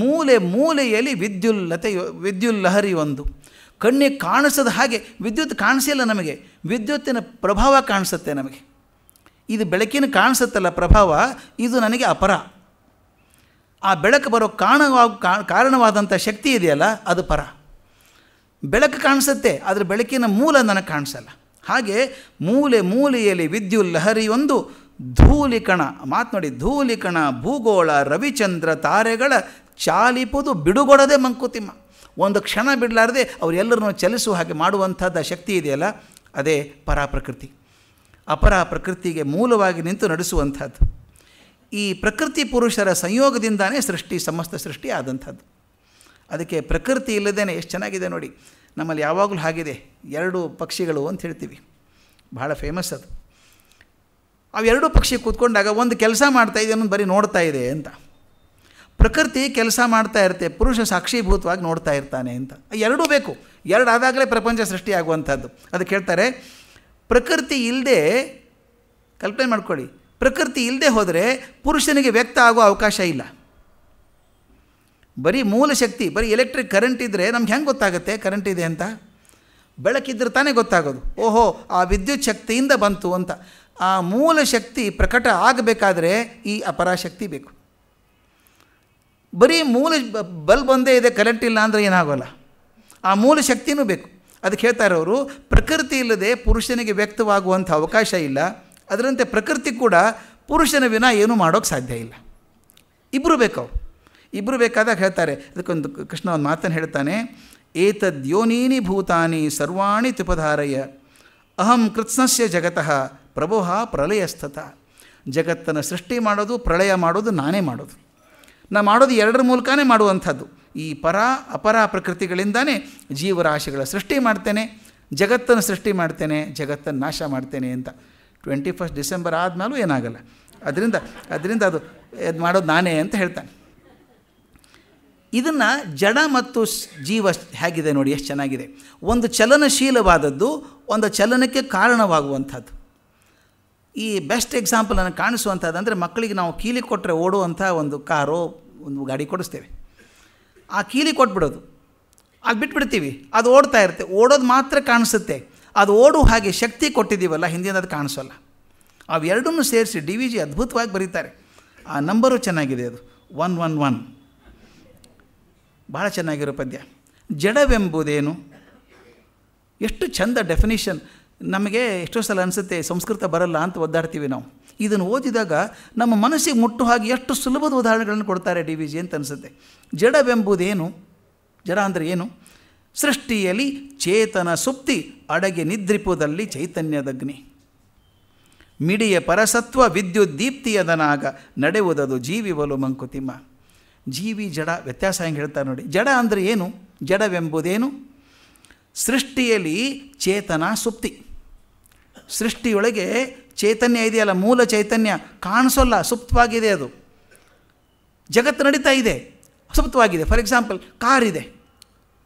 ಮೂಲೆ ಮೂಲೆಯಲ್ಲಿ ವಿದ್ಯುಲ್ಲತೆ ವಿದ್ಯುಲ್ಲಹರಿ ಒಂದು ಕಣ್ಣಿಗೆ ಕಾಣಿಸದ ಹಾಗೆ ವಿದ್ಯುತ್ ಕಾಣಿಸಿಲ್ಲ ನಮಗೆ ವಿದ್ಯುತ್ತಿನ ಪ್ರಭಾವ ಕಾಣಿಸುತ್ತೆ ನಮಗೆ ಇದು ಬೆಳಕಿನ ಕಾಣಿಸುತ್ತಲ್ಲ ಪ್ರಭಾವ ಇದು ನನಗೆ ಅಪರ ಆ ಬೆಳಕು ಬರೋ ಕಾರಣವಾ ಕಾರಣವಾದಂಥ ಶಕ್ತಿ ಇದೆಯಲ್ಲ ಅದು ಪರ ಬೆಳಕು ಕಾಣಿಸುತ್ತೆ ಆದರೆ ಬೆಳಕಿನ ಮೂಲ ನನಗೆ ಕಾಣಿಸಲ್ಲ ಹಾಗೆ ಮೂಲೆ ಮೂಲೆಯಲ್ಲಿ ವಿದ್ಯುಲ್ಲಹರಿಯೊಂದು ಲಹರಿಯೊಂದು ಧೂಲಿಕಣ ಮಾತು ನೋಡಿ ಧೂಲಿಕಣ ಭೂಗೋಳ ರವಿಚಂದ್ರ ತಾರೆಗಳ ಚಾಲಿಪುದು ಬಿಡುಗೊಡದೆ ಮಂಕುತಿಮ್ಮ ಒಂದು ಕ್ಷಣ ಬಿಡಲಾರದೆ ಅವರೆಲ್ಲರನ್ನು ಚಲಿಸುವ ಹಾಗೆ ಮಾಡುವಂಥದ್ದು ಶಕ್ತಿ ಇದೆಯಲ್ಲ ಅದೇ ಪರಾಪ್ರಕೃತಿ ಅಪರ ಪ್ರಕೃತಿಗೆ ಮೂಲವಾಗಿ ನಿಂತು ನಡೆಸುವಂಥದ್ದು ಈ ಪ್ರಕೃತಿ ಪುರುಷರ ಸಂಯೋಗದಿಂದಾನೇ ಸೃಷ್ಟಿ ಸಮಸ್ತ ಸೃಷ್ಟಿ ಆದಂಥದ್ದು ಅದಕ್ಕೆ ಪ್ರಕೃತಿ ಇಲ್ಲದೇ ಎಷ್ಟು ಚೆನ್ನಾಗಿದೆ ನೋಡಿ ನಮ್ಮಲ್ಲಿ ಯಾವಾಗಲೂ ಹಾಗಿದೆ ಎರಡು ಪಕ್ಷಿಗಳು ಅಂತ ಹೇಳ್ತೀವಿ ಭಾಳ ಫೇಮಸ್ ಅದು ಅವೆರಡು ಪಕ್ಷಿ ಕೂತ್ಕೊಂಡಾಗ ಒಂದು ಕೆಲಸ ಇದೆ ಅನ್ನೋದು ಬರೀ ನೋಡ್ತಾ ಇದೆ ಅಂತ ಪ್ರಕೃತಿ ಕೆಲಸ ಮಾಡ್ತಾ ಇರುತ್ತೆ ಪುರುಷ ಸಾಕ್ಷೀಭೂತವಾಗಿ ನೋಡ್ತಾ ಇರ್ತಾನೆ ಅಂತ ಎರಡೂ ಬೇಕು ಎರಡು ಆದಾಗಲೇ ಪ್ರಪಂಚ ಸೃಷ್ಟಿಯಾಗುವಂಥದ್ದು ಅದಕ್ಕೆ ಹೇಳ್ತಾರೆ ಪ್ರಕೃತಿ ಇಲ್ಲದೆ ಕಲ್ಪನೆ ಮಾಡ್ಕೊಳ್ಳಿ ಪ್ರಕೃತಿ ಇಲ್ಲದೆ ಹೋದರೆ ಪುರುಷನಿಗೆ ವ್ಯಕ್ತ ಆಗೋ ಅವಕಾಶ ಇಲ್ಲ ಬರೀ ಮೂಲ ಶಕ್ತಿ ಬರೀ ಎಲೆಕ್ಟ್ರಿಕ್ ಕರೆಂಟ್ ಇದ್ದರೆ ನಮ್ಗೆ ಹೆಂಗೆ ಗೊತ್ತಾಗುತ್ತೆ ಕರೆಂಟ್ ಇದೆ ಅಂತ ಬೆಳಕಿದ್ರೆ ತಾನೇ ಗೊತ್ತಾಗೋದು ಓಹೋ ಆ ವಿದ್ಯುತ್ ಶಕ್ತಿಯಿಂದ ಬಂತು ಅಂತ ಆ ಮೂಲ ಶಕ್ತಿ ಪ್ರಕಟ ಆಗಬೇಕಾದ್ರೆ ಈ ಅಪರಾಶಕ್ತಿ ಬೇಕು ಬರೀ ಮೂಲ ಬಲ್ಬ್ ಒಂದೇ ಇದೆ ಕರೆಂಟ್ ಇಲ್ಲ ಅಂದರೆ ಏನಾಗೋಲ್ಲ ಆ ಮೂಲ ಶಕ್ತಿನೂ ಬೇಕು ಅದಕ್ಕೆ ಹೇಳ್ತಾರೆ ಅವರು ಪ್ರಕೃತಿ ಇಲ್ಲದೆ ಪುರುಷನಿಗೆ ವ್ಯಕ್ತವಾಗುವಂಥ ಅವಕಾಶ ಇಲ್ಲ ಅದರಂತೆ ಪ್ರಕೃತಿ ಕೂಡ ಪುರುಷನ ವಿನ ಏನೂ ಮಾಡೋಕ್ಕೆ ಸಾಧ್ಯ ಇಲ್ಲ ಇಬ್ಬರು ಬೇಕು ಇಬ್ಬರು ಬೇಕಾದಾಗ ಹೇಳ್ತಾರೆ ಅದಕ್ಕೊಂದು ಕೃಷ್ಣ ಒಂದು ಮಾತನ್ನು ಹೇಳ್ತಾನೆ ಏತದ್ಯೋನೀನಿ ಭೂತಾನಿ ಸರ್ವಾಣಿ ತುಪಧಾರಯ್ಯ ಅಹಂ ಕೃತ್ಸ್ನಸ್ಯ ಜಗತಃ ಪ್ರಭೋಹ ಪ್ರಲಯಸ್ಥತ ಜಗತ್ತನ್ನು ಸೃಷ್ಟಿ ಮಾಡೋದು ಪ್ರಳಯ ಮಾಡೋದು ನಾನೇ ಮಾಡೋದು ನಾ ಮಾಡೋದು ಎರಡರ ಮೂಲಕನೇ ಮಾಡುವಂಥದ್ದು ಈ ಪರ ಅಪರ ಪ್ರಕೃತಿಗಳಿಂದಾನೇ ಜೀವರಾಶಿಗಳ ಸೃಷ್ಟಿ ಮಾಡ್ತೇನೆ ಜಗತ್ತನ್ನು ಸೃಷ್ಟಿ ಮಾಡ್ತೇನೆ ಜಗತ್ತನ್ನು ನಾಶ ಮಾಡ್ತೇನೆ ಅಂತ ಟ್ವೆಂಟಿ ಫಸ್ಟ್ ಡಿಸೆಂಬರ್ ಆದಮೇಲೂ ಏನಾಗಲ್ಲ ಅದರಿಂದ ಅದರಿಂದ ಅದು ಅದು ಮಾಡೋದು ನಾನೇ ಅಂತ ಹೇಳ್ತಾನೆ ಇದನ್ನು ಜಡ ಮತ್ತು ಜೀವ ಹೇಗಿದೆ ನೋಡಿ ಎಷ್ಟು ಚೆನ್ನಾಗಿದೆ ಒಂದು ಚಲನಶೀಲವಾದದ್ದು ಒಂದು ಚಲನಕ್ಕೆ ಕಾರಣವಾಗುವಂಥದ್ದು ಈ ಬೆಸ್ಟ್ ಎಕ್ಸಾಂಪಲನ್ನು ಕಾಣಿಸುವಂಥದ್ದು ಅಂದರೆ ಮಕ್ಕಳಿಗೆ ನಾವು ಕೀಲಿ ಕೊಟ್ಟರೆ ಓಡುವಂಥ ಒಂದು ಕಾರೋ ಒಂದು ಗಾಡಿ ಕೊಡಿಸ್ತೇವೆ ಆ ಕೀಲಿ ಕೊಟ್ಬಿಡೋದು ಅದು ಬಿಟ್ಬಿಡ್ತೀವಿ ಅದು ಓಡ್ತಾ ಇರುತ್ತೆ ಓಡೋದು ಮಾತ್ರ ಕಾಣಿಸುತ್ತೆ ಅದು ಓಡುವ ಹಾಗೆ ಶಕ್ತಿ ಕೊಟ್ಟಿದ್ದೀವಲ್ಲ ಅದು ಕಾಣಿಸೋಲ್ಲ ಅವೆರಡನ್ನೂ ಸೇರಿಸಿ ಡಿ ವಿ ಜಿ ಅದ್ಭುತವಾಗಿ ಬರೀತಾರೆ ಆ ನಂಬರು ಚೆನ್ನಾಗಿದೆ ಅದು ಒನ್ ಒನ್ ಒನ್ ಭಾಳ ಚೆನ್ನಾಗಿರೋ ಪದ್ಯ ಜಡವೆಂಬುದೇನು ಎಷ್ಟು ಚಂದ ಡೆಫಿನಿಷನ್ ನಮಗೆ ಎಷ್ಟೋ ಸಲ ಅನಿಸುತ್ತೆ ಸಂಸ್ಕೃತ ಬರಲ್ಲ ಅಂತ ಒದ್ದಾಡ್ತೀವಿ ನಾವು ಇದನ್ನು ಓದಿದಾಗ ನಮ್ಮ ಮನಸ್ಸಿಗೆ ಮುಟ್ಟು ಹಾಗೆ ಎಷ್ಟು ಸುಲಭದ ಉದಾಹರಣೆಗಳನ್ನು ಕೊಡ್ತಾರೆ ಡಿ ವಿ ಜಿ ಅಂತ ಅನಿಸುತ್ತೆ ಜಡವೆಂಬುದೇನು ಜಡ ಅಂದರೆ ಏನು ಸೃಷ್ಟಿಯಲ್ಲಿ ಚೇತನ ಸುಪ್ತಿ ಅಡಗೆ ನಿದ್ರಿಪುದಲ್ಲಿ ಚೈತನ್ಯದಗ್ನಿ ಮಿಡಿಯ ಪರಸತ್ವ ವಿದ್ಯುತ್ ದೀಪ್ತಿಯದನಾಗ ನಡೆಯುವುದದು ಜೀವಿವಲು ಮಂಕುತಿಮ್ಮ ಜೀವಿ ಜಡ ವ್ಯತ್ಯಾಸ ಹೆಂಗೆ ಹೇಳ್ತಾರೆ ನೋಡಿ ಜಡ ಅಂದರೆ ಏನು ಜಡವೆಂಬುದೇನು ಸೃಷ್ಟಿಯಲ್ಲಿ ಚೇತನ ಸುಪ್ತಿ ಸೃಷ್ಟಿಯೊಳಗೆ ಚೈತನ್ಯ ಇದೆಯಲ್ಲ ಮೂಲ ಚೈತನ್ಯ ಕಾಣಿಸೋಲ್ಲ ಸುಪ್ತವಾಗಿದೆ ಅದು ಜಗತ್ತು ನಡೀತಾ ಇದೆ ಸುಪ್ತವಾಗಿದೆ ಫಾರ್ ಎಕ್ಸಾಂಪಲ್ ಕಾರ್ ಇದೆ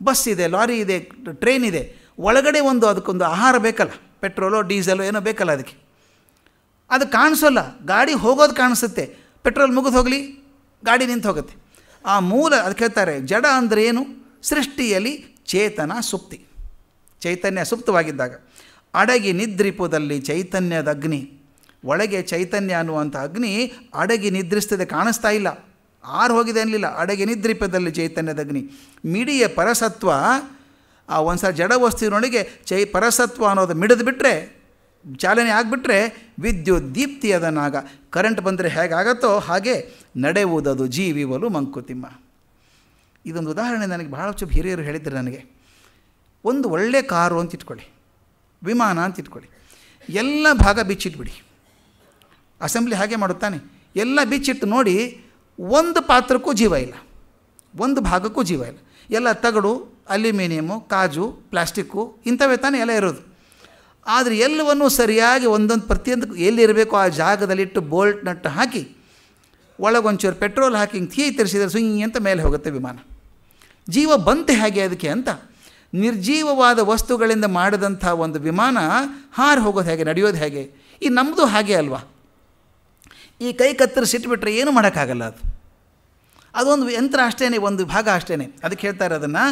ಬಸ್ ಇದೆ ಲಾರಿ ಇದೆ ಟ್ರೈನ್ ಇದೆ ಒಳಗಡೆ ಒಂದು ಅದಕ್ಕೊಂದು ಆಹಾರ ಬೇಕಲ್ಲ ಪೆಟ್ರೋಲು ಡೀಸೆಲೋ ಏನೋ ಬೇಕಲ್ಲ ಅದಕ್ಕೆ ಅದು ಕಾಣಿಸೋಲ್ಲ ಗಾಡಿ ಹೋಗೋದು ಕಾಣಿಸುತ್ತೆ ಪೆಟ್ರೋಲ್ ಮುಗಿದು ಹೋಗಲಿ ಗಾಡಿ ನಿಂತು ಹೋಗುತ್ತೆ ಆ ಮೂಲ ಅದಕ್ಕೆ ಹೇಳ್ತಾರೆ ಜಡ ಅಂದರೆ ಏನು ಸೃಷ್ಟಿಯಲ್ಲಿ ಚೇತನ ಸುಪ್ತಿ ಚೈತನ್ಯ ಸುಪ್ತವಾಗಿದ್ದಾಗ ಅಡಗಿ ನಿದ್ರಿಪುದಲ್ಲಿ ಚೈತನ್ಯದ ಅಗ್ನಿ ಒಳಗೆ ಚೈತನ್ಯ ಅನ್ನುವಂಥ ಅಗ್ನಿ ಅಡಗಿ ನಿದ್ರಿಸ್ತದೆ ಕಾಣಿಸ್ತಾ ಇಲ್ಲ ಆರು ಹೋಗಿದೆ ಅನ್ನಲಿಲ್ಲ ಅಡಗಿ ನಿದ್ರಿಪದಲ್ಲಿ ಚೈತನ್ಯದ ಅಗ್ನಿ ಮಿಡಿಯ ಪರಸತ್ವ ಆ ಒಂದು ಸಲ ಜಡ ವಸ್ತುವಿನೊಳಗೆ ಚೈ ಪರಸತ್ವ ಅನ್ನೋದು ಮಿಡಿದು ಬಿಟ್ಟರೆ ಚಾಲನೆ ಆಗಿಬಿಟ್ರೆ ವಿದ್ಯುತ್ ದೀಪ್ತಿ ಅದನ್ನಾಗ ಕರೆಂಟ್ ಬಂದರೆ ಹೇಗಾಗತ್ತೋ ಹಾಗೆ ನಡೆಯುವುದದು ಜೀವಿವಲು ಮಂಕುತಿಮ್ಮ ಇದೊಂದು ಉದಾಹರಣೆ ನನಗೆ ಭಾಳ ಚುಪ್ ಹಿರಿಯರು ಹೇಳಿದ್ರು ನನಗೆ ಒಂದು ಒಳ್ಳೆ ಕಾರು ಅಂತ ಇಟ್ಕೊಳ್ಳಿ ವಿಮಾನ ಅಂತ ಇಟ್ಕೊಳ್ಳಿ ಎಲ್ಲ ಭಾಗ ಬಿಚ್ಚಿಟ್ಬಿಡಿ ಅಸೆಂಬ್ಲಿ ಹಾಗೆ ಮಾಡುತ್ತಾನೆ ಎಲ್ಲ ಬಿಚ್ಚಿಟ್ಟು ನೋಡಿ ಒಂದು ಪಾತ್ರಕ್ಕೂ ಜೀವ ಇಲ್ಲ ಒಂದು ಭಾಗಕ್ಕೂ ಜೀವ ಇಲ್ಲ ಎಲ್ಲ ತಗಡು ಅಲ್ಯೂಮಿನಿಯಮು ಕಾಜು ಪ್ಲಾಸ್ಟಿಕ್ಕು ಇಂಥವೇ ತಾನೇ ಎಲ್ಲ ಇರೋದು ಆದರೆ ಎಲ್ಲವನ್ನೂ ಸರಿಯಾಗಿ ಒಂದೊಂದು ಪ್ರತಿಯೊಂದು ಎಲ್ಲಿರಬೇಕು ಆ ಜಾಗದಲ್ಲಿಟ್ಟು ಬೋಲ್ಟ್ ನಟ್ಟು ಹಾಕಿ ಒಳಗೊಂಚೂರು ಪೆಟ್ರೋಲ್ ಹಾಕಿ ಥೀ ತರಿಸಿದರೆ ಸುಂಗಿ ಅಂತ ಮೇಲೆ ಹೋಗುತ್ತೆ ವಿಮಾನ ಜೀವ ಬಂತೆ ಹಾಗೆ ಅದಕ್ಕೆ ಅಂತ ನಿರ್ಜೀವವಾದ ವಸ್ತುಗಳಿಂದ ಮಾಡಿದಂಥ ಒಂದು ವಿಮಾನ ಹಾರು ಹೋಗೋದು ಹೇಗೆ ನಡೆಯೋದು ಹೇಗೆ ಈ ನಮ್ಮದು ಹಾಗೆ ಅಲ್ವಾ ಈ ಕೈ ಕತ್ತರಿಸಿಟ್ಬಿಟ್ರೆ ಏನು ಮಾಡೋಕ್ಕಾಗಲ್ಲ ಅದು ಅದೊಂದು ಯಂತ್ರ ಅಷ್ಟೇ ಒಂದು ಭಾಗ ಅಷ್ಟೇ ಅದಕ್ಕೆ ಹೇಳ್ತಾರೆ ಅದನ್ನು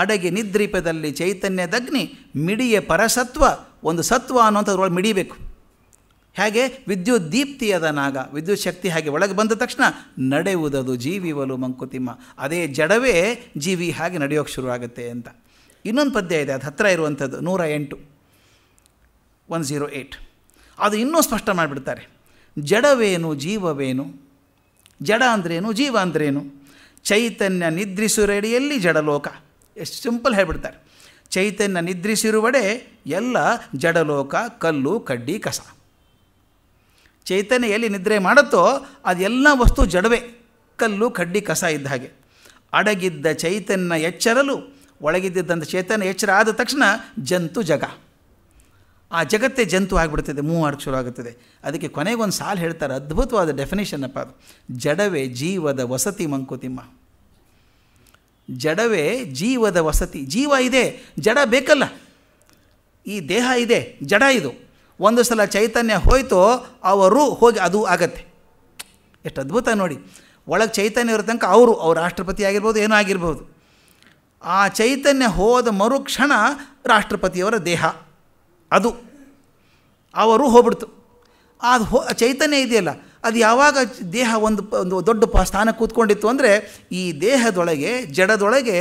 ಅಡಗಿ ನಿದ್ರೀಪದಲ್ಲಿ ಚೈತನ್ಯದಗ್ನಿ ಮಿಡಿಯ ಪರಸತ್ವ ಒಂದು ಸತ್ವ ಅನ್ನುವಂಥದ್ರೊಳಗೆ ಮಿಡಿಬೇಕು ಹೇಗೆ ವಿದ್ಯುತ್ ದೀಪ್ತಿಯಾದ ನಾಗ ವಿದ್ಯುತ್ ಶಕ್ತಿ ಹಾಗೆ ಒಳಗೆ ಬಂದ ತಕ್ಷಣ ನಡೆಯುವುದದು ಜೀವಿವಲು ಮಂಕುತಿಮ್ಮ ಅದೇ ಜಡವೇ ಜೀವಿ ಹಾಗೆ ನಡೆಯೋಕ್ಕೆ ಶುರುವಾಗುತ್ತೆ ಅಂತ ಇನ್ನೊಂದು ಪದ್ಯ ಇದೆ ಅದು ಹತ್ತಿರ ಇರುವಂಥದ್ದು ನೂರ ಎಂಟು ಒನ್ ಝೀರೋ ಏಯ್ಟ್ ಅದು ಇನ್ನೂ ಸ್ಪಷ್ಟ ಮಾಡಿಬಿಡ್ತಾರೆ ಜಡವೇನು ಜೀವವೇನು ಜಡ ಅಂದ್ರೇನು ಜೀವ ಅಂದ್ರೇನು ಚೈತನ್ಯ ನಿದ್ರಿಸುರಡಿಯಲ್ಲಿ ಜಡಲೋಕ ಎಷ್ಟು ಸಿಂಪಲ್ ಹೇಳ್ಬಿಡ್ತಾರೆ ಚೈತನ್ಯ ನಿದ್ರಿಸಿರುವಡೆ ಎಲ್ಲ ಜಡಲೋಕ ಕಲ್ಲು ಕಡ್ಡಿ ಕಸ ಚೈತನ್ಯ ಎಲ್ಲಿ ನಿದ್ರೆ ಮಾಡುತ್ತೋ ಅದೆಲ್ಲ ವಸ್ತು ಜಡವೆ ಕಲ್ಲು ಕಡ್ಡಿ ಕಸ ಇದ್ದ ಹಾಗೆ ಅಡಗಿದ್ದ ಚೈತನ್ಯ ಎಚ್ಚರಲು ಒಳಗಿದ್ದಂಥ ಚೈತನ್ಯ ಎಚ್ಚರ ಆದ ತಕ್ಷಣ ಜಂತು ಜಗ ಆ ಜಗತ್ತೇ ಜಂತು ಆಗಿಬಿಡ್ತದೆ ಮೂವರು ಶುರು ಆಗುತ್ತದೆ ಅದಕ್ಕೆ ಕೊನೆಗೊಂದು ಸಾಲು ಹೇಳ್ತಾರೆ ಅದ್ಭುತವಾದ ಅಪ್ಪ ಅದು ಜಡವೆ ಜೀವದ ವಸತಿ ಮಂಕುತಿಮ್ಮ ಜಡವೇ ಜೀವದ ವಸತಿ ಜೀವ ಇದೆ ಜಡ ಬೇಕಲ್ಲ ಈ ದೇಹ ಇದೆ ಜಡ ಇದು ಒಂದು ಸಲ ಚೈತನ್ಯ ಹೋಯ್ತೋ ಅವರು ಹೋಗಿ ಅದು ಆಗತ್ತೆ ಎಷ್ಟು ಅದ್ಭುತ ನೋಡಿ ಒಳಗೆ ಚೈತನ್ಯ ಇರೋ ತನಕ ಅವರು ಅವ್ರು ರಾಷ್ಟ್ರಪತಿ ಆಗಿರ್ಬೋದು ಏನೋ ಆಗಿರ್ಬೋದು ಆ ಚೈತನ್ಯ ಹೋದ ಮರುಕ್ಷಣ ರಾಷ್ಟ್ರಪತಿಯವರ ದೇಹ ಅದು ಅವರು ಹೋಗ್ಬಿಡ್ತು ಅದು ಹೋ ಚೈತನ್ಯ ಇದೆಯಲ್ಲ ಅದು ಯಾವಾಗ ದೇಹ ಒಂದು ಒಂದು ದೊಡ್ಡ ಪ ಸ್ಥಾನ ಕೂತ್ಕೊಂಡಿತ್ತು ಅಂದರೆ ಈ ದೇಹದೊಳಗೆ ಜಡದೊಳಗೆ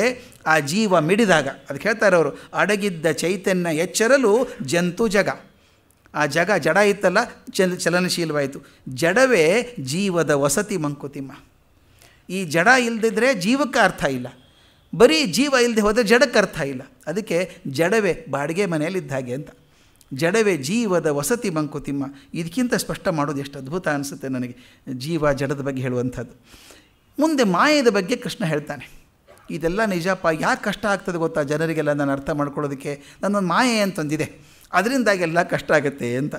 ಆ ಜೀವ ಮಿಡಿದಾಗ ಅದಕ್ಕೆ ಹೇಳ್ತಾರೆ ಅವರು ಅಡಗಿದ್ದ ಚೈತನ್ಯ ಎಚ್ಚರಲು ಜಂತು ಜಗ ಆ ಜಗ ಜಡ ಇತ್ತಲ್ಲ ಚಲ ಚಲನಶೀಲವಾಯಿತು ಜಡವೇ ಜೀವದ ವಸತಿ ಮಂಕುತಿಮ್ಮ ಈ ಜಡ ಇಲ್ಲದಿದ್ದರೆ ಜೀವಕ್ಕೆ ಅರ್ಥ ಇಲ್ಲ ಬರೀ ಜೀವ ಇಲ್ಲದೆ ಹೋದರೆ ಜಡಕ್ಕೆ ಅರ್ಥ ಇಲ್ಲ ಅದಕ್ಕೆ ಜಡವೇ ಬಾಡಿಗೆ ಮನೆಯಲ್ಲಿದ್ದ ಹಾಗೆ ಅಂತ ಜಡವೇ ಜೀವದ ವಸತಿ ಮಂಕುತಿಮ್ಮ ಇದಕ್ಕಿಂತ ಸ್ಪಷ್ಟ ಮಾಡೋದು ಎಷ್ಟು ಅದ್ಭುತ ಅನಿಸುತ್ತೆ ನನಗೆ ಜೀವ ಜಡದ ಬಗ್ಗೆ ಹೇಳುವಂಥದ್ದು ಮುಂದೆ ಮಾಯದ ಬಗ್ಗೆ ಕೃಷ್ಣ ಹೇಳ್ತಾನೆ ಇದೆಲ್ಲ ನಿಜಪ್ಪ ಯಾಕೆ ಕಷ್ಟ ಆಗ್ತದೆ ಗೊತ್ತಾ ಜನರಿಗೆಲ್ಲ ನಾನು ಅರ್ಥ ಮಾಡ್ಕೊಳ್ಳೋದಕ್ಕೆ ನನ್ನೊಂದು ಮಾಯೆ ಅಂತಂದಿದೆ ಅದರಿಂದಾಗಿ ಎಲ್ಲ ಕಷ್ಟ ಆಗುತ್ತೆ ಅಂತ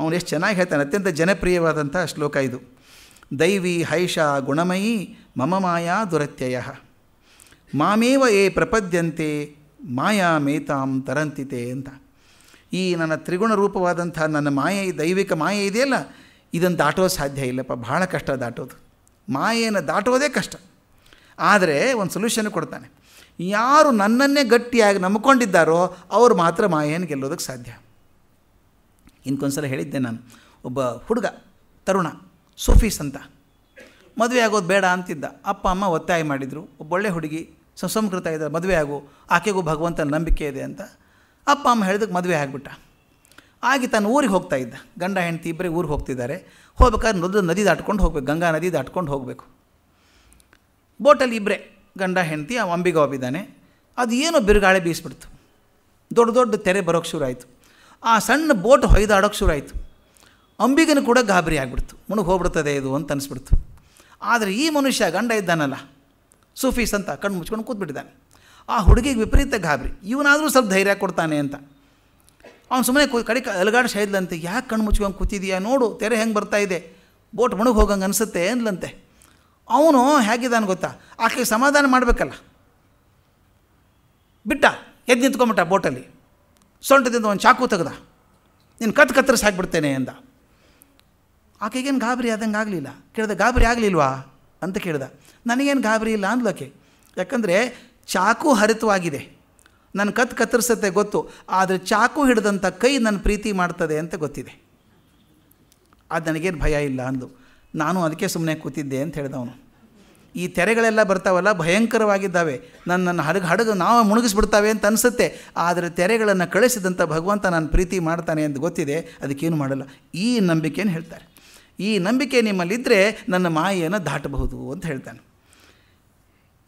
ಅವನು ಎಷ್ಟು ಚೆನ್ನಾಗಿ ಹೇಳ್ತಾನೆ ಅತ್ಯಂತ ಜನಪ್ರಿಯವಾದಂಥ ಶ್ಲೋಕ ಇದು ದೈವಿ ಹೈಷ ಗುಣಮಯಿ ಮಮ ಮಾಯಾ ದುರತ್ಯಯ ಮಾಮೇವ ಏ ಪ್ರಪದ್ಯಂತೆ ಮಾಯಾ ಮೇತಾಂ ತರಂತಿತೆ ಅಂತ ಈ ನನ್ನ ತ್ರಿಗುಣ ರೂಪವಾದಂಥ ನನ್ನ ಮಾಯೆ ದೈವಿಕ ಮಾಯೆ ಇದೆಯಲ್ಲ ಇದನ್ನು ದಾಟೋದು ಸಾಧ್ಯ ಇಲ್ಲಪ್ಪ ಭಾಳ ಕಷ್ಟ ದಾಟೋದು ಮಾಯೆಯನ್ನು ದಾಟೋದೇ ಕಷ್ಟ ಆದರೆ ಒಂದು ಸೊಲ್ಯೂಷನ್ ಕೊಡ್ತಾನೆ ಯಾರು ನನ್ನನ್ನೇ ಗಟ್ಟಿಯಾಗಿ ನಂಬ್ಕೊಂಡಿದ್ದಾರೋ ಅವರು ಮಾತ್ರ ಮಾಯೆಯನ್ನು ಗೆಲ್ಲೋದಕ್ಕೆ ಸಾಧ್ಯ ಇನ್ಕೊಂದ್ಸಲ ಹೇಳಿದ್ದೆ ನಾನು ಒಬ್ಬ ಹುಡುಗ ತರುಣ ಸೂಫೀಸ್ ಅಂತ ಮದುವೆ ಆಗೋದು ಬೇಡ ಅಂತಿದ್ದ ಅಪ್ಪ ಅಮ್ಮ ಒತ್ತಾಯ ಮಾಡಿದರು ಒಳ್ಳೆ ಹುಡುಗಿ ಸುಸಂಕೃತ ಇದ್ದಾರೆ ಮದುವೆ ಆಗು ಆಕೆಗೂ ಭಗವಂತನ ನಂಬಿಕೆ ಇದೆ ಅಂತ ಅಪ್ಪ ಅಮ್ಮ ಹೇಳಿದಕ್ಕೆ ಮದುವೆ ಆಗಿಬಿಟ್ಟ ಆಗಿ ತನ್ನ ಊರಿಗೆ ಹೋಗ್ತಾ ಇದ್ದ ಗಂಡ ಹೆಂಡತಿ ಇಬ್ಬರೇ ಊರಿಗೆ ಹೋಗ್ತಿದ್ದಾರೆ ಹೋಗ್ಬೇಕಾದ್ರೆ ನದಿ ನದಿ ದಾಟ್ಕೊಂಡು ಹೋಗ್ಬೇಕು ಗಂಗಾ ನದಿ ದಾಟ್ಕೊಂಡು ಹೋಗಬೇಕು ಬೋಟಲ್ಲಿ ಇಬ್ಬರೇ ಗಂಡ ಹೆಂಡತಿ ಅವ ಅಂಬಿಗೆ ಒಬ್ಬಿದ್ದಾನೆ ಅದು ಏನೋ ಬಿರುಗಾಳೆ ಬೀಸ್ಬಿಡ್ತು ದೊಡ್ಡ ದೊಡ್ಡ ತೆರೆ ಬರೋಕ್ಕೆ ಶುರು ಆಯಿತು ಆ ಸಣ್ಣ ಬೋಟ್ ಹೊಯ್ದಾಡೋಕ್ಕೆ ಶುರು ಆಯಿತು ಕೂಡ ಗಾಬರಿ ಆಗಿಬಿಡ್ತು ಮುಣಗೋಗ್ಬಿಡ್ತದೆ ಹೋಗ್ಬಿಡ್ತದೆ ಇದು ಅಂತ ಅನಿಸ್ಬಿಡ್ತು ಆದರೆ ಈ ಮನುಷ್ಯ ಗಂಡ ಇದ್ದಾನಲ್ಲ ಸೂಫೀಸ್ ಅಂತ ಕಣ್ಣು ಮುಚ್ಕೊಂಡು ಕೂತ್ಬಿಟ್ಟಿದ್ದಾನೆ ಆ ಹುಡುಗಿಗೆ ವಿಪರೀತ ಗಾಬರಿ ಇವನಾದರೂ ಸ್ವಲ್ಪ ಧೈರ್ಯ ಕೊಡ್ತಾನೆ ಅಂತ ಅವ್ನು ಸುಮ್ಮನೆ ಕಡೆ ಅಲಗಾಡ ಶೈದ್ಲಂತೆ ಯಾಕೆ ಕಣ್ಣು ಮುಚ್ಕೊಂಡು ಕೂತಿದೀಯಾ ನೋಡು ತೆರೆ ಹೆಂಗೆ ಬರ್ತಾ ಇದೆ ಬೋಟ್ ಮುಣುಗ್ ಹೋಗಂಗೆ ಅನಿಸುತ್ತೆ ಅಂದ್ಲಂತೆ ಅವನು ಹೇಗಿದ್ದಾನೆ ಗೊತ್ತಾ ಆಕೆಗೆ ಸಮಾಧಾನ ಮಾಡಬೇಕಲ್ಲ ಬಿಟ್ಟ ಎದ್ದು ನಿಂತ್ಕೊಂಬಿಟ್ಟ ಬೋಟಲ್ಲಿ ಸೊಂಟದಿಂದ ಒಂದು ಚಾಕು ತೆಗ್ದ ನೀನು ಕತ್ ಕತ್ತರಿಸಿ ಹಾಕ್ಬಿಡ್ತೇನೆ ಅಂದ ಆಕೆಗೇನು ಗಾಬರಿ ಆದಂಗೆ ಆಗಲಿಲ್ಲ ಕೇಳಿದೆ ಗಾಬರಿ ಆಗಲಿಲ್ವಾ ಅಂತ ಕೇಳಿದೆ ನನಗೇನು ಗಾಬರಿ ಇಲ್ಲ ಅಂದ್ಲಕ್ಕೆ ಯಾಕಂದರೆ ಚಾಕು ಹರಿತವಾಗಿದೆ ನನ್ನ ಕತ್ತು ಕತ್ತರಿಸುತ್ತೆ ಗೊತ್ತು ಆದರೆ ಚಾಕು ಹಿಡಿದಂಥ ಕೈ ನನ್ನ ಪ್ರೀತಿ ಮಾಡ್ತದೆ ಅಂತ ಗೊತ್ತಿದೆ ಅದು ನನಗೇನು ಭಯ ಇಲ್ಲ ಅಂದು ನಾನು ಅದಕ್ಕೆ ಸುಮ್ಮನೆ ಕೂತಿದ್ದೆ ಅಂತ ಹೇಳಿದವನು ಈ ತೆರೆಗಳೆಲ್ಲ ಬರ್ತಾವಲ್ಲ ಭಯಂಕರವಾಗಿದ್ದಾವೆ ನನ್ನನ್ನು ಹಡಗು ಹಡಗು ನಾವು ಮುಳುಗಿಸ್ಬಿಡ್ತಾವೆ ಅಂತ ಅನಿಸುತ್ತೆ ಆದರೆ ತೆರೆಗಳನ್ನು ಕಳಿಸಿದಂಥ ಭಗವಂತ ನಾನು ಪ್ರೀತಿ ಮಾಡ್ತಾನೆ ಅಂತ ಗೊತ್ತಿದೆ ಅದಕ್ಕೇನು ಮಾಡಲ್ಲ ಈ ನಂಬಿಕೆಯನ್ನು ಹೇಳ್ತಾರೆ ಈ ನಂಬಿಕೆ ನಿಮ್ಮಲ್ಲಿದ್ದರೆ ನನ್ನ ಮಾಯೆಯನ್ನು ದಾಟಬಹುದು ಅಂತ ಹೇಳ್ತಾನೆ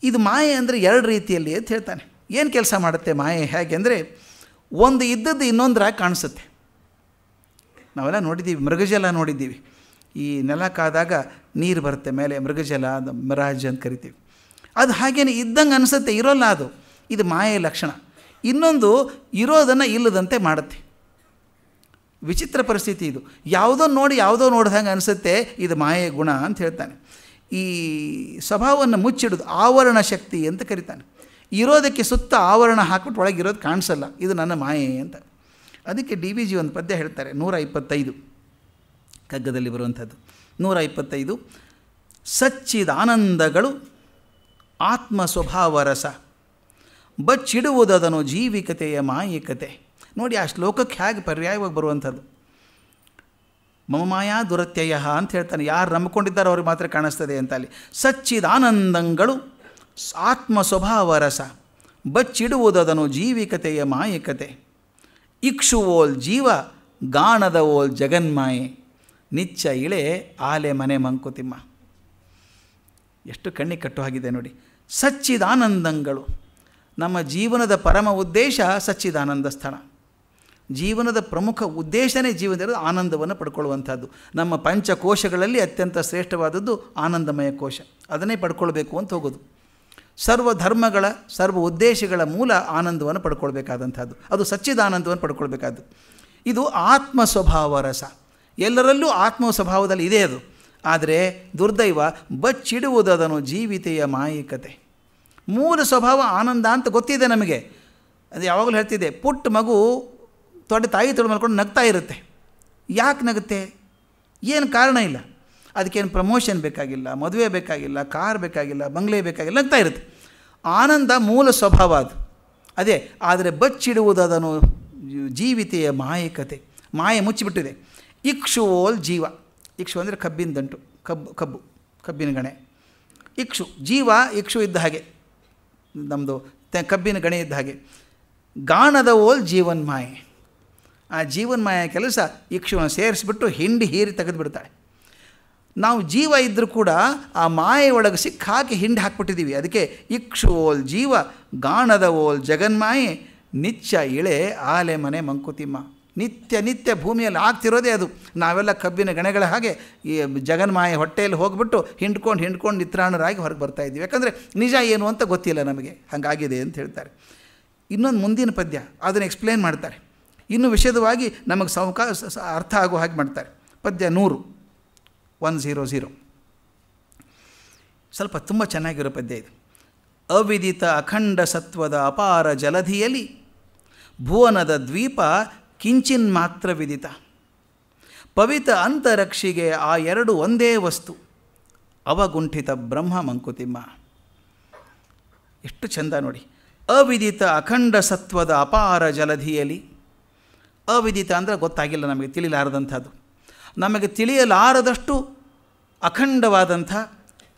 ಇದು ಮಾಯೆ ಅಂದರೆ ಎರಡು ರೀತಿಯಲ್ಲಿ ಅಂತ ಹೇಳ್ತಾನೆ ಏನು ಕೆಲಸ ಮಾಡುತ್ತೆ ಮಾಯೆ ಹೇಗೆ ಅಂದರೆ ಒಂದು ಇದ್ದದ್ದು ಇನ್ನೊಂದರಾಗಿ ಕಾಣಿಸುತ್ತೆ ನಾವೆಲ್ಲ ನೋಡಿದ್ದೀವಿ ಮೃಗಜಲ ನೋಡಿದ್ದೀವಿ ಈ ನೆಲ ಕಾದಾಗ ನೀರು ಬರುತ್ತೆ ಮೇಲೆ ಮೃಗಜಲ ಮರಾಜ್ ಅಂತ ಕರಿತೀವಿ ಅದು ಹಾಗೇನೆ ಇದ್ದಂಗೆ ಅನಿಸುತ್ತೆ ಇರೋಲ್ಲ ಅದು ಇದು ಮಾಯೆ ಲಕ್ಷಣ ಇನ್ನೊಂದು ಇರೋದನ್ನು ಇಲ್ಲದಂತೆ ಮಾಡುತ್ತೆ ವಿಚಿತ್ರ ಪರಿಸ್ಥಿತಿ ಇದು ಯಾವುದೋ ನೋಡಿ ಯಾವುದೋ ನೋಡ್ದಂಗೆ ಅನಿಸುತ್ತೆ ಇದು ಮಾಯೆ ಗುಣ ಅಂತ ಹೇಳ್ತಾನೆ ಈ ಸ್ವಭಾವವನ್ನು ಮುಚ್ಚಿಡೋದು ಆವರಣ ಶಕ್ತಿ ಅಂತ ಕರಿತಾನೆ ಇರೋದಕ್ಕೆ ಸುತ್ತ ಆವರಣ ಹಾಕ್ಬಿಟ್ಟು ಒಳಗಿರೋದು ಕಾಣಿಸಲ್ಲ ಇದು ನನ್ನ ಮಾಯೆ ಅಂತ ಅದಕ್ಕೆ ಡಿ ವಿ ಜಿ ಒಂದು ಪದ್ಯ ಹೇಳ್ತಾರೆ ನೂರ ಇಪ್ಪತ್ತೈದು ಕಗ್ಗದಲ್ಲಿ ಬರುವಂಥದ್ದು ನೂರ ಇಪ್ಪತ್ತೈದು ಸಚ್ಚಿದಾನಂದಗಳು ಆತ್ಮ ಸ್ವಭಾವ ರಸ ಬಚ್ಚಿಡುವುದದನು ಜೀವಿಕತೆಯ ಮಾಯಿಕತೆ ನೋಡಿ ಆ ಶ್ಲೋಕಕ್ಕೆ ಹೇಗೆ ಪರ್ಯಾಯವಾಗಿ ಬರುವಂಥದ್ದು ಮಮ ಮಾಯಾ ದುರತ್ಯಯ ಅಂತ ಹೇಳ್ತಾನೆ ಯಾರು ನಂಬ್ಕೊಂಡಿದ್ದಾರೆ ಅವ್ರಿಗೆ ಮಾತ್ರ ಕಾಣಿಸ್ತದೆ ಅಂತ ಅಲ್ಲಿ ಸಚ್ಚಿದಾನಂದಂಗಳು ಆತ್ಮ ಸ್ವಭಾವ ರಸ ಬಚ್ಚಿಡುವುದದನು ಜೀವಿಕತೆಯ ಮಾಯಕತೆ ಇಕ್ಷುವೋಲ್ ಜೀವ ಗಾಣದ ಓಲ್ ಜಗನ್ಮಾಯೆ ನಿಚ್ಚ ಇಳೆ ಆಲೆ ಮನೆ ಮಂಕುತಿಮ್ಮ ಎಷ್ಟು ಕಣ್ಣಿ ಕಟ್ಟು ಹಾಗಿದೆ ನೋಡಿ ಸಚ್ಚಿದಾನಂದಂಗಳು ನಮ್ಮ ಜೀವನದ ಪರಮ ಉದ್ದೇಶ ಸಚ್ಚಿದಾನಂದ ಸ್ಥಳ ಜೀವನದ ಪ್ರಮುಖ ಉದ್ದೇಶನೇ ಜೀವನದ ಆನಂದವನ್ನು ಪಡ್ಕೊಳ್ಳುವಂಥದ್ದು ನಮ್ಮ ಪಂಚಕೋಶಗಳಲ್ಲಿ ಅತ್ಯಂತ ಶ್ರೇಷ್ಠವಾದದ್ದು ಆನಂದಮಯ ಕೋಶ ಅದನ್ನೇ ಪಡ್ಕೊಳ್ಬೇಕು ಅಂತ ಹೋಗೋದು ಸರ್ವ ಧರ್ಮಗಳ ಸರ್ವ ಉದ್ದೇಶಗಳ ಮೂಲ ಆನಂದವನ್ನು ಪಡ್ಕೊಳ್ಬೇಕಾದಂಥದ್ದು ಅದು ಸಚ್ಚಿದ ಆನಂದವನ್ನು ಪಡ್ಕೊಳ್ಬೇಕಾದ್ದು ಇದು ಆತ್ಮ ಸ್ವಭಾವ ರಸ ಎಲ್ಲರಲ್ಲೂ ಆತ್ಮ ಸ್ವಭಾವದಲ್ಲಿ ಇದೆ ಅದು ಆದರೆ ದುರ್ದೈವ ಬಚ್ಚಿಡುವುದನ್ನು ಜೀವಿತೆಯ ಮಾಯಿಕತೆ ಮೂಲ ಸ್ವಭಾವ ಆನಂದ ಅಂತ ಗೊತ್ತಿದೆ ನಮಗೆ ಅದು ಯಾವಾಗಲೂ ಹೇಳ್ತಿದೆ ಪುಟ್ಟ ಮಗು ತೊಡೆ ತಾಯಿ ತೊಡೆ ಮಾಡ್ಕೊಂಡು ನಗ್ತಾ ಇರುತ್ತೆ ಯಾಕೆ ನಗುತ್ತೆ ಏನು ಕಾರಣ ಇಲ್ಲ ಅದಕ್ಕೇನು ಪ್ರಮೋಷನ್ ಬೇಕಾಗಿಲ್ಲ ಮದುವೆ ಬೇಕಾಗಿಲ್ಲ ಕಾರ್ ಬೇಕಾಗಿಲ್ಲ ಬಂಗ್ಲೆ ಬೇಕಾಗಿಲ್ಲ ನಗ್ತಾ ಇರುತ್ತೆ ಆನಂದ ಮೂಲ ಸ್ವಭಾವ ಅದು ಅದೇ ಆದರೆ ಬಚ್ಚಿಡುವುದದನು ಜೀವಿತೆಯ ಮಾಯಕತೆ ಮಾಯೆ ಮುಚ್ಚಿಬಿಟ್ಟಿದೆ ಇಕ್ಷುವೋಲ್ ಜೀವ ಇಕ್ಷು ಅಂದರೆ ಕಬ್ಬಿನ ದಂಟು ಕಬ್ಬು ಕಬ್ಬು ಕಬ್ಬಿನ ಗಣೆ ಇಕ್ಷು ಜೀವ ಇಕ್ಷು ಇದ್ದ ಹಾಗೆ ನಮ್ಮದು ಕಬ್ಬಿನ ಗಣೆ ಇದ್ದ ಹಾಗೆ ಗಾಣದ ಓಲ್ ಜೀವನ್ ಮಾಯೆ ಆ ಜೀವನ್ಮಯ ಕೆಲಸ ಇಕ್ಷುವನ್ನು ಸೇರಿಸಿಬಿಟ್ಟು ಹಿಂಡಿ ಹೀರಿ ತೆಗೆದುಬಿಡ್ತಾಳೆ ನಾವು ಜೀವ ಇದ್ದರೂ ಕೂಡ ಆ ಮಾಯೆ ಒಳಗೆ ಸಿಕ್ಕಾಕಿ ಹಿಂಡಿ ಹಾಕ್ಬಿಟ್ಟಿದ್ದೀವಿ ಅದಕ್ಕೆ ಇಕ್ಷು ಓಲ್ ಜೀವ ಗಾಣದ ಓಲ್ ಜಗನ್ಮಾಯಿ ನಿತ್ಯ ಇಳೆ ಆಲೆ ಮನೆ ಮಂಕುತಿಮ್ಮ ನಿತ್ಯ ನಿತ್ಯ ಭೂಮಿಯಲ್ಲಿ ಆಗ್ತಿರೋದೇ ಅದು ನಾವೆಲ್ಲ ಕಬ್ಬಿನ ಗಣೆಗಳ ಹಾಗೆ ಈ ಜಗನ್ಮಾಯ ಹೊಟ್ಟೆಯಲ್ಲಿ ಹೋಗ್ಬಿಟ್ಟು ಹಿಂಡ್ಕೊಂಡು ಹಿಂಡ್ಕೊಂಡು ನಿತ್ರಾಣರಾಗಿ ಹೊರಗೆ ಬರ್ತಾ ಇದ್ದೀವಿ ಯಾಕಂದರೆ ನಿಜ ಏನು ಅಂತ ಗೊತ್ತಿಲ್ಲ ನಮಗೆ ಹಾಗಾಗಿದೆ ಅಂತ ಹೇಳ್ತಾರೆ ಇನ್ನೊಂದು ಮುಂದಿನ ಪದ್ಯ ಅದನ್ನು ಎಕ್ಸ್ಪ್ಲೇನ್ ಮಾಡ್ತಾರೆ ಇನ್ನು ವಿಷದವಾಗಿ ನಮಗೆ ಸೌಕಾ ಅರ್ಥ ಆಗೋ ಹಾಗೆ ಮಾಡ್ತಾರೆ ಪದ್ಯ ನೂರು ಒನ್ ಝೀರೋ ಝೀರೋ ಸ್ವಲ್ಪ ತುಂಬ ಚೆನ್ನಾಗಿರೋ ಪದ್ಯ ಇದು ಅವಿದಿತ ಅಖಂಡ ಸತ್ವದ ಅಪಾರ ಜಲಧಿಯಲಿ ಭುವನದ ದ್ವೀಪ ಕಿಂಚಿನ್ ಮಾತ್ರ ವಿದಿತ ಪವಿತ ಅಂತರಕ್ಷಿಗೆ ಆ ಎರಡು ಒಂದೇ ವಸ್ತು ಅವಗುಂಠಿತ ಬ್ರಹ್ಮ ಮಂಕುತಿಮ್ಮ ಎಷ್ಟು ಚಂದ ನೋಡಿ ಅವಿದಿತ ಅಖಂಡ ಸತ್ವದ ಅಪಾರ ಜಲಧಿಯಲಿ ಅವಿದಿತ ಅಂದರೆ ಗೊತ್ತಾಗಿಲ್ಲ ನಮಗೆ ತಿಳಿಯಲಾರದಂಥದ್ದು ನಮಗೆ ತಿಳಿಯಲಾರದಷ್ಟು ಅಖಂಡವಾದಂಥ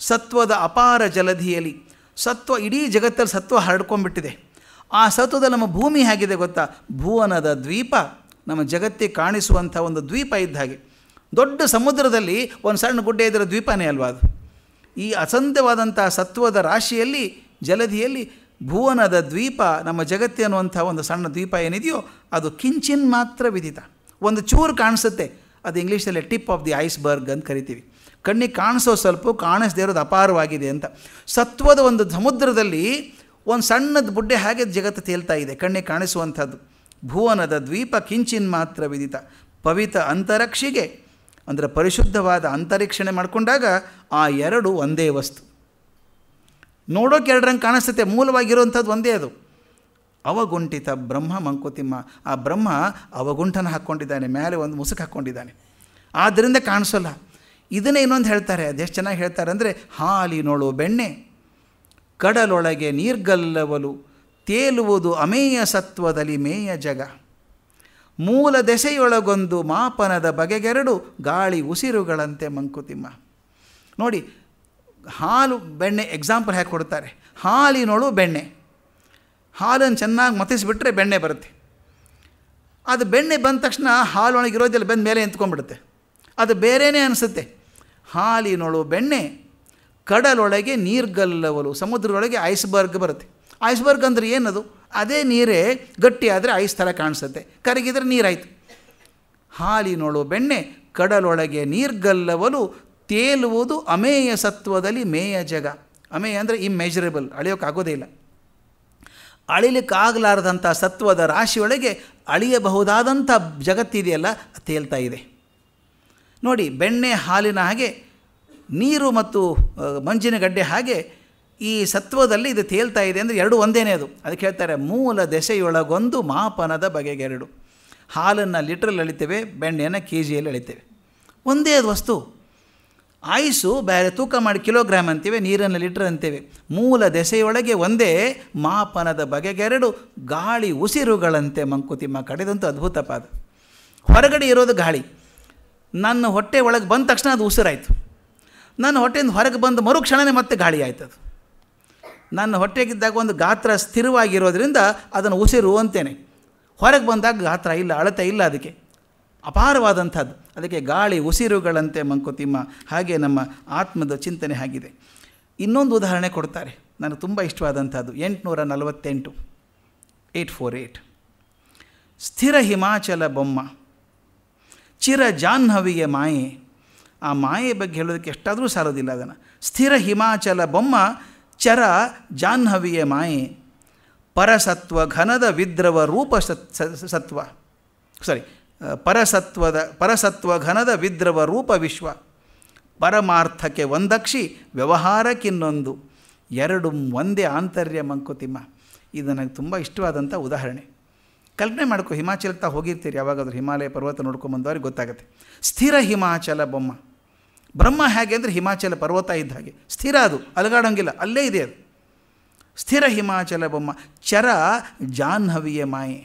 ಸತ್ವದ ಅಪಾರ ಜಲಧಿಯಲ್ಲಿ ಸತ್ವ ಇಡೀ ಜಗತ್ತಲ್ಲಿ ಸತ್ವ ಹರಡ್ಕೊಂಡ್ಬಿಟ್ಟಿದೆ ಆ ಸತ್ವದ ನಮ್ಮ ಭೂಮಿ ಹೇಗಿದೆ ಗೊತ್ತಾ ಭುವನದ ದ್ವೀಪ ನಮ್ಮ ಜಗತ್ತೇ ಕಾಣಿಸುವಂಥ ಒಂದು ದ್ವೀಪ ಇದ್ದ ಹಾಗೆ ದೊಡ್ಡ ಸಮುದ್ರದಲ್ಲಿ ಒಂದು ಸಣ್ಣ ಗುಡ್ಡೆ ಇದ್ದರೆ ದ್ವೀಪನೇ ಅಲ್ವಾ ಅದು ಈ ಅಸಂತ್ಯವಾದಂಥ ಸತ್ವದ ರಾಶಿಯಲ್ಲಿ ಜಲಧಿಯಲ್ಲಿ ಭುವನದ ದ್ವೀಪ ನಮ್ಮ ಜಗತ್ತು ಅನ್ನುವಂಥ ಒಂದು ಸಣ್ಣ ದ್ವೀಪ ಏನಿದೆಯೋ ಅದು ಕಿಂಚಿನ್ ಮಾತ್ರ ವಿದಿತ ಒಂದು ಚೂರು ಕಾಣಿಸುತ್ತೆ ಅದು ಇಂಗ್ಲೀಷಲ್ಲಿ ಟಿಪ್ ಆಫ್ ದಿ ಐಸ್ಬರ್ಗ್ ಅಂತ ಕರಿತೀವಿ ಕಣ್ಣಿಗೆ ಕಾಣಿಸೋ ಸ್ವಲ್ಪ ಕಾಣಿಸದೇ ಇರೋದು ಅಪಾರವಾಗಿದೆ ಅಂತ ಸತ್ವದ ಒಂದು ಸಮುದ್ರದಲ್ಲಿ ಒಂದು ಸಣ್ಣದ ಬುಡ್ಡೆ ಹಾಗೆ ಜಗತ್ತು ತೇಲ್ತಾ ಇದೆ ಕಣ್ಣಿಗೆ ಕಾಣಿಸುವಂಥದ್ದು ಭುವನದ ದ್ವೀಪ ಕಿಂಚಿನ್ ಮಾತ್ರ ವಿದಿತ ಪವಿತ ಅಂತರಕ್ಷಿಗೆ ಅಂದರೆ ಪರಿಶುದ್ಧವಾದ ಅಂತರೀಕ್ಷಣೆ ಮಾಡಿಕೊಂಡಾಗ ಆ ಎರಡು ಒಂದೇ ವಸ್ತು ನೋಡೋಕೆ ಎರಡ್ರಂಗೆ ಕಾಣಿಸುತ್ತೆ ಮೂಲವಾಗಿರುವಂಥದ್ದು ಒಂದೇ ಅದು ಅವಗುಂಠಿತ ಬ್ರಹ್ಮ ಮಂಕುತಿಮ್ಮ ಆ ಬ್ರಹ್ಮ ಅವಗುಂಠನ ಹಾಕ್ಕೊಂಡಿದ್ದಾನೆ ಮೇಲೆ ಒಂದು ಮುಸುಕು ಹಾಕ್ಕೊಂಡಿದ್ದಾನೆ ಆದ್ದರಿಂದ ಕಾಣಿಸೋಲ್ಲ ಇದನ್ನೇ ಇನ್ನೊಂದು ಹೇಳ್ತಾರೆ ಅದೆಷ್ಟು ಚೆನ್ನಾಗಿ ಹೇಳ್ತಾರೆ ಅಂದರೆ ಹಾಲಿನೊಳು ಬೆಣ್ಣೆ ಕಡಲೊಳಗೆ ನೀರ್ಗಲ್ಲವಲು ತೇಲುವುದು ಅಮೇಯ ಸತ್ವದಲ್ಲಿ ಮೇಯ ಜಗ ಮೂಲ ದೆಸೆಯೊಳಗೊಂದು ಮಾಪನದ ಬಗೆಗೆರಡು ಗಾಳಿ ಉಸಿರುಗಳಂತೆ ಮಂಕುತಿಮ್ಮ ನೋಡಿ ಹಾಲು ಬೆಣ್ಣೆ ಎಕ್ಸಾಂಪಲ್ ಹೇಗೆ ಕೊಡ್ತಾರೆ ಹಾಲಿನೊಳು ಬೆಣ್ಣೆ ಹಾಲನ್ನು ಚೆನ್ನಾಗಿ ಮತಿಸಿಬಿಟ್ರೆ ಬೆಣ್ಣೆ ಬರುತ್ತೆ ಅದು ಬೆಣ್ಣೆ ಬಂದ ತಕ್ಷಣ ಹಾಲೊಳಗಿರೋದೆಲ್ಲ ಬೆಂದ ಮೇಲೆ ನಿಂತ್ಕೊಂಡ್ಬಿಡುತ್ತೆ ಅದು ಬೇರೆಯೇ ಅನಿಸುತ್ತೆ ಹಾಲಿನೊಳು ಬೆಣ್ಣೆ ಕಡಲೊಳಗೆ ನೀರ್ಗಲ್ಲವಲು ಸಮುದ್ರದೊಳಗೆ ಐಸ್ಬರ್ಗ್ ಬರುತ್ತೆ ಐಸ್ಬರ್ಗ್ ಅಂದರೆ ಏನದು ಅದೇ ನೀರೇ ಗಟ್ಟಿ ಐಸ್ ಥರ ಕಾಣಿಸುತ್ತೆ ಕರಗಿದರೆ ನೀರಾಯಿತು ಹಾಲಿನೊಳು ಬೆಣ್ಣೆ ಕಡಲೊಳಗೆ ನೀರ್ಗಲ್ಲವಲು ತೇಲುವುದು ಅಮೇಯ ಸತ್ವದಲ್ಲಿ ಮೇಯ ಜಗ ಅಮೇಯ ಅಂದರೆ ಇಮ್ಮೆಜರೇಬಲ್ ಅಳೆಯೋಕ್ಕಾಗೋದೇ ಇಲ್ಲ ಅಳಿಲಿಕ್ಕಾಗಲಾರದಂಥ ಸತ್ವದ ರಾಶಿಯೊಳಗೆ ಅಳಿಯಬಹುದಾದಂಥ ಜಗತ್ತಿದೆಯಲ್ಲ ತೇಲ್ತಾ ಇದೆ ನೋಡಿ ಬೆಣ್ಣೆ ಹಾಲಿನ ಹಾಗೆ ನೀರು ಮತ್ತು ಮಂಜಿನ ಗಡ್ಡೆ ಹಾಗೆ ಈ ಸತ್ವದಲ್ಲಿ ಇದು ತೇಲ್ತಾ ಇದೆ ಅಂದರೆ ಎರಡು ಒಂದೇನೇ ಅದು ಅದಕ್ಕೆ ಹೇಳ್ತಾರೆ ಮೂಲ ದೆಸೆಯೊಳಗೊಂದು ಮಾಪನದ ಬಗೆಗೆರಡು ಹಾಲನ್ನು ಲೀಟ್ರಲ್ಲಿ ಅಳಿತೇವೆ ಬೆಣ್ಣೆಯನ್ನು ಕೆ ಜಿಯಲ್ಲಿ ಅಳಿತೇವೆ ಒಂದೇ ಅದು ವಸ್ತು ಆಯುಸ್ಸು ಬೇರೆ ತೂಕ ಮಾಡಿ ಕಿಲೋಗ್ರಾಮ್ ಅಂತೀವಿ ನೀರನ್ನು ಲೀಟ್ರ್ ಅಂತೇವೆ ಮೂಲ ದೆಸೆಯೊಳಗೆ ಒಂದೇ ಮಾಪನದ ಬಗೆಗೆರಡು ಗಾಳಿ ಉಸಿರುಗಳಂತೆ ಮಂಕುತಿಮ್ಮ ಕಡಿದಂತೂ ಅದ್ಭುತ ಪಾದ ಹೊರಗಡೆ ಇರೋದು ಗಾಳಿ ನನ್ನ ಹೊಟ್ಟೆ ಒಳಗೆ ಬಂದ ತಕ್ಷಣ ಅದು ಉಸಿರಾಯಿತು ನನ್ನ ಹೊಟ್ಟೆಯಿಂದ ಹೊರಗೆ ಬಂದು ಮರುಕ್ಷಣವೇ ಮತ್ತೆ ಗಾಳಿ ಆಯ್ತದು ನನ್ನ ಹೊಟ್ಟೆಗಿದ್ದಾಗ ಒಂದು ಗಾತ್ರ ಸ್ಥಿರವಾಗಿರೋದ್ರಿಂದ ಅದನ್ನು ಉಸಿರು ಅಂತೇನೆ ಹೊರಗೆ ಬಂದಾಗ ಗಾತ್ರ ಇಲ್ಲ ಅಳತೆ ಇಲ್ಲ ಅದಕ್ಕೆ ಅಪಾರವಾದಂಥದ್ದು ಅದಕ್ಕೆ ಗಾಳಿ ಉಸಿರುಗಳಂತೆ ಮಂಕುತಿಮ್ಮ ಹಾಗೆ ನಮ್ಮ ಆತ್ಮದ ಚಿಂತನೆ ಆಗಿದೆ ಇನ್ನೊಂದು ಉದಾಹರಣೆ ಕೊಡ್ತಾರೆ ನನಗೆ ತುಂಬ ಇಷ್ಟವಾದಂಥದ್ದು ಎಂಟುನೂರ ನಲವತ್ತೆಂಟು ಏಯ್ಟ್ ಫೋರ್ ಏಯ್ಟ್ ಸ್ಥಿರ ಹಿಮಾಚಲ ಬೊಮ್ಮ ಚಿರ ಜಾಹ್ನವಿಯ ಮಾಯೆ ಆ ಮಾಯೆ ಬಗ್ಗೆ ಹೇಳೋದಕ್ಕೆ ಎಷ್ಟಾದರೂ ಸಾರೋದಿಲ್ಲ ಅದನ್ನು ಸ್ಥಿರ ಹಿಮಾಚಲ ಬೊಮ್ಮ ಚರ ಜಾಹ್ನವಿಯ ಮಾಯೆ ಪರಸತ್ವ ಘನದ ವಿದ್ರವ ರೂಪ ಸತ್ವ ಸಾರಿ ಪರಸತ್ವದ ಪರಸತ್ವ ಘನದ ವಿದ್ರವ ರೂಪ ವಿಶ್ವ ಪರಮಾರ್ಥಕ್ಕೆ ಒಂದಕ್ಷಿ ವ್ಯವಹಾರಕ್ಕಿನ್ನೊಂದು ಎರಡು ಒಂದೇ ಆಂತರ್ಯ ಮಂಕುತಿಮ್ಮ ಇದು ನನಗೆ ತುಂಬ ಇಷ್ಟವಾದಂಥ ಉದಾಹರಣೆ ಕಲ್ಪನೆ ಮಾಡ್ಕೊ ತಾ ಹೋಗಿರ್ತೀರಿ ಯಾವಾಗಾದರೂ ಹಿಮಾಲಯ ಪರ್ವತ ನೋಡ್ಕೊಂಬಂದವ್ರಿಗೆ ಗೊತ್ತಾಗುತ್ತೆ ಸ್ಥಿರ ಹಿಮಾಚಲ ಬೊಮ್ಮ ಬ್ರಹ್ಮ ಹೇಗೆ ಅಂದರೆ ಹಿಮಾಚಲ ಪರ್ವತ ಇದ್ದ ಹಾಗೆ ಸ್ಥಿರ ಅದು ಅಲಗಾಡೋಂಗಿಲ್ಲ ಅಲ್ಲೇ ಇದೆ ಅದು ಸ್ಥಿರ ಹಿಮಾಚಲ ಬೊಮ್ಮ ಚರ ಜಾಹ್ನವಿಯ ಮಾಯೆ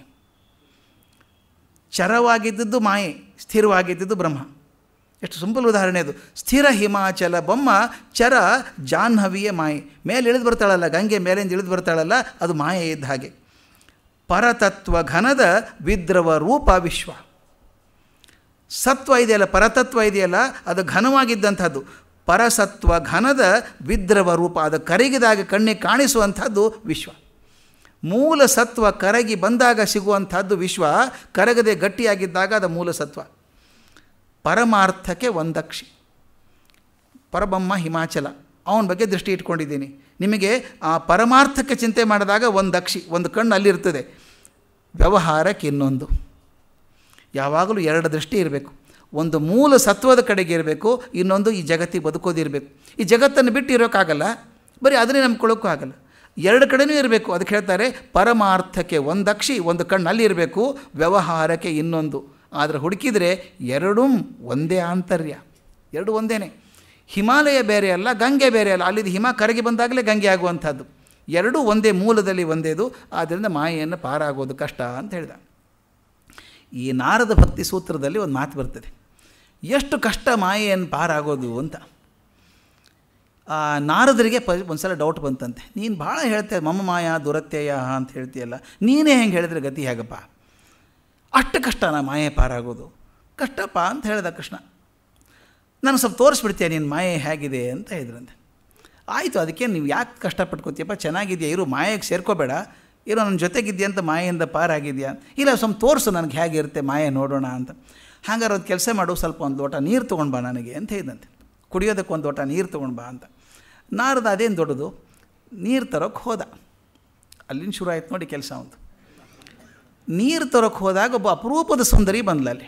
ಚರವಾಗಿದ್ದದ್ದು ಮಾಯೆ ಸ್ಥಿರವಾಗಿದ್ದದ್ದು ಬ್ರಹ್ಮ ಎಷ್ಟು ಸಿಂಪಲ್ ಉದಾಹರಣೆ ಅದು ಸ್ಥಿರ ಹಿಮಾಚಲ ಬೊಮ್ಮ ಚರ ಜಾಹ್ನವಿಯ ಮಾಯೆ ಮೇಲೆ ಇಳಿದು ಬರ್ತಾಳಲ್ಲ ಗಂಗೆ ಮೇಲಿಂದ ಇಳಿದು ಬರ್ತಾಳಲ್ಲ ಅದು ಮಾಯೆ ಇದ್ದ ಹಾಗೆ ಪರತತ್ವ ಘನದ ವಿದ್ರವ ರೂಪ ವಿಶ್ವ ಸತ್ವ ಇದೆಯಲ್ಲ ಪರತತ್ವ ಇದೆಯಲ್ಲ ಅದು ಘನವಾಗಿದ್ದಂಥದ್ದು ಪರಸತ್ವ ಘನದ ವಿದ್ರವ ರೂಪ ಅದು ಕರಗಿದಾಗ ಕಣ್ಣಿಗೆ ಕಾಣಿಸುವಂಥದ್ದು ವಿಶ್ವ ಮೂಲ ಸತ್ವ ಕರಗಿ ಬಂದಾಗ ಸಿಗುವಂಥದ್ದು ವಿಶ್ವ ಕರಗದೆ ಗಟ್ಟಿಯಾಗಿದ್ದಾಗ ಅದು ಮೂಲ ಸತ್ವ ಪರಮಾರ್ಥಕ್ಕೆ ಒಂದಕ್ಷಿ ಪರಬಮ್ಮ ಹಿಮಾಚಲ ಅವನ ಬಗ್ಗೆ ದೃಷ್ಟಿ ಇಟ್ಕೊಂಡಿದ್ದೀನಿ ನಿಮಗೆ ಆ ಪರಮಾರ್ಥಕ್ಕೆ ಚಿಂತೆ ಮಾಡಿದಾಗ ಒಂದಕ್ಷಿ ಒಂದು ಕಣ್ಣು ಅಲ್ಲಿರ್ತದೆ ವ್ಯವಹಾರಕ್ಕೆ ಇನ್ನೊಂದು ಯಾವಾಗಲೂ ಎರಡು ದೃಷ್ಟಿ ಇರಬೇಕು ಒಂದು ಮೂಲ ಸತ್ವದ ಕಡೆಗೆ ಇರಬೇಕು ಇನ್ನೊಂದು ಈ ಜಗತ್ತಿಗೆ ಬದುಕೋದಿರಬೇಕು ಈ ಜಗತ್ತನ್ನು ಬಿಟ್ಟು ಇರೋಕ್ಕಾಗಲ್ಲ ಬರೀ ಅದನ್ನೇ ನಂಬ್ಕೊಳ್ಳೋಕ್ಕೂ ಆಗಲ್ಲ ಎರಡು ಕಡೆಯೂ ಇರಬೇಕು ಅದಕ್ಕೆ ಹೇಳ್ತಾರೆ ಪರಮಾರ್ಥಕ್ಕೆ ಒಂದು ಅಕ್ಷಿ ಒಂದು ಕಣ್ಣು ಇರಬೇಕು ವ್ಯವಹಾರಕ್ಕೆ ಇನ್ನೊಂದು ಆದರೆ ಹುಡುಕಿದರೆ ಎರಡೂ ಒಂದೇ ಆಂತರ್ಯ ಎರಡು ಒಂದೇ ಹಿಮಾಲಯ ಬೇರೆ ಅಲ್ಲ ಗಂಗೆ ಬೇರೆ ಅಲ್ಲ ಅಲ್ಲಿದ್ದು ಹಿಮ ಕರಗಿ ಬಂದಾಗಲೇ ಗಂಗೆ ಆಗುವಂಥದ್ದು ಎರಡೂ ಒಂದೇ ಮೂಲದಲ್ಲಿ ಒಂದೇದು ಆದ್ದರಿಂದ ಮಾಯೆಯನ್ನು ಪಾರಾಗೋದು ಕಷ್ಟ ಅಂತ ಹೇಳಿದ ಈ ನಾರದ ಭಕ್ತಿ ಸೂತ್ರದಲ್ಲಿ ಒಂದು ಮಾತು ಬರ್ತದೆ ಎಷ್ಟು ಕಷ್ಟ ಮಾಯೆಯನ್ನು ಪಾರಾಗೋದು ಅಂತ ನಾರದರಿಗೆ ಪ ಒಂದ್ಸಲ ಡೌಟ್ ಬಂತಂತೆ ನೀನು ಭಾಳ ಹೇಳ್ತೆ ಮಮ್ಮ ಮಾಯಾ ದುರತ್ಯಯ ಅಂತ ಹೇಳ್ತೀಯಲ್ಲ ನೀನೇ ಹೆಂಗೆ ಹೇಳಿದ್ರೆ ಗತಿ ಹೇಗಪ್ಪ ಅಷ್ಟು ಕಷ್ಟ ನಾ ಮಾಯೆ ಪಾರಾಗೋದು ಕಷ್ಟಪ್ಪ ಅಂತ ಹೇಳಿದ ಕೃಷ್ಣ ನಾನು ಸ್ವಲ್ಪ ತೋರಿಸ್ಬಿಡ್ತೀಯ ನೀನು ಮಾಯೆ ಹೇಗಿದೆ ಅಂತ ಹೇಳಿದ್ರಂತೆ ಆಯಿತು ಅದಕ್ಕೆ ನೀವು ಯಾಕೆ ಕಷ್ಟಪಟ್ಕೋತೀಯಪ್ಪ ಚೆನ್ನಾಗಿದೆಯಾ ಇರು ಮಾಯೆಗೆ ಸೇರ್ಕೋಬೇಡ ಇರೋ ನನ್ನ ಜೊತೆಗಿದೆಯಂತ ಅಂತ ಮಾಯೆಯಿಂದ ಪಾರಾಗಿದೆಯಾ ಇಲ್ಲ ಸ್ವಲ್ಪ ತೋರಿಸು ನನಗೆ ಹೇಗಿರುತ್ತೆ ಮಾಯೆ ನೋಡೋಣ ಅಂತ ಹಾಗಾದ್ರೆ ಒಂದು ಕೆಲಸ ಮಾಡು ಸ್ವಲ್ಪ ಒಂದು ಲೋಟ ನೀರು ತೊಗೊಂಡ್ಬಾ ಬಾ ನನಗೆ ಅಂತ ಹೇಳಿದಂತೆ ಕುಡಿಯೋದಕ್ಕೆ ಒಂದು ಲೋಟ ನೀರು ತೊಗೊಂಡ್ಬಾ ಬಾ ಅಂತ ನಾರದ ಅದೇನು ದೊಡ್ಡದು ನೀರು ತರೋಕೆ ಹೋದ ಅಲ್ಲಿಂದ ಶುರು ಆಯ್ತು ನೋಡಿ ಕೆಲಸ ಒಂದು ನೀರು ತರೋಕೆ ಹೋದಾಗ ಒಬ್ಬ ಅಪರೂಪದ ಸುಂದರಿ ಬಂದ್ಲಲ್ಲಿ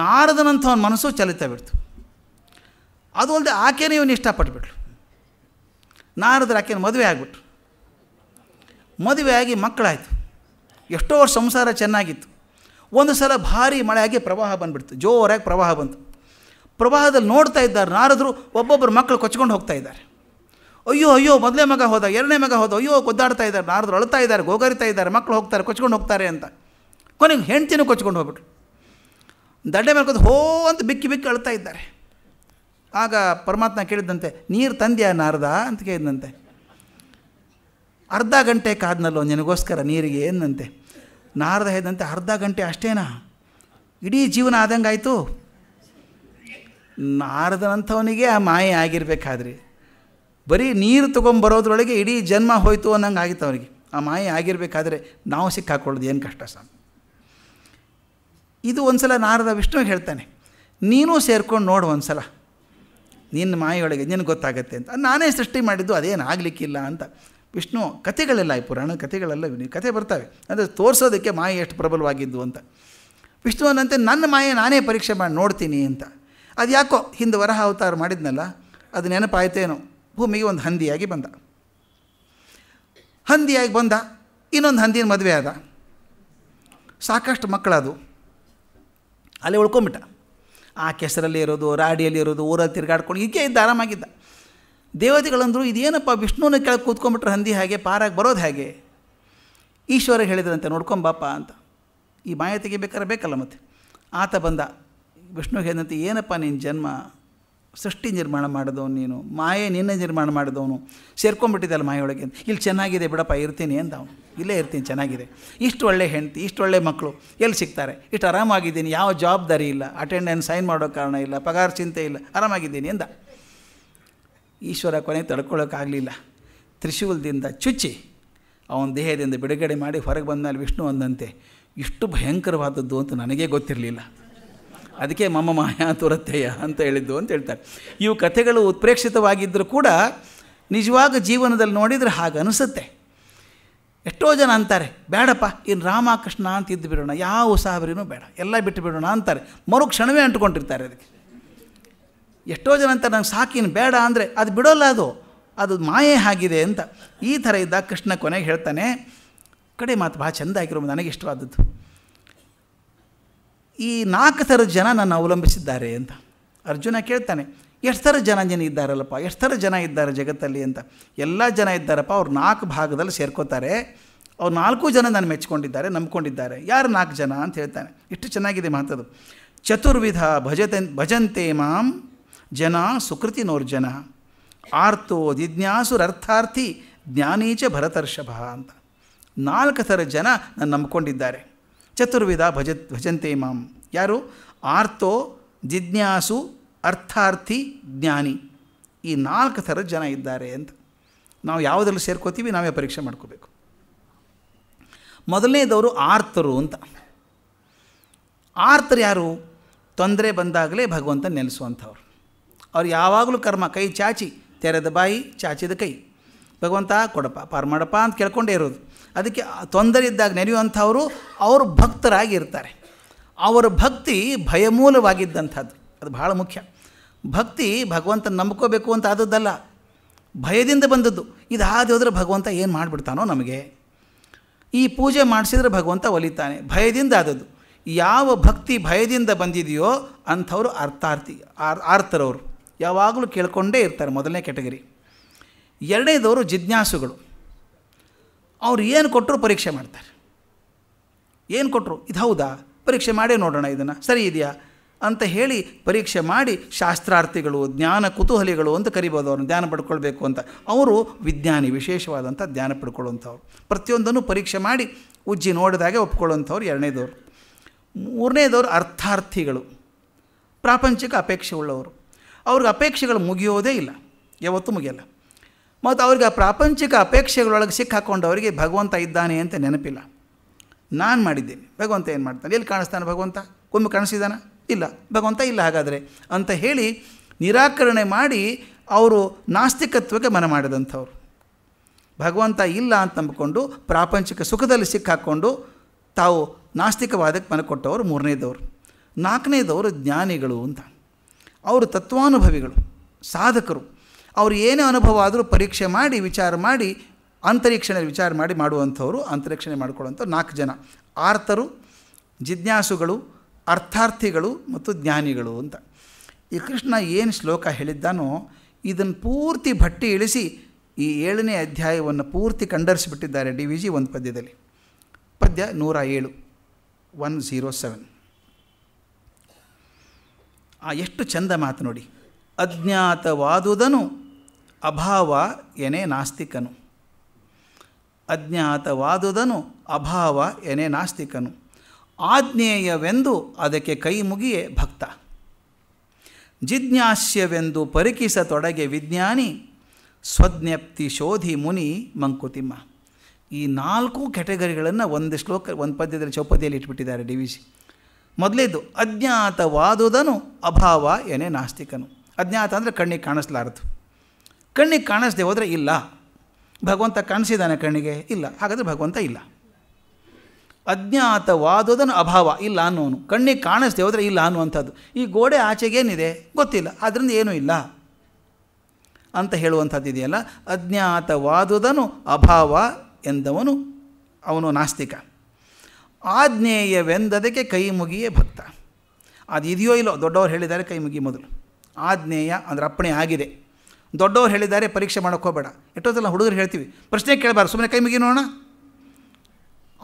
ನಾರದನಂಥ ಅವನ ಮನಸ್ಸು ಚಲಿತ ಬಿಡ್ತು ಅದು ಅಲ್ಲದೆ ಆಕೆನೇ ಇವನು ಇಷ್ಟಪಟ್ಟುಬಿಟ್ರು ನಾರದ್ರ ಆಕೆನ ಮದುವೆ ಆಗಿಬಿಟ್ರು ಮದುವೆ ಆಗಿ ಮಕ್ಕಳಾಯಿತು ಎಷ್ಟೋ ವರ್ಷ ಸಂಸಾರ ಚೆನ್ನಾಗಿತ್ತು ಒಂದು ಸಲ ಭಾರಿ ಮಳೆಯಾಗಿ ಪ್ರವಾಹ ಬಂದುಬಿಡ್ತು ಜೋರಾಗಿ ಪ್ರವಾಹ ಬಂತು ಪ್ರವಾಹದಲ್ಲಿ ನೋಡ್ತಾ ಇದ್ದಾರೆ ನಾರದರು ಒಬ್ಬೊಬ್ಬರು ಮಕ್ಕಳು ಕೊಚ್ಕೊಂಡು ಹೋಗ್ತಾ ಇದ್ದಾರೆ ಅಯ್ಯೋ ಅಯ್ಯೋ ಮೊದಲೇ ಮಗ ಹೋದ ಎರಡನೇ ಮಗ ಹೋದ ಅಯ್ಯೋ ಗೊದ್ದಾಡ್ತಾ ಇದ್ದಾರೆ ನಾರದ್ರು ಅಳ್ತಾ ಇದ್ದಾರೆ ಗೋಗರಿತಾ ಇದ್ದಾರೆ ಮಕ್ಕಳು ಹೋಗ್ತಾರೆ ಕೊಚ್ಕೊಂಡು ಹೋಗ್ತಾರೆ ಅಂತ ಕೊನೆಗೆ ಹೆಂಡ್ತಿನೂ ಕೊಚ್ಕೊಂಡು ಹೋಗ್ಬಿಟ್ರು ದಡ್ಡೆ ಮೇಲೆ ಹೋ ಅಂತ ಬಿಕ್ಕಿ ಬಿಕ್ಕಿ ಅಳ್ತಾ ಇದ್ದಾರೆ ಆಗ ಪರಮಾತ್ಮ ಕೇಳಿದ್ದಂತೆ ನೀರು ತಂದ್ಯಾ ನಾರದ ಅಂತ ಕೇಳಿದಂತೆ ಅರ್ಧ ಗಂಟೆ ಕಾದ್ನಲ್ಲೋ ನಿನಗೋಸ್ಕರ ನೀರಿಗೆ ಏನಂತೆ ನಾರದ ಹೇಳಿದಂತೆ ಅರ್ಧ ಗಂಟೆ ಅಷ್ಟೇನಾ ಇಡೀ ಜೀವನ ಆದಂಗಾಯಿತು ನಾರದನಂಥವನಿಗೆ ಆ ಮಾಯೆ ಆಗಿರಬೇಕಾದ್ರೆ ಬರೀ ನೀರು ತೊಗೊಂಬರೋದ್ರೊಳಗೆ ಇಡೀ ಜನ್ಮ ಹೋಯಿತು ಅನ್ನಂಗೆ ಆಗಿತ್ತು ಅವನಿಗೆ ಆ ಮಾಯೆ ಆಗಿರಬೇಕಾದ್ರೆ ನಾವು ಸಿಕ್ಕಾಕೊಳ್ಳೋದು ಏನು ಕಷ್ಟ ಸ್ವಾಮಿ ಇದು ಒಂದು ಸಲ ನಾರದ ವಿಷ್ಣು ಹೇಳ್ತಾನೆ ನೀನೂ ಸೇರ್ಕೊಂಡು ನೋಡು ಒಂದು ಸಲ ನಿನ್ನ ಮಾಯೆಯೊಳಗೆ ನಿನಗೆ ಗೊತ್ತಾಗತ್ತೆ ಅಂತ ನಾನೇ ಸೃಷ್ಟಿ ಮಾಡಿದ್ದು ಅದೇನು ಆಗಲಿಕ್ಕಿಲ್ಲ ಅಂತ ವಿಷ್ಣು ಕಥೆಗಳೆಲ್ಲ ಈ ಪುರಾಣ ಕಥೆಗಳೆಲ್ಲ ಕಥೆ ಬರ್ತವೆ ಅಂದರೆ ತೋರಿಸೋದಕ್ಕೆ ಮಾಯೆ ಎಷ್ಟು ಪ್ರಬಲವಾಗಿದ್ದು ಅಂತ ವಿಷ್ಣುವನಂತೆ ನನ್ನ ಮಾಯೆ ನಾನೇ ಪರೀಕ್ಷೆ ಮಾಡಿ ನೋಡ್ತೀನಿ ಅಂತ ಅದು ಯಾಕೋ ಹಿಂದೆ ವರಹ ಅವತಾರ ಮಾಡಿದ್ನಲ್ಲ ಅದು ನೆನಪಾಯಿತೇನೋ ಭೂಮಿಗೆ ಒಂದು ಹಂದಿಯಾಗಿ ಬಂದ ಹಂದಿಯಾಗಿ ಬಂದ ಇನ್ನೊಂದು ಹಂದಿನ ಮದುವೆ ಆದ ಸಾಕಷ್ಟು ಮಕ್ಕಳದು ಅಲ್ಲಿ ಉಳ್ಕೊಂಬಿಟ್ಟ ಆ ಕೆಸರಲ್ಲಿ ಇರೋದು ರಾಡಿಯಲ್ಲಿ ಇರೋದು ಊರಲ್ಲಿ ತಿರುಗಾಡ್ಕೊಂಡು ಹೀಗೆ ಇದ್ದ ಆರಾಮಾಗಿದ್ದ ದೇವತೆಗಳಂದರು ಇದೇನಪ್ಪ ವಿಷ್ಣುವನ್ನ ಕೆಳಗೆ ಕೂತ್ಕೊಂಬಿಟ್ರೆ ಹಂದಿ ಹಾಗೆ ಪಾರಾಗಿ ಬರೋದು ಹೇಗೆ ಈಶ್ವರ ಹೇಳಿದ್ರಂತೆ ನೋಡ್ಕೊಂಬಾಪ ಅಂತ ಈ ಮಾಯ ತೆಗಿಬೇಕಾದ್ರೆ ಬೇಕಲ್ಲ ಮತ್ತೆ ಆತ ಬಂದ ವಿಷ್ಣು ಹೇಳಿದಂತೆ ಏನಪ್ಪ ನಿನ್ನ ಜನ್ಮ ಸೃಷ್ಟಿ ನಿರ್ಮಾಣ ಮಾಡಿದವನು ನೀನು ಮಾಯೆ ನಿನ್ನೆ ನಿರ್ಮಾಣ ಮಾಡಿದವನು ಸೇರ್ಕೊಂಡ್ಬಿಟ್ಟಿದ್ದಲ್ಲ ಮಾಯೊಳಗೆ ಇಲ್ಲಿ ಚೆನ್ನಾಗಿದೆ ಬಿಡಪ್ಪ ಇರ್ತೀನಿ ಅಂತ ಅವನು ಇಲ್ಲೇ ಇರ್ತೀನಿ ಚೆನ್ನಾಗಿದೆ ಇಷ್ಟು ಒಳ್ಳೆ ಹೆಂಡತಿ ಇಷ್ಟು ಒಳ್ಳೆ ಮಕ್ಕಳು ಎಲ್ಲಿ ಸಿಗ್ತಾರೆ ಇಷ್ಟು ಆರಾಮಾಗಿದ್ದೀನಿ ಯಾವ ಜವಾಬ್ದಾರಿ ಇಲ್ಲ ಅಟೆಂಡೆನ್ಸ್ ಸೈನ್ ಮಾಡೋ ಕಾರಣ ಇಲ್ಲ ಪಗಾರ ಚಿಂತೆ ಇಲ್ಲ ಆರಾಮಾಗಿದ್ದೀನಿ ಅಂದ ಈಶ್ವರ ಕೊನೆ ತಡ್ಕೊಳ್ಳೋಕ್ಕಾಗಲಿಲ್ಲ ತ್ರಿಶೂಲದಿಂದ ಚುಚ್ಚಿ ಅವನ ದೇಹದಿಂದ ಬಿಡುಗಡೆ ಮಾಡಿ ಹೊರಗೆ ಬಂದ ಮೇಲೆ ವಿಷ್ಣು ಅಂದಂತೆ ಇಷ್ಟು ಭಯಂಕರವಾದದ್ದು ಅಂತ ನನಗೇ ಗೊತ್ತಿರಲಿಲ್ಲ ಅದಕ್ಕೆ ಮಮ್ಮ ಮಾಯಾ ತುರತೆಯ ಅಂತ ಹೇಳಿದ್ದು ಅಂತ ಹೇಳ್ತಾರೆ ಇವು ಕಥೆಗಳು ಉತ್ಪ್ರೇಕ್ಷಿತವಾಗಿದ್ದರೂ ಕೂಡ ನಿಜವಾಗ ಜೀವನದಲ್ಲಿ ನೋಡಿದರೆ ಹಾಗೆ ಅನಿಸುತ್ತೆ ಎಷ್ಟೋ ಜನ ಅಂತಾರೆ ಬೇಡಪ್ಪ ಇನ್ನು ರಾಮ ಕೃಷ್ಣ ಅಂತ ಇದ್ದು ಬಿಡೋಣ ಯಾವ ಉಸಾಬರಿನೂ ಬೇಡ ಎಲ್ಲ ಬಿಟ್ಟು ಬಿಡೋಣ ಅಂತಾರೆ ಮರು ಕ್ಷಣವೇ ಅಂಟ್ಕೊಂಡಿರ್ತಾರೆ ಅದಕ್ಕೆ ಎಷ್ಟೋ ಜನ ಅಂತಾರೆ ನಂಗೆ ಸಾಕಿನ ಬೇಡ ಅಂದರೆ ಅದು ಬಿಡೋಲ್ಲ ಅದು ಅದು ಮಾಯೆ ಆಗಿದೆ ಅಂತ ಈ ಥರ ಇದ್ದಾಗ ಕೃಷ್ಣ ಕೊನೆಗೆ ಹೇಳ್ತಾನೆ ಕಡೆ ಮಾತು ಭಾಳ ಚೆಂದ ಆಗಿರೋ ನನಗೆ ಇಷ್ಟವಾದದ್ದು ಈ ನಾಲ್ಕು ಥರ ಜನ ನನ್ನ ಅವಲಂಬಿಸಿದ್ದಾರೆ ಅಂತ ಅರ್ಜುನ ಕೇಳ್ತಾನೆ ಎಷ್ಟು ಥರ ಜನ ಜನ ಇದ್ದಾರಲ್ಲಪ್ಪ ಎಷ್ಟು ಥರ ಜನ ಇದ್ದಾರೆ ಜಗತ್ತಲ್ಲಿ ಅಂತ ಎಲ್ಲ ಜನ ಇದ್ದಾರಪ್ಪ ಅವ್ರು ನಾಲ್ಕು ಭಾಗದಲ್ಲಿ ಸೇರ್ಕೋತಾರೆ ಅವ್ರು ನಾಲ್ಕು ಜನ ನಾನು ಮೆಚ್ಕೊಂಡಿದ್ದಾರೆ ನಂಬ್ಕೊಂಡಿದ್ದಾರೆ ಯಾರು ನಾಲ್ಕು ಜನ ಅಂತ ಹೇಳ್ತಾನೆ ಇಷ್ಟು ಚೆನ್ನಾಗಿದೆ ಮಾತದು ಚತುರ್ವಿಧ ಭಜತೆ ಭಜಂತೆ ಮಾಂ ಜನ ಸುಕೃತಿ ಜನ ಆರ್ತೋ ಜಿಜ್ಞಾಸುರರ್ಥಾರ್ಥಿ ಜ್ಞಾನೀಚ ಭರತರ್ಷಭ ಅಂತ ನಾಲ್ಕು ಥರ ಜನ ನಾನು ನಂಬ್ಕೊಂಡಿದ್ದಾರೆ ಚತುರ್ವಿಧ ಭಜ ಭಜಂತೆ ಮಾಂ ಯಾರು ಆರ್ತೋ ಜಿಜ್ಞಾಸು ಅರ್ಥಾರ್ಥಿ ಜ್ಞಾನಿ ಈ ನಾಲ್ಕು ಥರದ ಜನ ಇದ್ದಾರೆ ಅಂತ ನಾವು ಯಾವುದರಲ್ಲಿ ಸೇರ್ಕೋತೀವಿ ನಾವೇ ಪರೀಕ್ಷೆ ಮಾಡ್ಕೋಬೇಕು ಮೊದಲನೇದವರು ಆರ್ತರು ಅಂತ ಆರ್ತರು ಯಾರು ತೊಂದರೆ ಬಂದಾಗಲೇ ಭಗವಂತ ನೆನೆಸುವಂಥವ್ರು ಅವ್ರು ಯಾವಾಗಲೂ ಕರ್ಮ ಕೈ ಚಾಚಿ ತೆರೆದ ಬಾಯಿ ಚಾಚಿದ ಕೈ ಭಗವಂತ ಕೊಡಪ್ಪ ಪಾರು ಮಾಡಪ್ಪ ಅಂತ ಕೇಳ್ಕೊಂಡೇ ಇರೋದು ಅದಕ್ಕೆ ತೊಂದರೆ ಇದ್ದಾಗ ನೆನೆಯುವಂಥವರು ಅವರು ಭಕ್ತರಾಗಿರ್ತಾರೆ ಅವರ ಭಕ್ತಿ ಭಯಮೂಲವಾಗಿದ್ದಂಥದ್ದು ಅದು ಬಹಳ ಮುಖ್ಯ ಭಕ್ತಿ ಭಗವಂತ ನಂಬ್ಕೋಬೇಕು ಅಂತ ಆದದ್ದಲ್ಲ ಭಯದಿಂದ ಬಂದದ್ದು ಇದಾದ ಹೋದರೆ ಭಗವಂತ ಏನು ಮಾಡಿಬಿಡ್ತಾನೋ ನಮಗೆ ಈ ಪೂಜೆ ಮಾಡಿಸಿದ್ರೆ ಭಗವಂತ ಒಲಿತಾನೆ ಭಯದಿಂದ ಆದದ್ದು ಯಾವ ಭಕ್ತಿ ಭಯದಿಂದ ಬಂದಿದೆಯೋ ಅಂಥವ್ರು ಅರ್ಥಾರ್ಥಿ ಆರ್ ಆರ್ತರವರು ಯಾವಾಗಲೂ ಕೇಳ್ಕೊಂಡೇ ಇರ್ತಾರೆ ಮೊದಲನೇ ಕ್ಯಾಟಗರಿ ಎರಡನೇದವರು ಜಿಜ್ಞಾಸುಗಳು ಅವ್ರು ಏನು ಕೊಟ್ಟರು ಪರೀಕ್ಷೆ ಮಾಡ್ತಾರೆ ಏನು ಕೊಟ್ಟರು ಇದು ಹೌದಾ ಪರೀಕ್ಷೆ ಮಾಡೇ ನೋಡೋಣ ಇದನ್ನು ಸರಿ ಇದೆಯಾ ಅಂತ ಹೇಳಿ ಪರೀಕ್ಷೆ ಮಾಡಿ ಶಾಸ್ತ್ರಾರ್ಥಿಗಳು ಜ್ಞಾನ ಕುತೂಹಲಿಗಳು ಅಂತ ಕರಿಬೋದು ಅವ್ರನ್ನ ಧ್ಯಾನ ಪಡ್ಕೊಳ್ಬೇಕು ಅಂತ ಅವರು ವಿಜ್ಞಾನಿ ವಿಶೇಷವಾದಂಥ ಧ್ಯಾನ ಪಡ್ಕೊಳ್ಳುವಂಥವ್ರು ಪ್ರತಿಯೊಂದನ್ನು ಪರೀಕ್ಷೆ ಮಾಡಿ ಉಜ್ಜಿ ನೋಡಿದಾಗೆ ಒಪ್ಕೊಳ್ಳುವಂಥವ್ರು ಎರಡನೇದವ್ರು ಮೂರನೇದವ್ರು ಅರ್ಥಾರ್ಥಿಗಳು ಪ್ರಾಪಂಚಿಕ ಅಪೇಕ್ಷೆ ಉಳ್ಳವರು ಅವ್ರಿಗೆ ಅಪೇಕ್ಷೆಗಳು ಮುಗಿಯೋದೇ ಇಲ್ಲ ಯಾವತ್ತೂ ಮುಗಿಯಲ್ಲ ಮತ್ತು ಅವ್ರಿಗೆ ಆ ಪ್ರಾಪಂಚಿಕ ಅಪೇಕ್ಷೆಗಳೊಳಗೆ ಸಿಕ್ಕಾಕೊಂಡು ಅವರಿಗೆ ಭಗವಂತ ಇದ್ದಾನೆ ಅಂತ ನೆನಪಿಲ್ಲ ನಾನು ಮಾಡಿದ್ದೇನೆ ಭಗವಂತ ಏನು ಮಾಡ್ತಾನೆ ಎಲ್ಲಿ ಕಾಣಿಸ್ತಾನೆ ಭಗವಂತ ಒಮ್ಮೆ ಕಾಣಿಸಿದಾನ ಇಲ್ಲ ಭಗವಂತ ಇಲ್ಲ ಹಾಗಾದರೆ ಅಂತ ಹೇಳಿ ನಿರಾಕರಣೆ ಮಾಡಿ ಅವರು ನಾಸ್ತಿಕತ್ವಕ್ಕೆ ಮನ ಮಾಡಿದಂಥವ್ರು ಭಗವಂತ ಇಲ್ಲ ಅಂತ ಅಂದ್ಕೊಂಡು ಪ್ರಾಪಂಚಿಕ ಸುಖದಲ್ಲಿ ಸಿಕ್ಕಾಕ್ಕೊಂಡು ತಾವು ನಾಸ್ತಿಕವಾದಕ್ಕೆ ಮನ ಕೊಟ್ಟವರು ಮೂರನೇದವರು ನಾಲ್ಕನೇದವರು ಜ್ಞಾನಿಗಳು ಅಂತ ಅವರು ತತ್ವಾನುಭವಿಗಳು ಸಾಧಕರು ಅವ್ರು ಏನೇ ಅನುಭವ ಆದರೂ ಪರೀಕ್ಷೆ ಮಾಡಿ ವಿಚಾರ ಮಾಡಿ ಅಂತರೀಕ್ಷಣ ವಿಚಾರ ಮಾಡಿ ಮಾಡುವಂಥವ್ರು ಅಂತರೀಕ್ಷಣೆ ಮಾಡಿಕೊಳ್ಳುವಂಥ ನಾಲ್ಕು ಜನ ಆರ್ತರು ಜಿಜ್ಞಾಸುಗಳು ಅರ್ಥಾರ್ಥಿಗಳು ಮತ್ತು ಜ್ಞಾನಿಗಳು ಅಂತ ಈ ಕೃಷ್ಣ ಏನು ಶ್ಲೋಕ ಹೇಳಿದ್ದಾನೋ ಇದನ್ನು ಪೂರ್ತಿ ಭಟ್ಟಿ ಇಳಿಸಿ ಈ ಏಳನೇ ಅಧ್ಯಾಯವನ್ನು ಪೂರ್ತಿ ಕಂಡರಿಸಿಬಿಟ್ಟಿದ್ದಾರೆ ಡಿ ವಿ ಜಿ ಒಂದು ಪದ್ಯದಲ್ಲಿ ಪದ್ಯ ನೂರ ಏಳು ಒನ್ ಝೀರೋ ಸೆವೆನ್ ಆ ಎಷ್ಟು ಚಂದ ಮಾತು ನೋಡಿ ಅಜ್ಞಾತವಾದುದನು ಅಭಾವ ಎನೆ ನಾಸ್ತಿಕನು ಅಜ್ಞಾತವಾದುದನು ಅಭಾವ ಎನೆ ನಾಸ್ತಿಕನು ಆಜ್ಞೇಯವೆಂದು ಅದಕ್ಕೆ ಕೈ ಮುಗಿಯೇ ಭಕ್ತ ಜಿಜ್ಞಾಸ್ಯವೆಂದು ತೊಡಗೆ ವಿಜ್ಞಾನಿ ಸ್ವಜ್ಞಪ್ತಿ ಶೋಧಿ ಮುನಿ ಮಂಕುತಿಮ್ಮ ಈ ನಾಲ್ಕು ಕೆಟಗರಿಗಳನ್ನು ಒಂದು ಶ್ಲೋಕ ಒಂದು ಪದ್ಯದಲ್ಲಿ ಚೌಪದಿಯಲ್ಲಿ ಇಟ್ಬಿಟ್ಟಿದ್ದಾರೆ ಡಿ ವಿ ಸಿ ಮೊದಲೇದು ಅಜ್ಞಾತವಾದುದನು ಅಭಾವ ಎನೆ ನಾಸ್ತಿಕನು ಅಜ್ಞಾತ ಅಂದರೆ ಕಣ್ಣಿಗೆ ಕಾಣಿಸ್ಲಾರದು ಕಣ್ಣಿಗೆ ಕಾಣಿಸ್ದೆ ಹೋದರೆ ಇಲ್ಲ ಭಗವಂತ ಕಾಣಿಸಿದಾನೆ ಕಣ್ಣಿಗೆ ಇಲ್ಲ ಹಾಗಾದರೆ ಭಗವಂತ ಇಲ್ಲ ಅಜ್ಞಾತವಾದುದನ್ನು ಅಭಾವ ಇಲ್ಲ ಅನ್ನೋನು ಕಣ್ಣಿಗೆ ಕಾಣಿಸ್ದೆ ಹೋದರೆ ಇಲ್ಲ ಅನ್ನುವಂಥದ್ದು ಈ ಗೋಡೆ ಆಚೆಗೇನಿದೆ ಗೊತ್ತಿಲ್ಲ ಅದರಿಂದ ಏನೂ ಇಲ್ಲ ಅಂತ ಹೇಳುವಂಥದ್ದು ಇದೆಯಲ್ಲ ಅಜ್ಞಾತವಾದುದನು ಅಭಾವ ಎಂದವನು ಅವನು ನಾಸ್ತಿಕ ಆಜ್ಞೇಯವೆಂದದಕ್ಕೆ ಕೈ ಮುಗಿಯೇ ಭಕ್ತ ಅದು ಇದೆಯೋ ಇಲ್ಲೋ ದೊಡ್ಡವರು ಹೇಳಿದ್ದಾರೆ ಕೈ ಮುಗಿ ಮೊದಲು ಆಜ್ಞೇಯ ಅಂದರೆ ಅಪ್ಪಣೆ ಆಗಿದೆ ದೊಡ್ಡವ್ರು ಹೇಳಿದ್ದಾರೆ ಪರೀಕ್ಷೆ ಹೋಗಬೇಡ ಎಷ್ಟೊತ್ತಲ್ಲ ಹುಡುಗರು ಹೇಳ್ತೀವಿ ಪ್ರಶ್ನೆ ಕೇಳಬಾರ್ದು ಸುಮ್ಮನೆ ಕೈ ಮುಗಿ ನೋಡೋಣ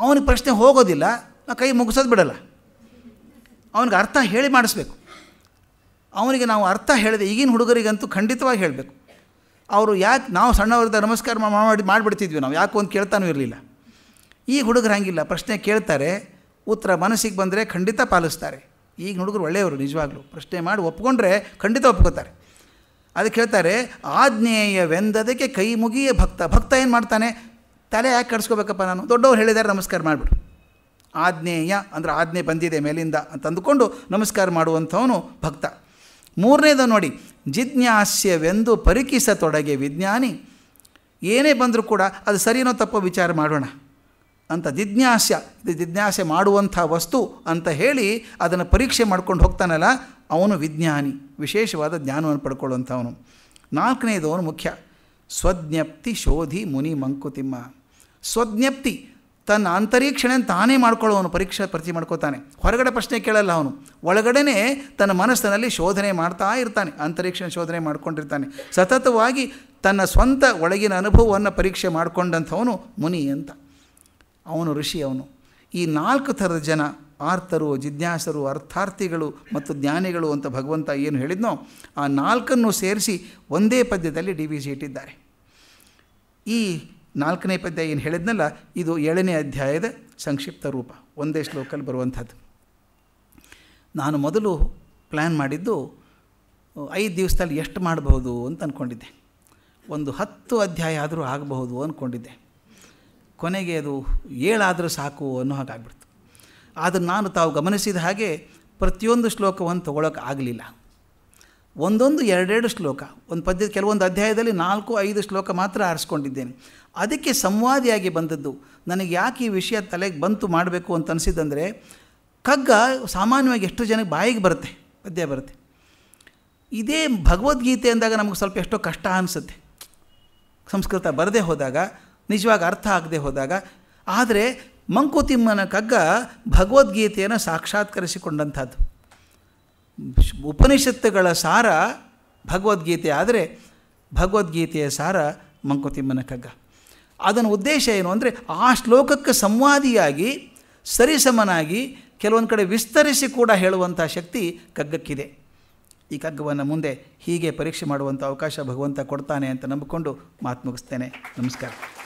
ಅವನಿಗೆ ಪ್ರಶ್ನೆ ಹೋಗೋದಿಲ್ಲ ಕೈ ಮುಗಿಸೋದು ಬಿಡಲ್ಲ ಅವನಿಗೆ ಅರ್ಥ ಹೇಳಿ ಮಾಡಿಸ್ಬೇಕು ಅವನಿಗೆ ನಾವು ಅರ್ಥ ಹೇಳಿದೆ ಈಗಿನ ಹುಡುಗರಿಗಂತೂ ಖಂಡಿತವಾಗಿ ಹೇಳಬೇಕು ಅವರು ಯಾಕೆ ನಾವು ಸಣ್ಣವ್ರದ ನಮಸ್ಕಾರ ಮಾಡಿ ಮಾಡಿಬಿಡ್ತಿದ್ವಿ ನಾವು ಯಾಕೆ ಒಂದು ಕೇಳ್ತಾನೂ ಇರಲಿಲ್ಲ ಈಗ ಹುಡುಗರು ಹಾಗಿಲ್ಲ ಪ್ರಶ್ನೆ ಕೇಳ್ತಾರೆ ಉತ್ತರ ಮನಸ್ಸಿಗೆ ಬಂದರೆ ಖಂಡಿತ ಪಾಲಿಸ್ತಾರೆ ಈಗ ಹುಡುಗರು ಒಳ್ಳೆಯವರು ನಿಜವಾಗ್ಲೂ ಪ್ರಶ್ನೆ ಮಾಡಿ ಒಪ್ಕೊಂಡ್ರೆ ಖಂಡಿತ ಒಪ್ಕೋತಾರೆ ಅದಕ್ಕೆ ಹೇಳ್ತಾರೆ ಆಜ್ಞೇಯವೆಂದದಕ್ಕೆ ಕೈ ಮುಗಿಯ ಭಕ್ತ ಭಕ್ತ ಏನು ಮಾಡ್ತಾನೆ ತಲೆ ಯಾಕೆ ಕಡಿಸ್ಕೋಬೇಕಪ್ಪ ನಾನು ದೊಡ್ಡವ್ರು ಹೇಳಿದ್ದಾರೆ ನಮಸ್ಕಾರ ಮಾಡಿಬಿಡು ಆಜ್ಞೇಯ ಅಂದರೆ ಆಜ್ಞೆ ಬಂದಿದೆ ಮೇಲಿಂದ ಅಂತ ಅಂದುಕೊಂಡು ನಮಸ್ಕಾರ ಮಾಡುವಂಥವನು ಭಕ್ತ ಮೂರನೇದು ನೋಡಿ ಜಿಜ್ಞಾಸ್ಯವೆಂದು ಪರಿಕಿಸತೊಡಗೆ ವಿಜ್ಞಾನಿ ಏನೇ ಬಂದರೂ ಕೂಡ ಅದು ಸರಿನೋ ತಪ್ಪೋ ವಿಚಾರ ಮಾಡೋಣ ಅಂತ ಜಿಜ್ಞಾಸ್ಯ ಜಿಜ್ಞಾಸೆ ಮಾಡುವಂಥ ವಸ್ತು ಅಂತ ಹೇಳಿ ಅದನ್ನು ಪರೀಕ್ಷೆ ಮಾಡ್ಕೊಂಡು ಹೋಗ್ತಾನಲ್ಲ ಅವನು ವಿಜ್ಞಾನಿ ವಿಶೇಷವಾದ ಜ್ಞಾನವನ್ನು ಪಡ್ಕೊಳ್ಳುವಂಥವನು ನಾಲ್ಕನೇದು ಅವನು ಮುಖ್ಯ ಸ್ವಜ್ಞಪ್ತಿ ಶೋಧಿ ಮುನಿ ಮಂಕುತಿಮ್ಮ ಸ್ವಜ್ಞಪ್ತಿ ತನ್ನ ಅಂತರೀಕ್ಷಣೆ ತಾನೇ ಮಾಡ್ಕೊಳ್ಳೋವನು ಪರೀಕ್ಷಾ ಪರಿಚಯ ಮಾಡ್ಕೋತಾನೆ ಹೊರಗಡೆ ಪ್ರಶ್ನೆ ಕೇಳಲ್ಲ ಅವನು ಒಳಗಡೆನೇ ತನ್ನ ಮನಸ್ಸಿನಲ್ಲಿ ಶೋಧನೆ ಮಾಡ್ತಾ ಇರ್ತಾನೆ ಅಂತರೀಕ್ಷಣ ಶೋಧನೆ ಮಾಡ್ಕೊಂಡಿರ್ತಾನೆ ಸತತವಾಗಿ ತನ್ನ ಸ್ವಂತ ಒಳಗಿನ ಅನುಭವವನ್ನು ಪರೀಕ್ಷೆ ಮಾಡಿಕೊಂಡಂಥವನು ಮುನಿ ಅಂತ ಅವನು ಋಷಿ ಅವನು ಈ ನಾಲ್ಕು ಥರದ ಜನ ಆರ್ತರು ಜಿಜ್ಞಾಸರು ಅರ್ಥಾರ್ಥಿಗಳು ಮತ್ತು ಜ್ಞಾನಿಗಳು ಅಂತ ಭಗವಂತ ಏನು ಹೇಳಿದ್ನೋ ಆ ನಾಲ್ಕನ್ನು ಸೇರಿಸಿ ಒಂದೇ ಪದ್ಯದಲ್ಲಿ ಡಿ ವಿ ಇಟ್ಟಿದ್ದಾರೆ ಈ ನಾಲ್ಕನೇ ಪದ್ಯ ಏನು ಹೇಳಿದ್ನಲ್ಲ ಇದು ಏಳನೇ ಅಧ್ಯಾಯದ ಸಂಕ್ಷಿಪ್ತ ರೂಪ ಒಂದೇ ಶ್ಲೋಕಲ್ಲಿ ಬರುವಂಥದ್ದು ನಾನು ಮೊದಲು ಪ್ಲ್ಯಾನ್ ಮಾಡಿದ್ದು ಐದು ದಿವಸದಲ್ಲಿ ಎಷ್ಟು ಮಾಡಬಹುದು ಅಂತ ಅಂದ್ಕೊಂಡಿದ್ದೆ ಒಂದು ಹತ್ತು ಅಧ್ಯಾಯ ಆದರೂ ಆಗಬಹುದು ಅಂದ್ಕೊಂಡಿದ್ದೆ ಕೊನೆಗೆ ಅದು ಏಳಾದರೂ ಸಾಕು ಅನ್ನೋ ಹಾಗಾಗ್ಬಿಡ್ತು ಆದರೆ ನಾನು ತಾವು ಗಮನಿಸಿದ ಹಾಗೆ ಪ್ರತಿಯೊಂದು ಶ್ಲೋಕವನ್ನು ತಗೊಳ್ಳೋಕೆ ಆಗಲಿಲ್ಲ ಒಂದೊಂದು ಎರಡೆರಡು ಶ್ಲೋಕ ಒಂದು ಪದ್ಯ ಕೆಲವೊಂದು ಅಧ್ಯಾಯದಲ್ಲಿ ನಾಲ್ಕು ಐದು ಶ್ಲೋಕ ಮಾತ್ರ ಆರಿಸ್ಕೊಂಡಿದ್ದೇನೆ ಅದಕ್ಕೆ ಸಂವಾದಿಯಾಗಿ ಬಂದದ್ದು ನನಗೆ ಯಾಕೆ ಈ ವಿಷಯ ತಲೆಗೆ ಬಂತು ಮಾಡಬೇಕು ಅಂತ ಅನಿಸಿದ್ದಂದರೆ ಕಗ್ಗ ಸಾಮಾನ್ಯವಾಗಿ ಎಷ್ಟು ಜನಕ್ಕೆ ಬಾಯಿಗೆ ಬರುತ್ತೆ ಪದ್ಯ ಬರುತ್ತೆ ಇದೇ ಭಗವದ್ಗೀತೆ ಅಂದಾಗ ನಮಗೆ ಸ್ವಲ್ಪ ಎಷ್ಟೋ ಕಷ್ಟ ಅನಿಸುತ್ತೆ ಸಂಸ್ಕೃತ ಬರದೇ ಹೋದಾಗ ನಿಜವಾಗಿ ಅರ್ಥ ಆಗದೆ ಹೋದಾಗ ಆದರೆ ಮಂಕುತಿಮ್ಮನ ಕಗ್ಗ ಭಗವದ್ಗೀತೆಯನ್ನು ಸಾಕ್ಷಾತ್ಕರಿಸಿಕೊಂಡಂಥದ್ದು ಉಪನಿಷತ್ತುಗಳ ಸಾರ ಭಗವದ್ಗೀತೆ ಆದರೆ ಭಗವದ್ಗೀತೆಯ ಸಾರ ಮಂಕುತಿಮ್ಮನ ಕಗ್ಗ ಅದನ್ನು ಉದ್ದೇಶ ಏನು ಅಂದರೆ ಆ ಶ್ಲೋಕಕ್ಕೆ ಸಂವಾದಿಯಾಗಿ ಸರಿಸಮನಾಗಿ ಕೆಲವೊಂದು ಕಡೆ ವಿಸ್ತರಿಸಿ ಕೂಡ ಹೇಳುವಂಥ ಶಕ್ತಿ ಕಗ್ಗಕ್ಕಿದೆ ಈ ಕಗ್ಗವನ್ನು ಮುಂದೆ ಹೀಗೆ ಪರೀಕ್ಷೆ ಮಾಡುವಂಥ ಅವಕಾಶ ಭಗವಂತ ಕೊಡ್ತಾನೆ ಅಂತ ನಂಬಿಕೊಂಡು ಮಾತು ಮುಗಿಸ್ತೇನೆ ನಮಸ್ಕಾರ